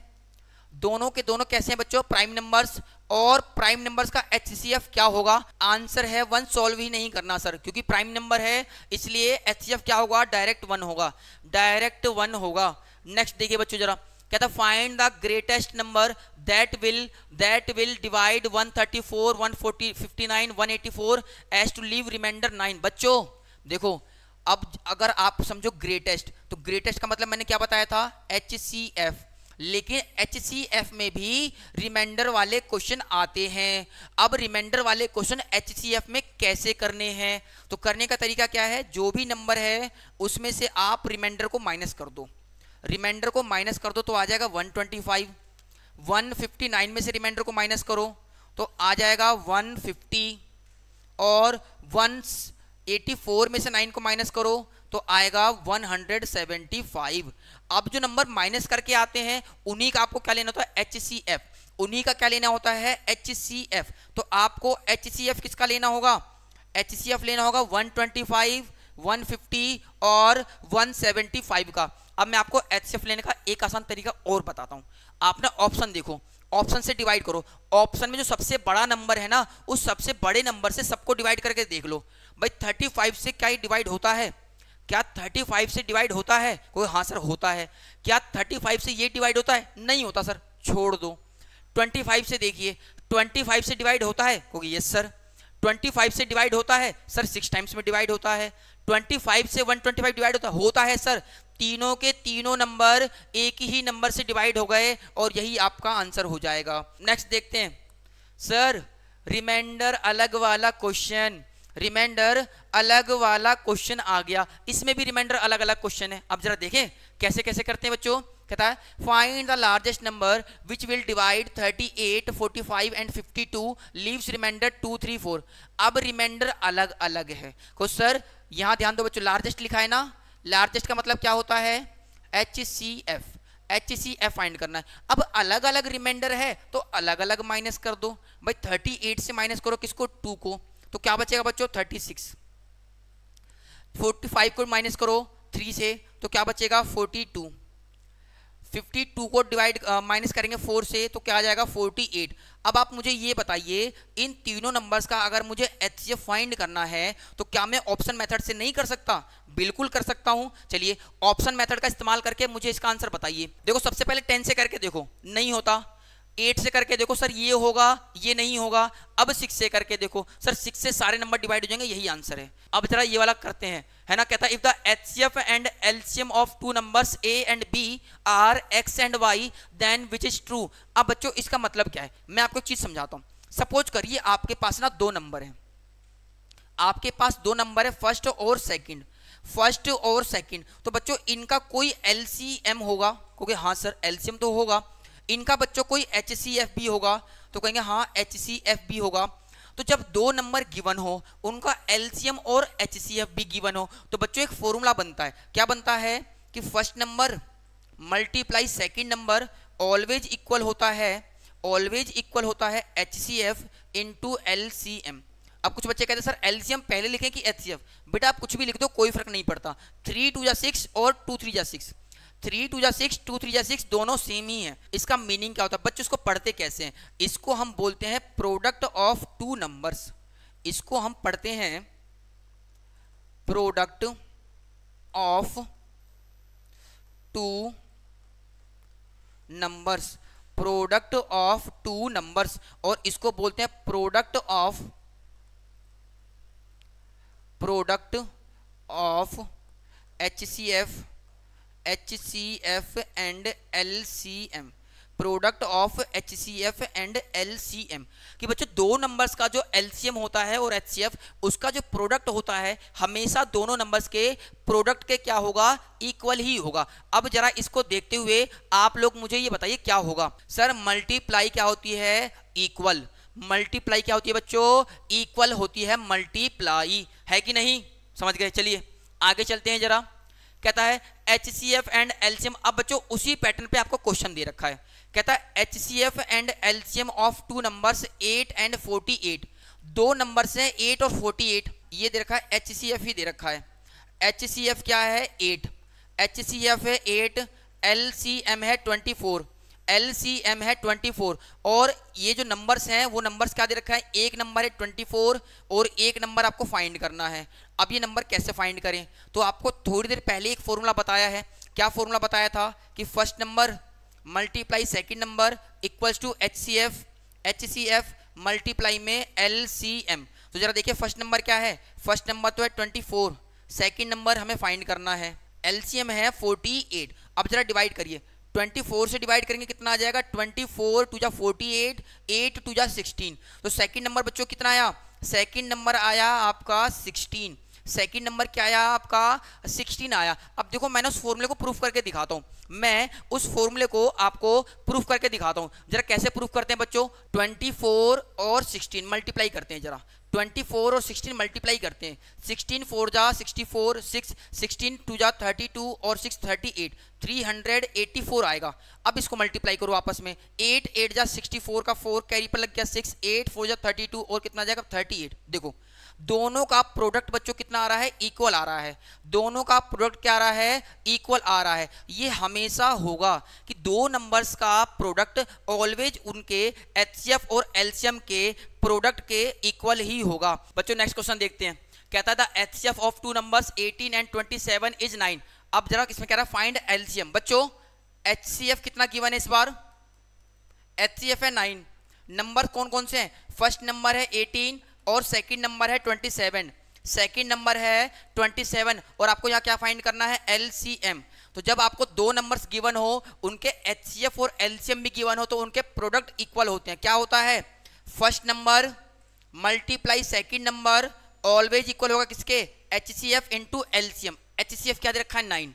दोनों के दोनों कैसे हैं बच्चों प्राइम नंबर्स और प्राइम नंबर्स का एच क्या होगा आंसर है वन सॉल्व ही नहीं करना सर क्योंकि प्राइम नंबर है इसलिए एच क्या होगा डायरेक्ट वन होगा डायरेक्ट वन होगा नेक्स्ट देखिए बच्चों जरा कहता find the greatest number that will that will divide 134 140 59 184 as to leave remainder 9 बच्चों देखो अब अगर आप समझो ग्रेटेस्ट तो ग्रेटेस्ट का मतलब मैंने क्या बताया था एच सी एफ लेकिन एच में भी रिमाइंडर वाले क्वेश्चन आते हैं अब रिमाइंडर वाले क्वेश्चन एच में कैसे करने हैं तो करने का तरीका क्या है जो भी नंबर है उसमें से आप रिमाइंडर को माइनस कर दो रिमाइंडर को माइनस कर दो तो आ जाएगा 125 159 में से रिमाइंडर को माइनस करो तो आ जाएगा 150 और 184 में से 9 को माइनस करो तो आएगा 175 अब जो नंबर माइनस करके आते हैं उन्हीं का आपको क्या लेना होता है एच सी एफ उन्हीं का क्या लेना होता है एच सी एफ तो आपको एच सी एफ किसका लेना होगा एच सी एफ लेना होगा वन ट्वेंटी फाइव 150 और 175 का अब मैं आपको एच सी एफ लेने का एक आसान तरीका और बताता हूँ आपने ऑप्शन देखो ऑप्शन से डिवाइड करो ऑप्शन में जो सबसे बड़ा नंबर है ना उस सबसे बड़े नंबर से सबको डिवाइड करके देख लो भाई 35 से क्या ही डिवाइड होता है क्या 35 से डिवाइड होता है कोई हाँ सर होता है क्या 35 से ये डिवाइड होता है नहीं होता सर छोड़ दो 25 से देखिए 25 से डिवाइड होता है कोगी यस सर 25 से डिवाइड होता है सर सिक्स टाइम्स में डिवाइड होता है 25 से 125 डिवाइड होता होता है सर तीनों के तीनों नंबर एक ही नंबर से डिवाइड हो गए और यही आपका आंसर हो जाएगा नेक्स्ट देखते हैं सर रिमाइंडर अलग वाला क्वेश्चन रिमाइंडर अलग वाला क्वेश्चन आ गया इसमें भी रिमाइंडर अलग अलग क्वेश्चन है अब जरा देखें कैसे कैसे करते हैं बच्चों कहता है find the largest number which will divide 38, 45 and 52 leaves remainder 2, 3, 4 अब रिमाइंडर अलग अलग है को तो सर यहाँ ध्यान दो बच्चों लार्जेस्ट लिखा है ना लार्जेस्ट का मतलब क्या होता है H C F H C F find करना है अब अलग अलग रिमाइंडर है तो अलग अलग माइनस कर दो भाई 38 से माइनस करो किसको टू को तो क्या बचेगा बच्चों थर्टी सिक्स फोर्टी फाइव को माइनस करो थ्री से तो क्या बचेगा फोर्टी टू फिफ्टी टू को डिवाइड माइनस करेंगे फोर से तो क्या आ जाएगा फोर्टी एट अब आप मुझे ये बताइए इन तीनों नंबर्स का अगर मुझे एच फाइंड करना है तो क्या मैं ऑप्शन मेथड से नहीं कर सकता बिल्कुल कर सकता हूं चलिए ऑप्शन मेथड का इस्तेमाल करके मुझे इसका आंसर बताइए देखो सबसे पहले टेन से करके देखो नहीं होता एट से करके देखो सर ये होगा ये नहीं होगा अब सिक्स से करके देखो सर सिक्स से सारे नंबर डिवाइड हो जाएंगे यही आंसर है अब जरा ये वाला करते हैं है ना कहता है if the F and LCM of two numbers A and B are X and Y then which is true अब बच्चों इसका मतलब क्या है मैं आपको एक चीज समझाता हूँ सपोज करिए आपके पास ना दो नंबर है आपके पास दो नंबर है फर्स्ट और सेकेंड फर्स्ट और सेकेंड तो बच्चों इनका कोई एल होगा क्योंकि हाँ सर एल तो होगा इनका बच्चों कोई एच सी एफ बी होगा तो कहेंगे हाँ एच सी एफ बी होगा तो जब दो नंबर गिवन हो उनका एलसीएम और H C F be given हो तो बच्चों एक फॉर्मूला बनता है क्या बनता है कि first number multiply second number always equal होता है ऑलवेज इक्वल होता है H C F into L C M अब कुछ बच्चे कहते हैं सर एलसीएम पहले लिखें कि एच सी एफ बेटा आप कुछ भी लिख दो कोई फर्क नहीं पड़ता थ्री टू या सिक्स और टू थ्री या सिक्स थ्री टू या सिक्स टू थ्री या सिक्स दोनों सेम ही है इसका मीनिंग क्या होता है बच्चे इसको पढ़ते कैसे हैं इसको हम बोलते हैं प्रोडक्ट ऑफ टू नंबर्स इसको हम पढ़ते हैं product of two numbers product of two numbers और इसको बोलते हैं product of product of H C F H C F and L C M product of H C F and L C M कि बच्चों दो numbers का जो L C M होता है और एच सी एफ उसका जो प्रोडक्ट होता है हमेशा दोनों नंबर्स के प्रोडक्ट के क्या होगा इक्वल ही होगा अब जरा इसको देखते हुए आप लोग मुझे ये बताइए क्या होगा सर मल्टीप्लाई क्या होती है इक्वल मल्टीप्लाई क्या होती है बच्चों इक्वल होती है मल्टीप्लाई है कि नहीं समझ गए चलिए आगे चलते हैं जरा कहता है H C F and LCM अब बच्चों उसी पैटर्न पे आपको क्वेश्चन दे रखा है कहता है H C F and LCM of two numbers eight and forty eight दो नंबर्स हैं एट और फोर्टी एट ये दे रखा है एच सी एफ ही दे रखा है एच सी एफ क्या है एट एच सी एफ है एट एल सी एम है twenty four L C M है ट्वेंटी फोर और ये जो नंबर्स हैं वो नंबर्स क्या दे रखा है एक नंबर है ट्वेंटी फोर और एक नंबर आपको फाइंड करना है अब ये नंबर कैसे फाइंड करें तो आपको थोड़ी देर पहले एक फॉर्मूला बताया है क्या फॉर्मूला बताया था कि first number multiply second number equals to H C F H C F multiply में एल सी एम तो जरा देखिए फर्स्ट नंबर क्या है फर्स्ट नंबर तो है ट्वेंटी फोर सेकेंड नंबर हमें फाइंड करना है एल सी एम है फोर्टी एट अब जरा डिवाइड करिए 24 से डिवाइड करेंगे कितना आ जाएगा 24 टू जा एट एट टू जा सिक्सटीन तो सेकेंड नंबर बच्चों कितना आया सेकेंड नंबर आया आपका सिक्सटीन सेकेंड नंबर क्या आया आपका सिक्सटीन आया अब देखो मैंने उस फॉर्मूले को प्रूफ करके दिखाता हूँ मैं उस फॉर्मूले को आपको प्रूफ करके दिखाता हूँ जरा कैसे प्रूफ करते हैं बच्चों ट्वेंटी फोर और सिक्सटीन मल्टीप्लाई करते हैं जरा 24 और 16 मल्टीप्लाई करते हैं 16 फोर जा 64 सिक्स सिक्सटीन टू जा थर्टी और 6 एट थ्री आएगा अब इसको मल्टीप्लाई करो आपस में 8 8 जा 64 का 4 कैरी पर लग गया 6 8 फोर जा थर्टी और कितना जाएगा 38 देखो दोनों का प्रोडक्ट बच्चों कितना आ रहा है इक्वल आ रहा है दोनों का प्रोडक्ट क्या आ रहा है इक्वल आ रहा है ये हमेशा होगा कि दो नंबर्स का प्रोडक्ट ऑलवेज उनके एच और एल के प्रोडक्ट के इक्वल ही होगा बच्चों नेक्स्ट क्वेश्चन देखते हैं कहता था H of two number eighteen and seven is nine अब जरा इसमें कह रहा है फाइंड एल्शियम बच्चों एच कितना गिवन है इस बार एच है नाइन नंबर कौन कौन से हैं फर्स्ट नंबर है एटीन और सेकंड नंबर है 27 सेकंड नंबर है 27 और आपको यहाँ क्या फाइंड करना है एल तो जब आपको दो नंबर्स गिवन हो उनके एच और एल भी गिवन हो तो उनके प्रोडक्ट इक्वल होते हैं क्या होता है first number multiply second number always equal होगा किसके H C F into L C M H C F क्या दे रखा है नाइन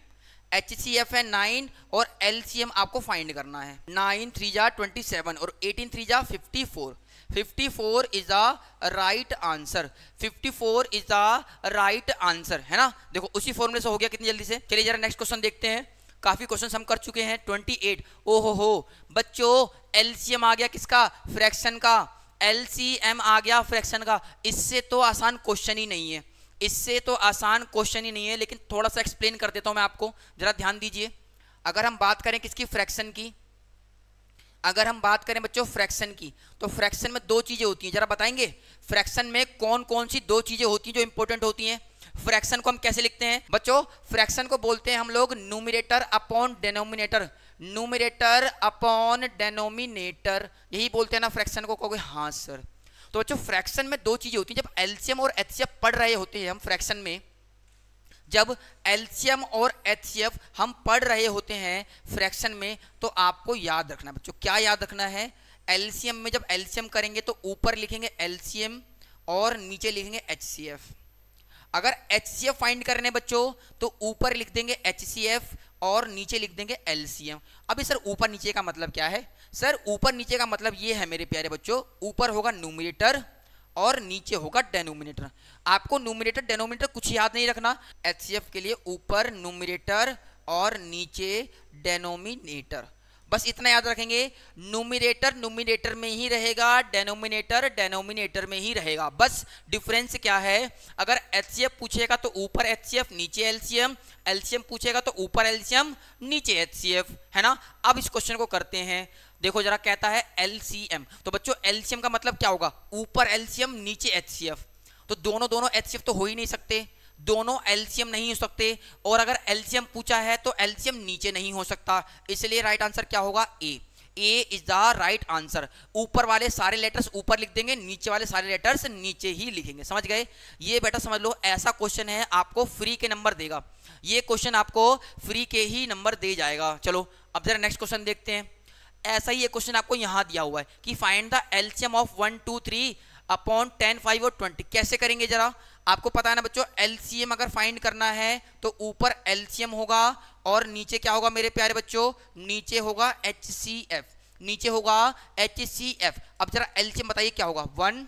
एच सी एफ है नाइन और एल सी एम आपको फाइंड करना है नाइन थ्री जा ट्वेंटी सेवन और एटीन थ्री जा fifty four 54 is the right answer 54 is the right answer है ना देखो उसी फॉर्मूले से हो गया कितनी जल्दी से चलिए जरा नेक्स्ट क्वेश्चन देखते हैं काफी क्वेश्चन हम कर चुके हैं 28 ओहो हो बच्चों एलसीएम आ गया किसका फ्रैक्शन का एलसीएम आ गया फ्रैक्शन का इससे तो आसान क्वेश्चन ही नहीं है इससे तो आसान क्वेश्चन ही नहीं है लेकिन थोड़ा सा एक्सप्लेन कर देता हूं मैं आपको जरा ध्यान दीजिए अगर हम बात करें किसकी फ्रैक्शन की अगर हम बात करें बच्चों फ्रैक्शन की तो फ्रैक्शन में दो चीज़ें होती हैं जरा बताएंगे फ्रैक्शन में कौन कौन सी दो चीज़ें होती हैं जो इंपॉर्टेंट होती हैं फ्रैक्शन को हम कैसे लिखते हैं बच्चों फ्रैक्शन को बोलते हैं हम लोग numerator upon denominator numerator upon denominator यही बोलते हैं ना फ्रैक्शन को कहोगे हाँ सर तो बच्चों फ्रैक्शन में दो चीज़ें होती हैं जब एल्सियम और एचसीएफ पढ़ रहे होते हैं हम फ्रैक्शन में जब एल्शियम और एच हम पढ़ रहे होते हैं फ्रैक्शन में तो आपको याद रखना बच्चों क्या याद रखना है एल्शियम में जब एल्शियम करेंगे तो ऊपर लिखेंगे एल्शियम और नीचे लिखेंगे एच अगर एच फाइंड करने बच्चों तो ऊपर लिख देंगे एच और नीचे लिख देंगे एल्शियम अभी सर ऊपर नीचे का मतलब क्या है सर ऊपर नीचे का मतलब ये है मेरे प्यारे बच्चों ऊपर होगा न्यूमिनेटर और नीचे होगा डेनोमिनेटर आपको नोमिनेटर डेनोमिनेटर कुछ याद नहीं रखना एच के लिए ऊपर नोमिनेटर और नीचे डेनोमिनेटर बस इतना याद रखेंगे नोमिनेटर नोमिनेटर में ही रहेगा डेनोमिनेटर डेनोमिनेटर में ही रहेगा बस डिफरेंस क्या है अगर एच पूछेगा तो ऊपर एच नीचे एलसीएम एलसीएम पूछेगा तो ऊपर एलसीएम नीचे एच है ना अब इस क्वेश्चन को करते हैं देखो जरा कहता है एलसीएम तो बच्चों एलसीएम का मतलब क्या होगा ऊपर एलसीएम नीचे एचसीएफ तो दोनों दोनों एचसीएफ तो हो ही नहीं सकते दोनों एलसीएम नहीं हो सकते और अगर एलसीएम पूछा है तो एलसीएम नीचे नहीं हो सकता इसलिए राइट आंसर क्या होगा A A is the right answer ऊपर वाले सारे लेटर्स ऊपर लिख देंगे नीचे वाले सारे लेटर्स नीचे ही लिखेंगे समझ गए ये बेटा समझ लो ऐसा क्वेश्चन है आपको फ्री के नंबर देगा ये क्वेश्चन आपको फ्री के ही नंबर दे जाएगा चलो अब जरा नेक्स्ट क्वेश्चन देखते हैं ऐसा ही एक क्वेश्चन आपको यहां दिया हुआ है कि find the LCM of one two three upon ten five और ट्वेंटी कैसे करेंगे जरा आपको पता है ना बच्चों एलसीएम अगर फाइंड करना है तो ऊपर एलसीएम होगा और नीचे क्या होगा मेरे प्यारे बच्चों नीचे होगा एच नीचे होगा एच अब जरा एलसीएम बताइए क्या होगा वन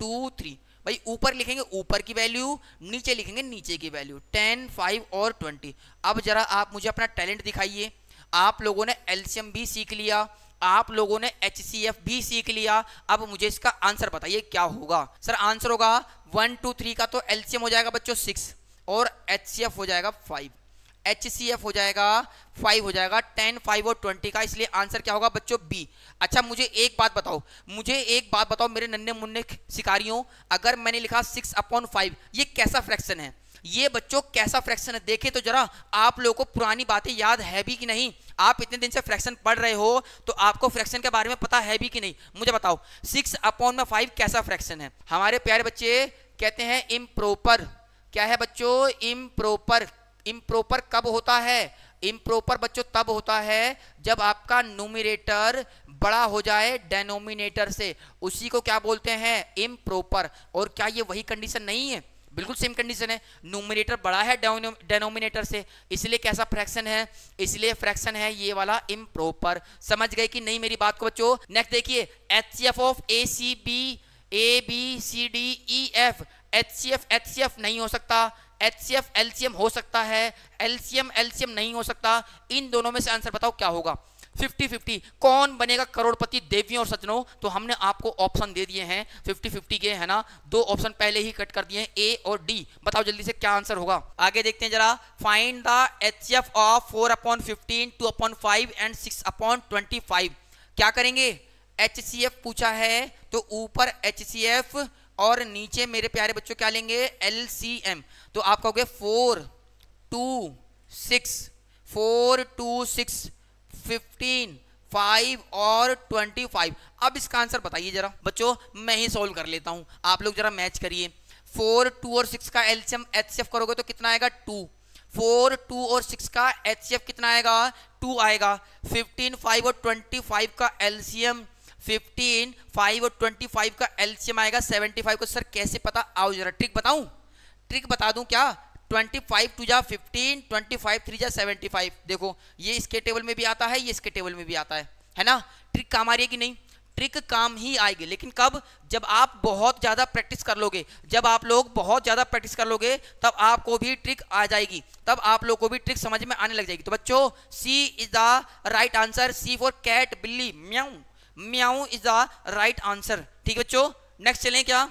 टू थ्री भाई ऊपर लिखेंगे ऊपर की वैल्यू नीचे लिखेंगे नीचे की वैल्यू टेन फाइव और ट्वेंटी अब जरा आप मुझे अपना टैलेंट दिखाइए आप लोगों ने एल्शियम भी सीख लिया आप लोगों ने एच भी सीख लिया अब मुझे इसका आंसर बताइए क्या होगा सर आंसर होगा वन टू थ्री का तो एल्शियम हो जाएगा बच्चों सिक्स और एच हो जाएगा फाइव एच सी एफ हो जाएगा फाइव हो जाएगा टेन फाइव और ट्वेंटी का इसलिए आंसर क्या होगा बच्चों बी अच्छा मुझे एक बात बताओ मुझे एक बात बताओ मेरे नन्हे मुन्ने शिकारियों अगर मैंने लिखा सिक्स अपॉन फाइव ये कैसा फ्रैक्शन है ये बच्चों कैसा फ्रैक्शन है देखें तो जरा आप लोगों को पुरानी बातें याद है भी कि नहीं आप इतने दिन से फ्रैक्शन पढ़ रहे हो तो आपको फ्रैक्शन के बारे में पता है भी कि नहीं मुझे बताओ सिक्स अपॉन में फाइव कैसा फ्रैक्शन है हमारे प्यारे बच्चे कहते हैं इम क्या है बच्चों इम इम्प्रोपर कब होता है इम्प्रोपर बच्चों तब होता है जब आपका नोमिनेटर बड़ा हो जाए डेनोमिनेटर से उसी को क्या बोलते हैं इम्प्रोपर और क्या ये वही कंडीशन नहीं है बिल्कुल सेम कंडीशन है नोमिनेटर बड़ा है डेनोमिनेटर से इसलिए कैसा फ्रैक्शन है इसलिए फ्रैक्शन है ये वाला इम समझ गए कि नहीं मेरी बात को बच्चों नेक्स्ट देखिए H C F of A C B A B C D E F H C F H C F नहीं हो सकता H C F L C M हो सकता है एलसीएम एम नहीं हो सकता इन दोनों में से आंसर बताओ क्या होगा फिफ्टी फिफ्टी कौन बनेगा करोड़पति देवियों और सज्जनों तो हमने आपको ऑप्शन दे दिए हैं फिफ्टी फिफ्टी के है ना दो ऑप्शन पहले ही कट कर दिए हैं ए और डी बताओ जल्दी से क्या आंसर होगा आगे देखते हैं जरा find the H F of four upon fifteen two upon five and six upon twenty five क्या करेंगे एच सी एफ पूछा है तो ऊपर एच सी एफ और नीचे मेरे प्यारे बच्चों क्या लेंगे एल सी एम तो आप कहोगे four two six four two six fifteen five और ट्वेंटी फाइव अब इसका आंसर बताइए जरा बच्चों मैं ही सॉल्व कर लेता हूँ आप लोग जरा मैच करिए फोर टू और सिक्स का एलसीएम एच करोगे तो कितना आएगा टू फोर टू और सिक्स का एच कितना आएगा टू आएगा फिफ्टीन फाइव और ट्वेंटी फाइव का एलसीएम फिफ्टीन फाइव और ट्वेंटी फाइव का एलसीएम आएगा सेवेंटी फाइव को सर कैसे पता आओ जरा ट्रिक बताऊं ट्रिक बता दूं क्या ट्वेंटी फाइव टू जा फिफ्टीन ट्वेंटी फाइव थ्री जा सेवेंटी फाइव देखो ये इसके टेबल में भी आता है ये इसके टेबल में भी आता है है ना ट्रिक काम आ रही है कि नहीं ट्रिक काम ही आएगी लेकिन कब जब आप बहुत ज़्यादा प्रैक्टिस कर लोगे जब आप लोग बहुत ज़्यादा प्रैक्टिस कर लोगे तब आपको भी ट्रिक आ जाएगी तब आप लोग को भी ट्रिक समझ में आने लग जाएगी तो बच्चों C is the right answer C for cat बिल्ली म्याऊ म्याऊ इज द राइट आंसर ठीक है बच्चों नेक्स्ट चलें क्या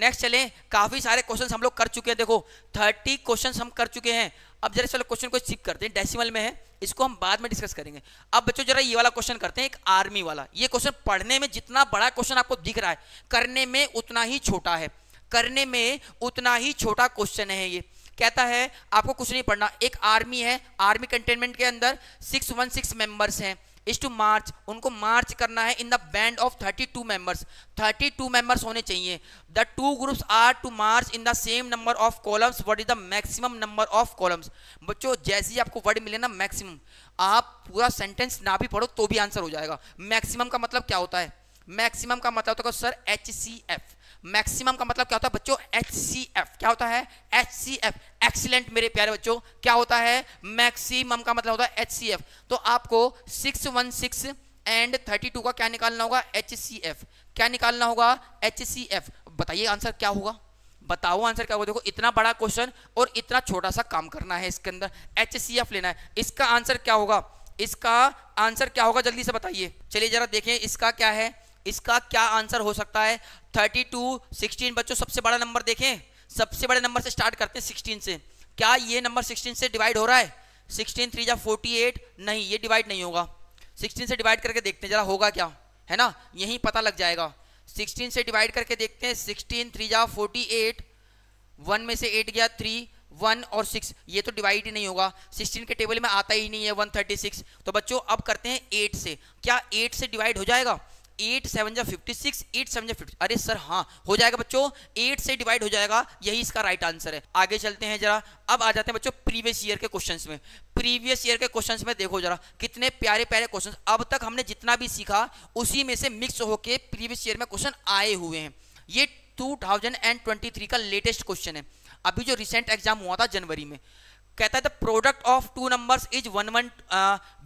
नेक्स्ट चलें काफ़ी सारे क्वेश्चन हम लोग कर चुके हैं देखो थर्टी क्वेश्चन हम कर चुके हैं अब जरा चलो क्वेश्चन को चिप करते हैं डेसिमल में है इसको हम बाद में डिस्कस करेंगे अब बच्चों जरा ये वाला क्वेश्चन करते हैं एक आर्मी वाला ये क्वेश्चन पढ़ने में जितना बड़ा क्वेश्चन आपको दिख रहा है करने में उतना ही छोटा है करने में उतना ही छोटा क्वेश्चन है ये कहता है आपको कुछ नहीं पढ़ना एक आर्मी है आर्मी कंटेनमेंट के अंदर सिक्स वन सिक्स मेंबर्स हैं इज टू मार्च उनको मार्च करना है in the band of 32 members 32 members होने चाहिए the two groups are to march in the same number of columns what is the maximum number of columns बच्चों जैसे ही आपको word मिले ना मैक्सिमम आप पूरा सेंटेंस ना भी पढ़ो तो भी आंसर हो जाएगा मैक्सिमम का मतलब क्या होता है मैक्सिमम का मतलब होता है sir H C F maximum का मतलब क्या होता है बच्चों एच सी एफ क्या होता है एच सी एफ एक्सीलेंट मेरे प्यारे बच्चों क्या होता है मैक्सिमम का मतलब होता है एच सी एफ तो आपको six one six and thirty two का क्या निकालना होगा एच सी एफ क्या निकालना होगा एच सी एफ बताइए आंसर क्या होगा बताओ आंसर क्या होगा देखो इतना बड़ा क्वेश्चन और इतना छोटा सा काम करना है इसके अंदर एच सी एफ लेना है इसका आंसर क्या होगा इसका आंसर क्या होगा जल्दी से बताइए चलिए जरा देखें इसका क्या है इसका क्या आंसर हो सकता है थर्टी टू सिक्सटीन बच्चों सबसे बड़ा नंबर देखें सबसे बड़े नंबर से स्टार्ट करते हैं सिक्सटीन से क्या ये नंबर सिक्सटीन से डिवाइड हो रहा है सिक्सटीन थ्री जा फोर्टी एट नहीं ये डिवाइड नहीं होगा सिक्सटीन से डिवाइड करके देखते हैं जरा होगा क्या है ना यहीं पता लग जाएगा सिक्सटीन से डिवाइड करके देखते हैं सिक्सटीन थ्री जा फोर्टी एट वन में से एट गया थ्री वन और सिक्स ये तो डिवाइड ही नहीं होगा सिक्सटीन के टेबल में आता ही नहीं है वन थर्टी सिक्स तो बच्चों अब करते हैं एट से क्या एट से डिवाइड हो जाएगा एट सेवन जा फिफ्टी सिक्स एट सेवन जा फिफ्टी अरे सर हाँ हो जाएगा बच्चों एट से डिवाइड हो जाएगा यही इसका राइट आंसर है आगे चलते हैं जरा अब आ जाते हैं बच्चों प्रीवियस ईयर के क्वेश्चन में प्रीवियस ईयर के क्वेश्चन में देखो जरा कितने प्यारे प्यारे क्वेश्चन अब तक हमने जितना भी सीखा उसी में से मिक्स होकर प्रीवियस ईयर में क्वेश्चन आए हुए हैं ये 2023 का लेटेस्ट क्वेश्चन है अभी जो रिसेंट एग्जाम हुआ था जनवरी में कहता है the product of two numbers is one one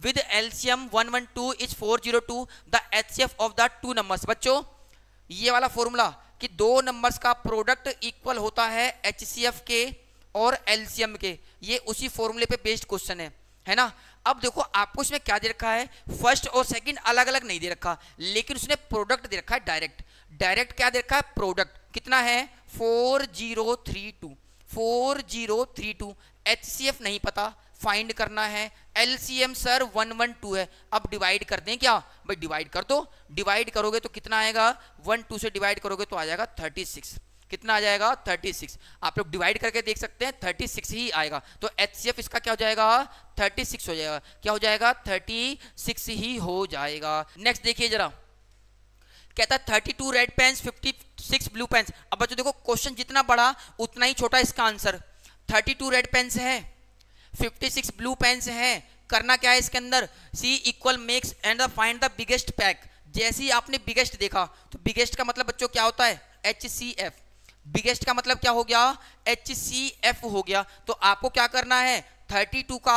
with LCM one one two is four zero two the H of the two numbers बच्चों ये वाला फॉर्मूला कि दो नंबर्स का प्रोडक्ट इक्वल होता है एच सी एफ के और एल्सियम के ये उसी फॉर्मूले पे बेस्ड क्वेश्चन है है ना अब देखो आपको इसमें क्या दे रखा है फर्स्ट और सेकंड अलग अलग नहीं दे रखा लेकिन उसने प्रोडक्ट दे रखा है डायरेक्ट डायरेक्ट क्या दे रखा है प्रोडक्ट कितना है four zero three two four zero three two H नहीं पता फाइंड करना है एलसीएम सर 112 है अब डिवाइड कर दें क्या भाई डिवाइड कर दो डिवाइड करोगे तो कितना आएगा 12 से डिवाइड करोगे तो आ जाएगा 36 कितना आ जाएगा 36 आप लोग डिवाइड करके देख सकते हैं 36 ही आएगा तो एच इसका क्या हो जाएगा 36 हो जाएगा क्या हो जाएगा 36 ही हो जाएगा नेक्स्ट देखिए जरा कहता thirty two red pens 56 blue pens अब बच्चों देखो क्वेश्चन जितना बड़ा उतना ही छोटा इसका answer thirty two red pens है फिफ्टी सिक्स ब्लू पेन्स है करना क्या है इसके अंदर see equal makes and the find the biggest pack जैसे ही आपने बिगेस्ट देखा तो बिगेस्ट का मतलब बच्चों क्या होता है एच सी एफ बिगेस्ट का मतलब क्या हो गया एच सी एफ हो गया तो आपको क्या करना है 32 का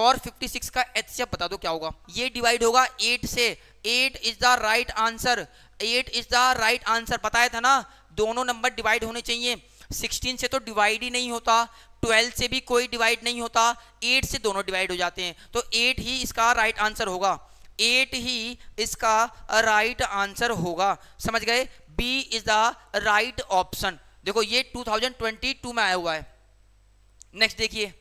और 56 का एच सी एफ बता दो क्या होगा ये डिवाइड होगा 8 से 8 is the right answer 8 is the right answer बताया था ना दोनों नंबर डिवाइड होने चाहिए 16 से तो डिवाइड ही नहीं होता 12 से भी कोई डिवाइड नहीं होता 8 से दोनों डिवाइड हो जाते हैं तो 8 ही इसका राइट आंसर होगा 8 ही इसका राइट आंसर होगा समझ गए B is the right option देखो ये 2022 में आया हुआ है नेक्स्ट देखिए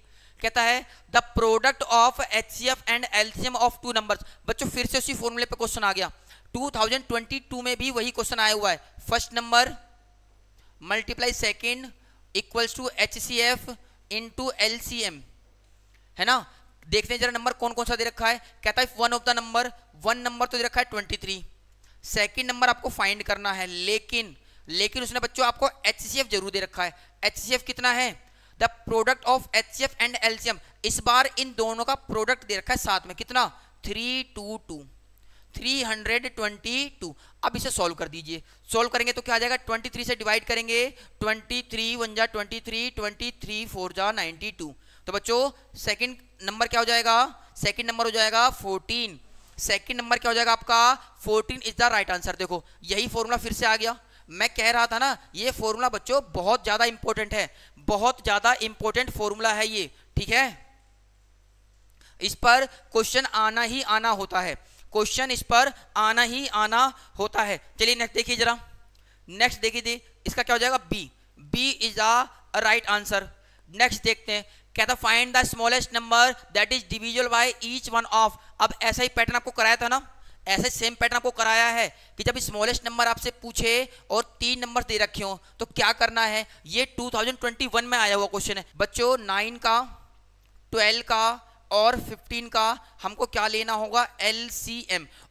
कहता है the product of H C F and LCM of two numbers बच्चों फिर से उसी फॉर्मूले पे क्वेश्चन आ गया 2022 में भी वही क्वेश्चन आया हुआ है first number multiply second equals to H C F into LCM है ना देखते हैं जरा नंबर कौन कौन सा दे रखा है कहता है one of the number one number तो दे रखा है ट्वेंटी थ्री सेकेंड नंबर आपको फाइंड करना है लेकिन लेकिन उसने बच्चों आपको एच जरूर दे रखा है एच कितना है the product of H and LCM इस बार इन दोनों का प्रोडक्ट दे रखा है साथ में कितना थ्री टू टू 322 अब इसे सॉल्व कर दीजिए सॉल्व करेंगे तो क्या आ जाएगा 23 से डिवाइड करेंगे 23 थ्री वन जा twenty three twenty three four जा नाइन्टी तो बच्चों सेकंड नंबर क्या हो जाएगा सेकंड नंबर हो जाएगा 14 सेकंड नंबर क्या हो जाएगा आपका 14 इज द राइट आंसर देखो यही फॉर्मूला फिर से आ गया मैं कह रहा था ना ये फॉर्मूला बच्चों बहुत ज़्यादा इंपॉर्टेंट है बहुत ज़्यादा इंपॉर्टेंट फॉर्मूला है ये ठीक है इस पर क्वेश्चन आना ही आना होता है क्वेश्चन इस पर आना ही आना होता है चलिए नेक्स्ट देखिए जरा नेक्स्ट देखिए दे, इसका क्या हो जाएगा B B is a right answer next देखते हैं कहता find the smallest number that is divisible by each one of अब ऐसा ही पैटर्न आपको कराया था ना ऐसे सेम पैटर्न आपको कराया है कि जब स्मॉलेस्ट नंबर आपसे पूछे और तीन नंबर दे रखे हो तो क्या करना है ये 2021 में आया हुआ क्वेश्चन है बच्चों नाइन का ट्वेल्व का और 15 का हमको क्या लेना होगा एल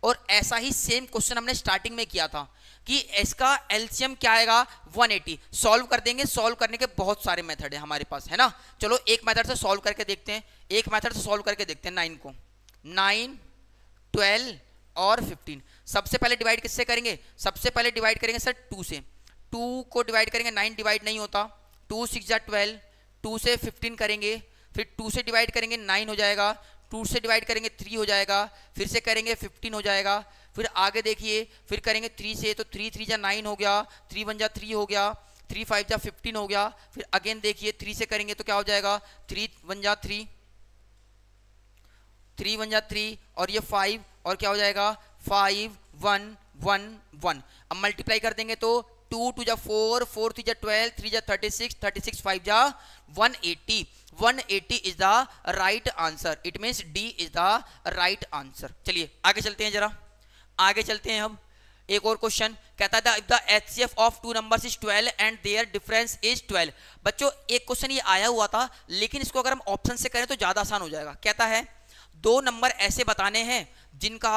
और ऐसा ही सेम क्वेश्चन हमने स्टार्टिंग में किया था कि इसका एल क्या आएगा 180 सॉल्व कर देंगे सॉल्व करने के बहुत सारे मेथड है हमारे पास है ना चलो एक मेथड से सॉल्व करके देखते हैं एक मेथड से सॉल्व करके देखते हैं नाइन को नाइन ट्वेल्व और फिफ्टीन सबसे पहले डिवाइड किससे करेंगे सबसे पहले डिवाइड करेंगे सर टू से टू को डिवाइड करेंगे नाइन डिवाइड नहीं होता टू सिक्स या ट्वेल्व टू से फिफ्टीन करेंगे फिर टू से डिवाइड करेंगे नाइन हो जाएगा टू से डिवाइड करेंगे थ्री हो जाएगा फिर से करेंगे फिफ्टीन हो जाएगा फिर आगे देखिए फिर करेंगे थ्री से तो थ्री थ्री जा नाइन हो गया थ्री वन जा थ्री हो गया थ्री फाइव जा फिफ्टीन हो गया फिर अगेन देखिए थ्री से करेंगे तो क्या हो जाएगा थ्री वन जा थ्री थ्री वन जा थ्री और ये फाइव और क्या हो जाएगा फाइव वन वन वन अब मल्टीप्लाई कर देंगे तो टू टू जा फोर फोर थ्री जा ट्वेल्व थ्री जा thirty six thirty six five जा one eighty 180 is the right answer it means D is the right answer चलिए आगे चलते हैं जरा आगे चलते हैं हम एक और क्वेश्चन कहता था if the H C F of two numbers is 12 and their difference is 12 बच्चों एक क्वेश्चन ये आया हुआ था लेकिन इसको अगर हम ऑप्शन से करें तो ज़्यादा आसान हो जाएगा कहता है दो नंबर ऐसे बताने हैं जिनका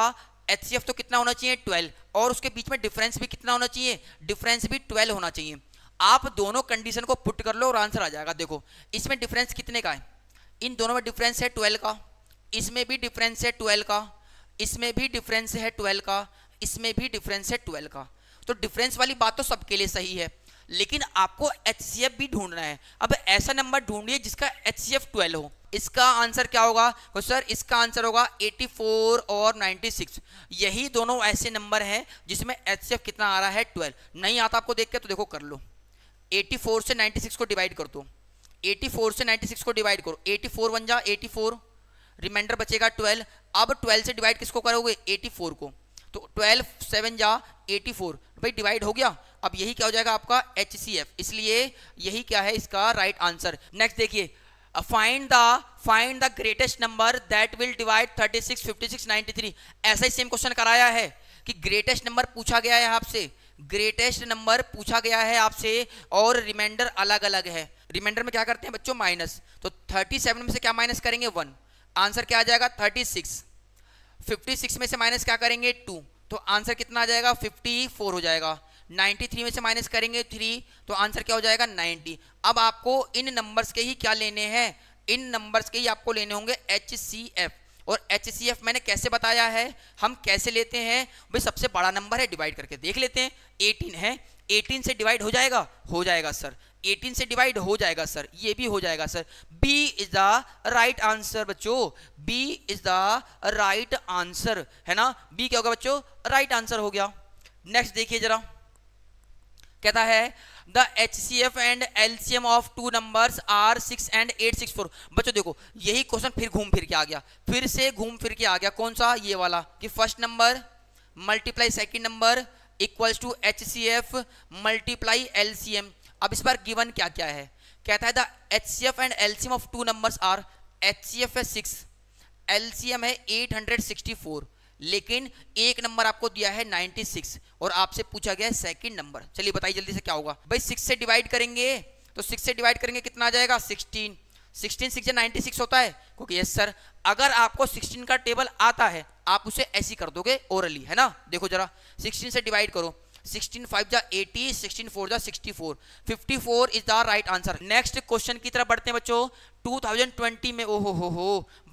एच तो कितना होना चाहिए 12 और उसके बीच में डिफरेंस भी कितना होना चाहिए डिफरेंस भी 12 होना चाहिए आप दोनों कंडीशन को पुट कर लो और आंसर आ जाएगा देखो इसमें डिफरेंस कितने का है इन दोनों में डिफरेंस है ट्वेल्व का इसमें भी डिफरेंस है ट्वेल्व का इसमें भी डिफरेंस है ट्वेल्व का इसमें भी डिफरेंस है ट्वेल्व का तो डिफरेंस वाली बात तो सबके लिए सही है लेकिन आपको एच भी ढूंढना है अब ऐसा नंबर ढूंढिए जिसका एच सी हो इसका आंसर क्या होगा तो सर इसका आंसर होगा 84 और 96 यही दोनों ऐसे नंबर हैं जिसमें एच कितना आ रहा है 12 नहीं आता आपको देख के तो देखो कर लो 84 से 96 को डिवाइड कर दो 84 से 96 को डिवाइड करो 84 फोर बन जा एटी रिमाइंडर बचेगा 12 अब 12 से डिवाइड किसको करोगे 84 को तो 12 सेवन जा 84 फोर भाई डिवाइड हो गया अब यही क्या हो जाएगा आपका एच इसलिए यही क्या है इसका राइट आंसर नेक्स्ट देखिए find the find the greatest number that will divide 36, 56, 93 ऐसा ही सेम क्वेश्चन कराया है कि ग्रेटेस्ट नंबर पूछा गया है आपसे हाँ ग्रेटेस्ट नंबर पूछा गया है आपसे और रिमाइंडर अलग अलग है रिमाइंडर में क्या करते हैं बच्चों माइनस तो 37 में से क्या माइनस करेंगे वन आंसर क्या आ जाएगा 36 56 में से माइनस क्या करेंगे टू तो आंसर कितना आ जाएगा 54 हो जाएगा 93 में से माइनस करेंगे थ्री तो आंसर क्या हो जाएगा नाइन्टी अब आपको इन नंबर्स के ही क्या लेने हैं इन नंबर्स के ही आपको लेने होंगे एच सी एफ और एच मैंने कैसे बताया है हम कैसे लेते हैं भाई सबसे बड़ा नंबर है डिवाइड करके देख लेते हैं 18 है 18 से डिवाइड हो जाएगा हो जाएगा सर 18 से डिवाइड हो जाएगा सर ये भी हो जाएगा sir B is the right answer बच्चों B is the right answer है ना B क्या होगा बच्चों राइट आंसर हो गया नेक्स्ट देखिए जरा कहता है the H C F and L C M of two number are six and eight six four बच्चों देखो यही क्वेश्चन फिर घूम फिर के आ गया फिर से घूम फिर के आ गया कौन सा ये वाला कि first number multiply second number equals to H C F multiply L C M अब इस बार गिवन क्या क्या है कहता है the H C F and L C M of two number are H C F है सिक्स एल सी एम है एट हंड्रेड सिक्सटी फोर लेकिन एक नंबर आपको दिया है 96 और आपसे पूछा गया है सेकंड नंबर चलिए बताइए जल्दी से क्या होगा भाई सिक्स से डिवाइड करेंगे तो सिक्स से डिवाइड करेंगे कितना आ जाएगा sixteen sixteen six ninety six होता है क्योंकि यस सर अगर आपको सिक्सटीन का टेबल आता है आप उसे ऐसी कर दोगे ओरली है ना देखो जरा सिक्सटीन से डिवाइड करो सिक्सटीन फाइव जा एटी सिक्सटीन फोर जा sixty four fifty four is the right answer next question की तरफ बढ़ते हैं बच्चों टू थाउजेंड ट्वेंटी में ओहो हो हो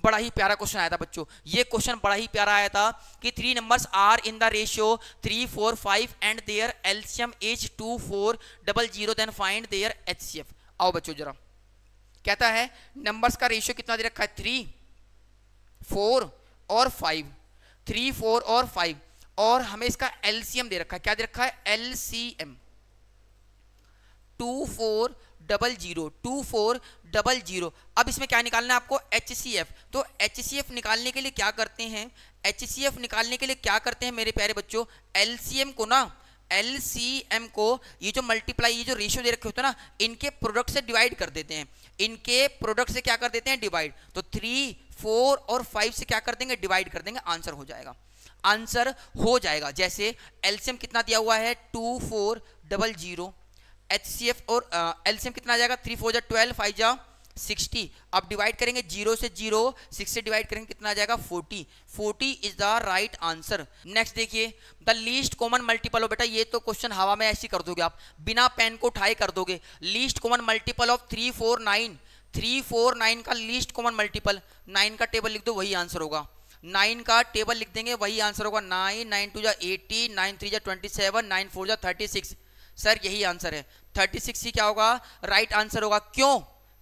बड़ा ही प्यारा क्वेश्चन आया था बच्चों ये क्वेश्चन बड़ा ही प्यारा आया था कि three numbers are in the ratio three four five and their LCM H two four double zero then find their H आओ बच्चों जरा कहता है नंबर्स का रेशियो कितना दे रखा है थ्री फोर और फाइव थ्री फोर और फाइव और हमें इसका एलसीएम दे रखा है क्या दे रखा है LCM two four double zero two four double zero अब इसमें क्या निकालना है आपको एच सी एफ तो एच सी एफ निकालने के लिए क्या करते हैं एच सी एफ निकालने के लिए क्या करते हैं मेरे प्यारे बच्चों एल सी एम को ना एल सी एम को ये जो मल्टीप्लाई ये जो रेशियो दे रखे होते हैं ना इनके प्रोडक्ट से डिवाइड कर देते हैं इनके प्रोडक्ट से क्या कर देते हैं डिवाइड तो थ्री फोर और फाइव से क्या कर देंगे डिवाइड कर देंगे आंसर हो जाएगा आंसर हो जाएगा जैसे एल्सियम कितना दिया हुआ है two four double zero H C F और एल्सियम कितना आ जाएगा थ्री फोर जा ट्वेल्व फाइव जा सिक्सटी अब डिवाइड करेंगे जीरो से जीरो सिक्स से डिवाइड करेंगे कितना आ जाएगा forty forty is the right answer next देखिए the least common multiple of बेटा ये तो क्वेश्चन हवा में ऐसी कर दोगे आप बिना पेन को उठाए कर दोगे least common multiple of three four nine three four nine का लीस्ट कॉमन मल्टीपल नाइन का टेबल लिख दो वही आंसर होगा नाइन का टेबल लिख देंगे वही आंसर होगा नाइन नाइन टू जा एटी नाइन थ्री जा ट्वेंटी सेवन नाइन फोर जा थर्टी सिक्स सर यही आंसर है थर्टी सिक्स ही क्या होगा राइट आंसर होगा क्यों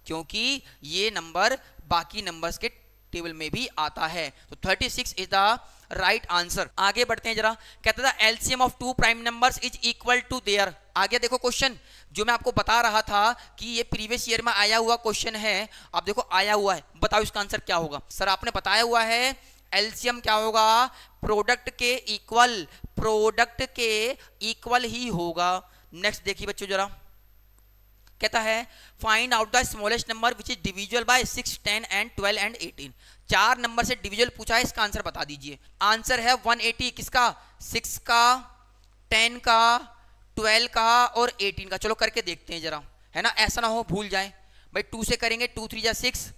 क्योंकि ये नंबर बाकी नंबर्स के टेबल में भी आता है तो thirty six is the right answer आगे बढ़ते हैं जरा कहता था LCM of two prime number is equal to their आगे देखो क्वेश्चन जो मैं आपको बता रहा था कि ये प्रीवियस ईयर में आया हुआ क्वेश्चन है आप देखो आया हुआ है बताओ इसका आंसर क्या होगा सर आपने बताया हुआ है एल्शियम क्या होगा प्रोडक्ट के इक्वल प्रोडक्ट के इक्वल ही होगा नेक्स्ट देखिए बच्चों जरा कहता है find out the smallest number which is divisible by six ten and twelve and eighteen चार नंबर से डिविजुअल पूछा है इसका आंसर बता दीजिए आंसर है वन एटी किसका सिक्स का टेन का ट्वेल्व का और एटीन का चलो करके देखते हैं जरा है ना ऐसा ना हो भूल जाए भाई टू से करेंगे टू थ्री या सिक्स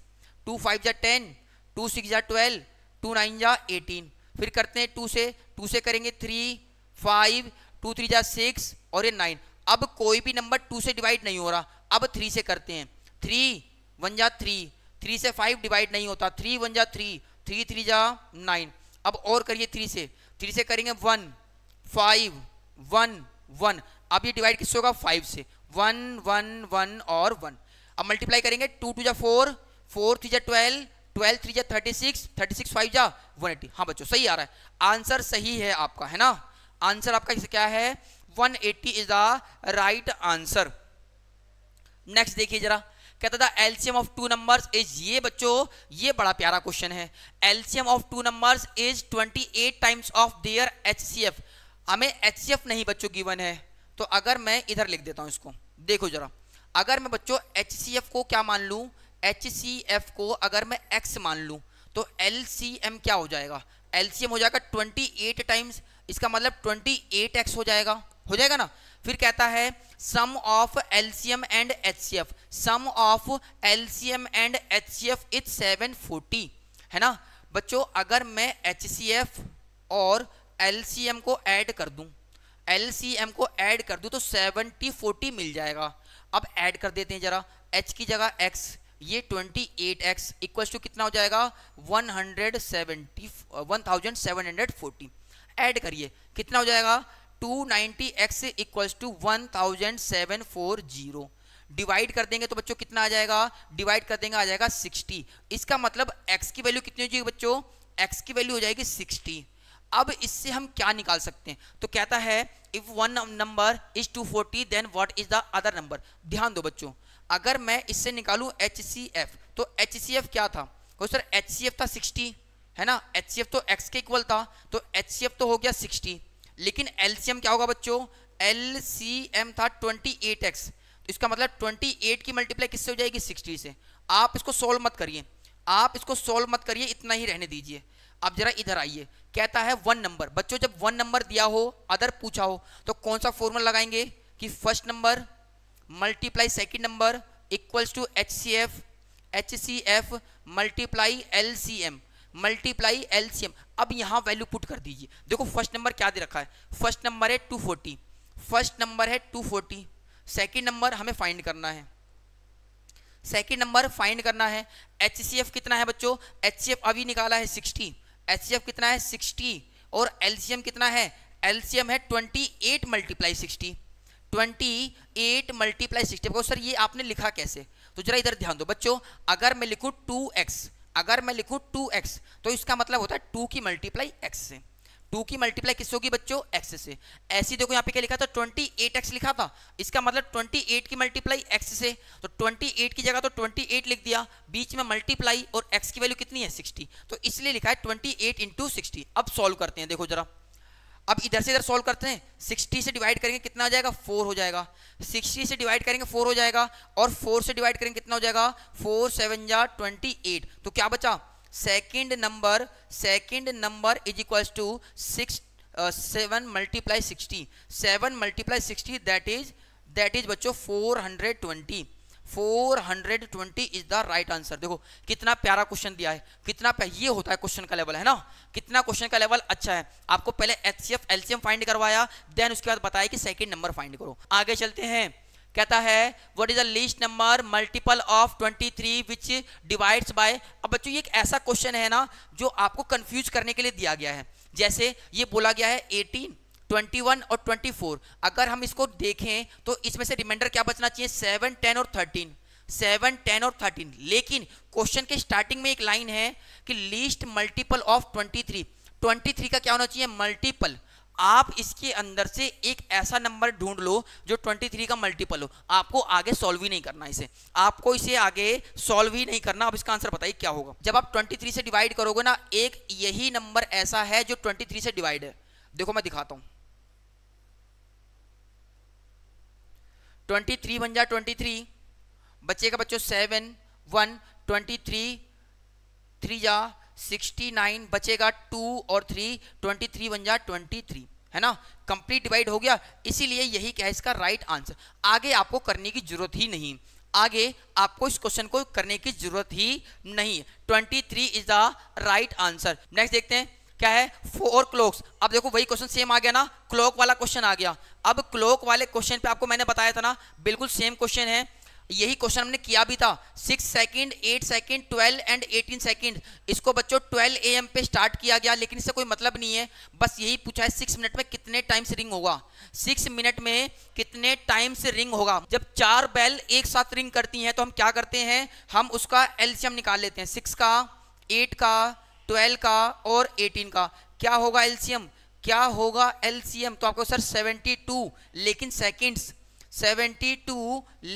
टू फाइव या टेन टू सिक्स या ट्वेल्व टू नाइन जा एटीन फिर करते हैं टू से टू से करेंगे थ्री फाइव टू थ्री जा सिक्स और ये नाइन अब कोई भी नंबर टू से डिवाइड नहीं हो रहा अब थ्री से करते हैं थ्री वन जा थ्री थ्री से फाइव डिवाइड नहीं होता थ्री वन जा थ्री थ्री थ्री जा नाइन अब और करिए थ्री से थ्री से करेंगे वन फाइव वन वन अब ये डिवाइड किससे होगा फाइव से वन वन वन और वन अब मल्टीप्लाई करेंगे टू टू जा फोर फोर थ्री जा twelve twelve three thirty six thirty six five one हाँ बच्चों सही आ रहा है आंसर सही है आपका है ना आंसर आपका क्या है one eighty is the right answer next देखिए जरा कहता था LCM of two numbers is ये बच्चों ये बड़ा प्यारा क्वेश्चन है LCM of two numbers is eight times of their HCF हमें एचसीएफ नहीं बच्चों गिवन है तो अगर मैं इधर लिख देता हूं इसको देखो जरा अगर मैं बच्चों एचसीएफ को क्या मान लूँ एच सी एफ को अगर मैं एक्स मान लूँ तो एल सी एम क्या हो जाएगा एल सी एम हो जाएगा ट्वेंटी एट टाइम्स इसका मतलब ट्वेंटी एट एक्स हो जाएगा हो जाएगा ना फिर कहता है sum of L C M and H C F sum of L C M and H C F is seven forty है ना बच्चों अगर मैं एच सी एफ और एल सी एम को ऐड कर दूँ एल सी एम को ऐड कर दूँ तो सेवनटी फोर्टी मिल जाएगा अब ऐड कर देते हैं ज़रा एच की जगह एक्स ये 28x एक्स इक्वल टू कितना हो जाएगा 170 1740 ऐड करिए कितना हो जाएगा 290x इक्वल टू 1740 डिवाइड कर देंगे तो बच्चों कितना आ जाएगा डिवाइड कर देंगे आ जाएगा 60 इसका मतलब x की वैल्यू कितनी हो जाएगी बच्चों x की वैल्यू हो जाएगी 60 अब इससे हम क्या निकाल सकते हैं तो कहता है if one number is 240 then what is the other number ध्यान दो बच्चों अगर मैं इससे निकालूं एच तो एच क्या था तो सर एच था सिक्सटी है ना एच तो एक्स के इक्वल था तो एच तो हो गया सिक्सटी लेकिन एल क्या होगा बच्चों एल था ट्वेंटी एट एक्स इसका मतलब 28 की मल्टीप्लाई किससे हो जाएगी 60 से आप इसको सोल्व मत करिए आप इसको सोल्व मत करिए इतना ही रहने दीजिए आप जरा इधर आइए कहता है वन नंबर बच्चों जब वन नंबर दिया हो अदर पूछा हो तो कौन सा फॉर्मूला लगाएंगे कि first number multiply second number equals to H C F H C F multiply L C M multiply L C M अब यहाँ वैल्यू पुट कर दीजिए देखो फर्स्ट नंबर क्या दे रखा है फर्स्ट नंबर है टू फोर्टी फर्स्ट नंबर है टू फोर्टी सेकेंड नंबर हमें फाइंड करना है सेकेंड नंबर फाइंड करना है एच सी एफ कितना है बच्चों एच सी एफ अभी निकाला है सिक्सटी एच सी एफ कितना है सिक्सटी और एल सी एम कितना है एल सी एम है twenty eight multiply sixty twenty eight multiply sixty because sir ये आपने लिखा कैसे तो जरा इधर ध्यान दो बच्चों अगर मैं लिखूँ टू एक्स अगर मैं लिखूँ टू एक्स तो इसका मतलब होता है टू की मल्टीप्लाई एक्स से टू की मल्टीप्लाई किससे होगी बच्चों एक्स से ऐसी देखो यहाँ पे क्या लिखा था ट्वेंटी एट एक्स लिखा था इसका मतलब ट्वेंटी एट की मल्टीप्लाई एक्स से तो ट्वेंटी एट की जगह तो ट्वेंटी एट लिख दिया बीच में मल्टीप्लाई और एक्स की वैल्यू कितनी है सिक्सटी तो इसलिए लिखा है ट्वेंटी एट इंटू सिक्सटी अब सॉल्व करते हैं देखो जरा अब इधर से इधर सॉल्व करते हैं 60 से डिवाइड करेंगे कितना हो जाएगा 4 हो जाएगा 60 से डिवाइड करेंगे 4 हो जाएगा और 4 से डिवाइड करेंगे कितना हो जाएगा 4 सेवन जा ट्वेंटी तो क्या बचा second number second number is equals to six seven multiply sixty seven multiply sixty that is that is बच्चों four hundred twenty 420 is the right answer देखो कितना प्यारा क्वेश्चन दिया है कितना ये होता है क्वेश्चन का लेवल है ना कितना क्वेश्चन का लेवल अच्छा है आपको पहले एचसीएफ एलसीएम फाइंड करवाया देन उसके बाद बताया कि सेकंड नंबर फाइंड करो आगे चलते हैं कहता है what is the least number multiple of 23 which divides by अब बच्चों ये एक ऐसा क्वेश्चन है ना जो आपको कंफ्यूज करने के लिए दिया गया है जैसे ये बोला गया है 18 21 और 24 अगर हम इसको देखें तो इसमें से रिमाइंडर क्या बचना चाहिए सेवन टेन और थर्टीन सेवन टेन और थर्टीन लेकिन क्वेश्चन के स्टार्टिंग में एक लाइन है कि least multiple of twenty three twenty three का क्या होना चाहिए मल्टीपल आप इसके अंदर से एक ऐसा नंबर ढूंढ लो जो 23 का मल्टीपल हो आपको आगे सॉल्व ही नहीं करना इसे आपको इसे आगे सॉल्व ही नहीं करना अब इसका आंसर बताइए क्या होगा जब आप 23 से डिवाइड करोगे ना एक यही नंबर ऐसा है जो 23 से डिवाइड है देखो मैं दिखाता हूं ट्वेंटी थ्री बन जा ट्वेंटी थ्री बच्चे का बच्चों seven one twenty three three जा सिक्सटी नाइन बचेगा टू और थ्री ट्वेंटी थ्री बन जा ट्वेंटी थ्री है ना कंप्लीट डिवाइड हो गया इसीलिए यही क्या है इसका राइट right आंसर आगे आपको करने की जरूरत ही नहीं आगे आपको इस क्वेश्चन को करने की जरूरत ही नहीं twenty three is the right answer next देखते हैं क्या है फोर क्लॉक्स अब देखो वही क्वेश्चन सेम आ गया ना क्लॉक वाला क्वेश्चन आ गया अब क्लॉक वाले क्वेश्चन पे आपको मैंने बताया था ना बिल्कुल सेम क्वेश्चन है यही क्वेश्चन हमने किया भी था six second eight second twelve and eighteen second इसको बच्चों ट्वेल्व ए पे स्टार्ट किया गया लेकिन इससे कोई मतलब नहीं है बस यही पूछा है सिक्स मिनट में कितने टाइम से रिंग होगा सिक्स मिनट में कितने टाइम से रिंग होगा जब चार बैल एक साथ रिंग करती हैं तो हम क्या करते हैं हम उसका एल्शियम निकाल लेते हैं सिक्स का एट का ट्वेल्व का और एटीन का क्या होगा एलसीएम क्या होगा एलसीएम तो आपको सर सेवेंटी टू लेकिन सेकेंड्स सेवेंटी टू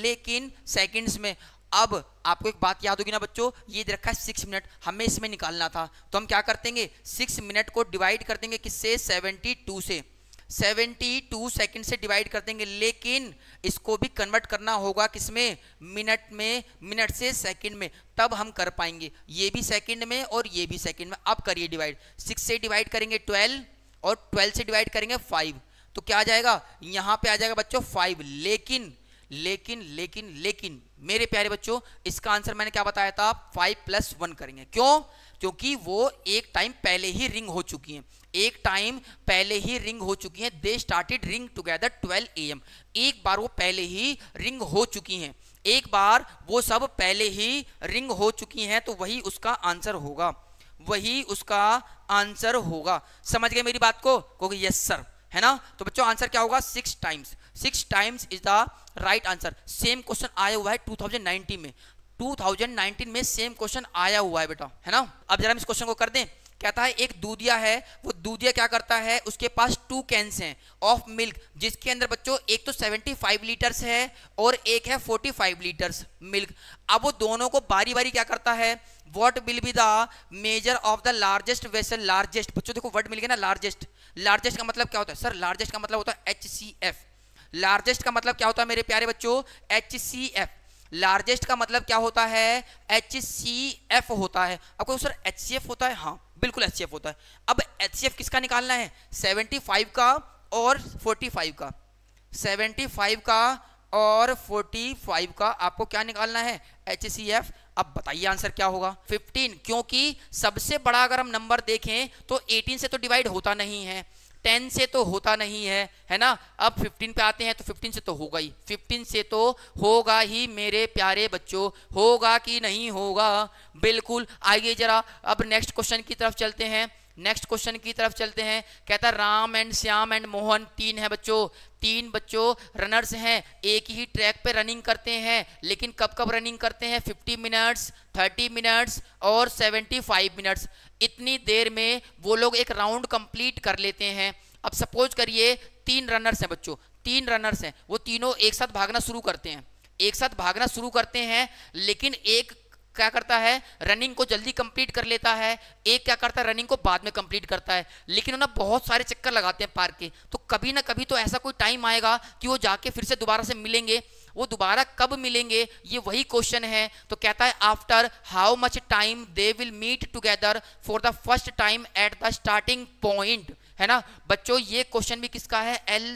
लेकिन सेकेंड्स में अब आपको एक बात याद होगी ना बच्चों ये रखा है सिक्स मिनट हमें इसमें निकालना था तो हम क्या कर देंगे सिक्स मिनट को डिवाइड कर देंगे किससे सेवेंटी टू से 72 सेकंड से डिवाइड कर देंगे लेकिन इसको भी कन्वर्ट करना होगा किसमें मिनट में मिनट से सेकंड में तब हम कर पाएंगे ये भी सेकंड में और ये भी सेकंड में अब करिए डिवाइड सिक्स से डिवाइड करेंगे ट्वेल्व और ट्वेल्व से डिवाइड करेंगे फाइव तो क्या आ जाएगा यहाँ पे आ जाएगा बच्चों फाइव लेकिन लेकिन लेकिन लेकिन मेरे प्यारे बच्चों इसका आंसर मैंने क्या बताया था फाइव प्लस वन करेंगे क्यों क्योंकि वो एक टाइम पहले ही रिंग हो चुकी हैं एक टाइम पहले ही रिंग हो चुकी हैं they started ring together 12 M एक बार वो पहले ही रिंग हो चुकी हैं एक बार वो सब पहले ही रिंग हो चुकी हैं तो वही उसका आंसर होगा वही उसका आंसर होगा समझ गए मेरी बात को क्योंकि यस सर है ना तो बच्चों आंसर क्या होगा six times six times is the right answer same question आया हुआ है 2019 में 2019 में सेम क्वेश्चन आया हुआ है बेटा है ना अब जरा हम इस क्वेश्चन को कर दें कहता है एक दूधिया है वो दूधिया क्या करता है उसके पास टू कैंस हैं ऑफ मिल्क जिसके अंदर बच्चों एक तो 75 लीटर्स है और एक है 45 लीटर्स मिल्क अब वो दोनों को बारी बारी क्या करता है what will be the measure of the largest vessel largest बच्चों देखो वर्ड मिल गया ना लार्जेस्ट लार्जेस्ट का मतलब क्या होता है सर लार्जेस्ट का मतलब होता है एच सी एफ लार्जेस्ट का मतलब क्या होता है मेरे प्यारे बच्चों एच सी एफ लार्जेस्ट का मतलब क्या होता है एच सी एफ होता है आपको सर एच सी एफ होता है हाँ बिल्कुल एच होता है अब एच किसका निकालना है 75 का और 45 का 75 का और 45 का आपको क्या निकालना है एच अब बताइए आंसर क्या होगा 15 क्योंकि सबसे बड़ा अगर हम नंबर देखें तो 18 से तो डिवाइड होता नहीं है टेन से तो होता नहीं है है ना अब फिफ्टीन पे आते हैं तो फिफ्टीन से तो होगा ही फिफ्टीन से तो होगा ही मेरे प्यारे बच्चों होगा कि नहीं होगा बिल्कुल आइए जरा अब नेक्स्ट क्वेश्चन की तरफ चलते हैं नेक्स्ट क्वेश्चन की तरफ चलते हैं कहता है राम एंड श्याम एंड मोहन तीन है बच्चों तीन बच्चों रनर्स हैं एक ही ट्रैक पे रनिंग करते हैं लेकिन कब कब रनिंग करते हैं 50 मिनट्स 30 मिनट्स और 75 मिनट्स इतनी देर में वो लोग एक राउंड कंप्लीट कर लेते हैं अब सपोज करिए तीन रनर्स हैं बच्चों तीन रनर्स हैं वो तीनों एक साथ भागना शुरू करते हैं एक साथ भागना शुरू करते हैं लेकिन एक क्या करता है रनिंग को जल्दी कंप्लीट कर लेता है एक क्या करता है रनिंग को बाद में कंप्लीट करता है लेकिन ना बहुत सारे चक्कर लगाते हैं पार्क के तो कभी ना कभी तो ऐसा कोई टाइम आएगा कि वो जाके फिर से दोबारा से मिलेंगे वो दोबारा कब मिलेंगे ये वही क्वेश्चन है तो कहता है after how much time they will meet together for the first time at the starting point है ना बच्चों ये क्वेश्चन भी किसका है एल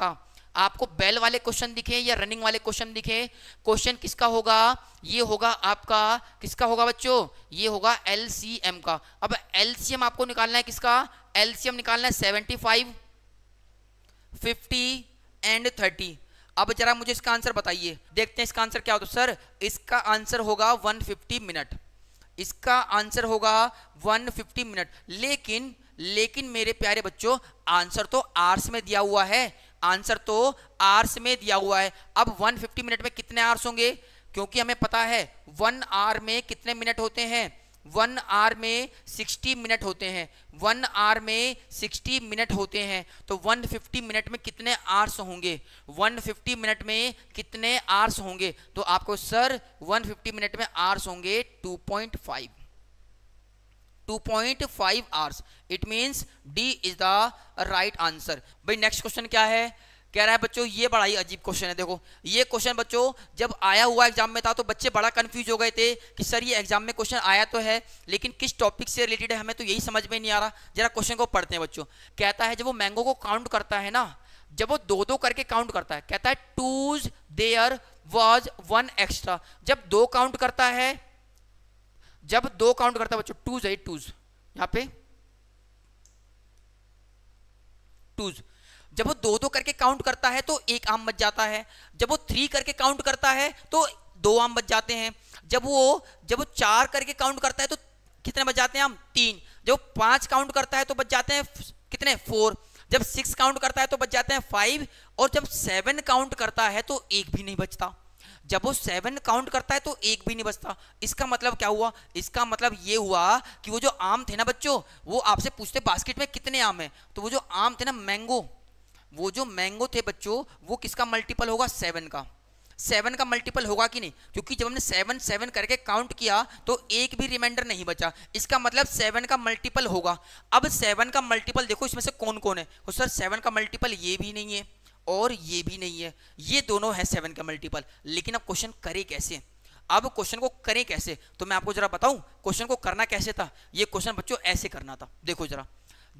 का आपको बेल वाले क्वेश्चन दिखे या रनिंग वाले क्वेश्चन दिखे क्वेश्चन किसका होगा ये होगा आपका किसका होगा बच्चों ये होगा एल का अब एल आपको निकालना है किसका एल निकालना है सेवेंटी फाइव एंड थर्टी अब जरा मुझे इसका आंसर बताइए देखते हैं इसका आंसर क्या होता है सर इसका आंसर होगा 150 मिनट इसका आंसर होगा 150 मिनट लेकिन लेकिन मेरे प्यारे बच्चों आंसर तो आर्स में दिया हुआ है आंसर तो आर्स में दिया हुआ है अब 150 मिनट में कितने आर्स होंगे क्योंकि हमें पता है वन आर में कितने मिनट होते हैं वन आर में 60 मिनट होते हैं वन आर में 60 मिनट होते हैं तो 150 मिनट में कितने आर्स होंगे 150 मिनट में कितने आर्स होंगे तो आपको सर 150 मिनट में आर्स होंगे 2.5 2.5 hours it means D is the right answer भाई नेक्स्ट क्वेश्चन क्या है कह रहा है बच्चों ये बड़ा ही अजीब क्वेश्चन है देखो ये क्वेश्चन बच्चों जब आया हुआ एग्जाम में था तो बच्चे बड़ा कंफ्यूज हो गए थे कि सर ये एग्जाम में क्वेश्चन आया तो है लेकिन किस टॉपिक से रिलेटेड है हमें तो यही समझ में नहीं आ रहा जरा क्वेश्चन को पढ़ते हैं बच्चों कहता है जब वो मैंगो को काउंट करता है ना जब वो दो दो करके काउंट करता है कहता है twos there was one extra जब दो काउंट करता है जब दो काउंट करता है बच्चों टूज है टूज यहां पे टूज जब वो दो दो करके काउंट करता है तो एक आम बच जाता है जब वो थ्री करके काउंट करता है तो दो आम बच जाते हैं जब वो जब वो चार करके काउंट करता है तो कितने बच जाते हैं आम तीन जब पांच काउंट करता है तो बच जाते हैं कितने फोर जब सिक्स काउंट करता है तो बच जाते हैं फाइव और जब सेवन काउंट करता है तो एक भी नहीं बचता जब वो सेवन काउंट करता है तो एक भी नहीं बचता इसका मतलब क्या हुआ इसका मतलब ये हुआ कि वो जो आम थे ना बच्चों वो आपसे पूछते बास्केट में कितने आम हैं तो वो जो आम थे ना मैंगो वो जो मैंगो थे बच्चों वो किसका मल्टीपल होगा सेवन का सेवन का मल्टीपल होगा कि नहीं क्योंकि जब हमने सेवन सेवन करके काउंट किया तो एक भी रिमाइंडर नहीं बचा इसका मतलब सेवन का मल्टीपल होगा अब सेवन का मल्टीपल देखो इसमें से कौन कौन है तो सर सेवन का मल्टीपल ये भी नहीं है और ये भी नहीं है ये दोनों है सेवन का मल्टीपल लेकिन अब क्वेश्चन करें कैसे अब क्वेश्चन को करें कैसे तो मैं आपको जरा बताऊं क्वेश्चन को करना कैसे था ये क्वेश्चन बच्चों ऐसे करना था देखो जरा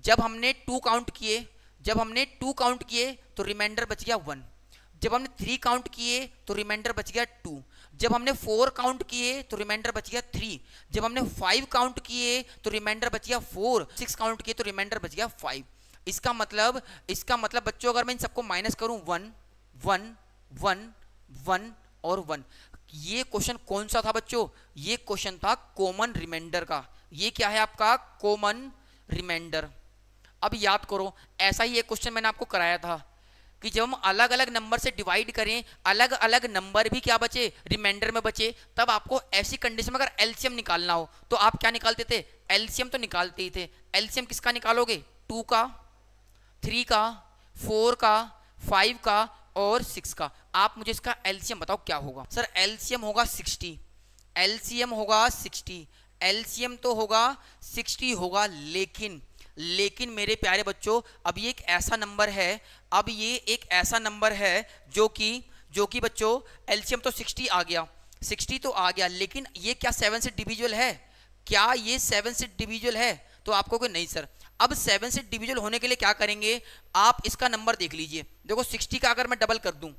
जब हमने टू काउंट किए जब हमने टू काउंट किए तो रिमाइंडर बच गया वन जब हमने थ्री काउंट किए तो रिमाइंडर बच गया टू जब हमने फोर काउंट किए तो रिमाइंडर बच गया थ्री जब हमने फाइव काउंट किए तो रिमाइंडर बच गया फोर सिक्स काउंट किए तो रिमाइंडर बच गया फाइव इसका मतलब इसका मतलब बच्चों अगर मैं इन सबको माइनस करूं वन वन वन वन और वन ये क्वेश्चन कौन सा था बच्चों ये क्वेश्चन था कॉमन रिमाइंडर का ये क्या है आपका कॉमन रिमाइंडर अब याद करो ऐसा ही एक क्वेश्चन मैंने आपको कराया था कि जब हम अलग अलग नंबर से डिवाइड करें अलग अलग नंबर भी क्या बचे रिमाइंडर में बचे तब आपको ऐसी कंडीशन में अगर एल्शियम निकालना हो तो आप क्या निकालते थे एल्शियम तो निकालते ही थे एल्शियम किसका निकालोगे टू का थ्री का फोर का फाइव का और सिक्स का आप मुझे इसका एलसीएम बताओ क्या होगा सर एलसीएम होगा सिक्सटी एलसीएम होगा सिक्सटी एलसीएम तो होगा सिक्सटी होगा लेकिन लेकिन मेरे प्यारे बच्चों अब ये एक ऐसा नंबर है अब ये एक ऐसा नंबर है जो कि जो कि बच्चों एलसीएम तो सिक्सटी आ गया सिक्सटी तो आ गया लेकिन ये क्या सेवन से डिविजुअल है क्या ये सेवन से डिविजुअल है तो आपको कोई नहीं सर अब सेवन से डिविजल होने के लिए क्या करेंगे आप इसका नंबर देख लीजिए देखो सिक्सटी का अगर मैं डबल कर दूँ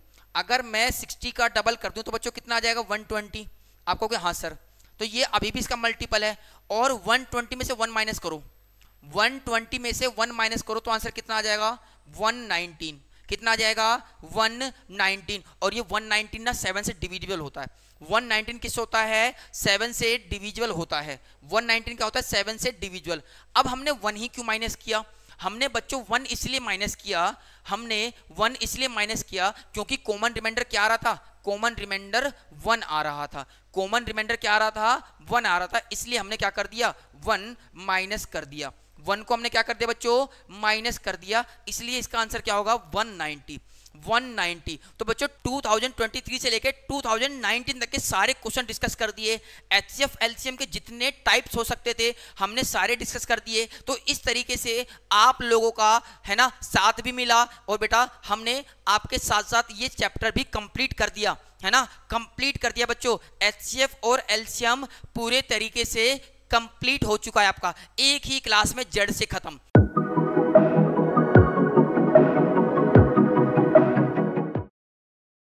अगर मैं सिक्सटी का डबल कर दूँ तो बच्चों कितना आ जाएगा वन ट्वेंटी आपको क्या हाँ सर तो ये अभी भी इसका मल्टीपल है और वन ट्वेंटी में से वन माइनस करो वन ट्वेंटी में से वन माइनस करो तो आंसर कितना आ जाएगा वन नाइनटीन कितना आ जाएगा 119 और ये 119 ना 7 से डिविजिबल होता है 119 किस होता है 7 से डिविजिबल होता है 119 क्या होता है 7 से डिविजिबल अब हमने 1 ही क्यों माइनस किया हमने बच्चों वन इसलिए माइनस किया हमने वन इसलिए माइनस किया क्योंकि कॉमन रिमाइंडर क्या आ रहा था कॉमन रिमाइंडर वन आ रहा था कॉमन रिमाइंडर क्या आ रहा था वन आ रहा था इसलिए हमने क्या कर दिया वन माइनस कर दिया वन को हमने क्या कर दिया बच्चों माइनस कर दिया इसलिए इसका आंसर क्या होगा 190 190 तो बच्चों 2023 से लेकर 2019 तक के सारे क्वेश्चन डिस्कस कर दिए एच सी के जितने टाइप्स हो सकते थे हमने सारे डिस्कस कर दिए तो इस तरीके से आप लोगों का है ना साथ भी मिला और बेटा हमने आपके साथ साथ ये चैप्टर भी कंप्लीट कर दिया है ना कंप्लीट कर दिया बच्चों एच और एलसीएम पूरे तरीके से कंप्लीट हो चुका है आपका एक ही क्लास में जड़ से खत्म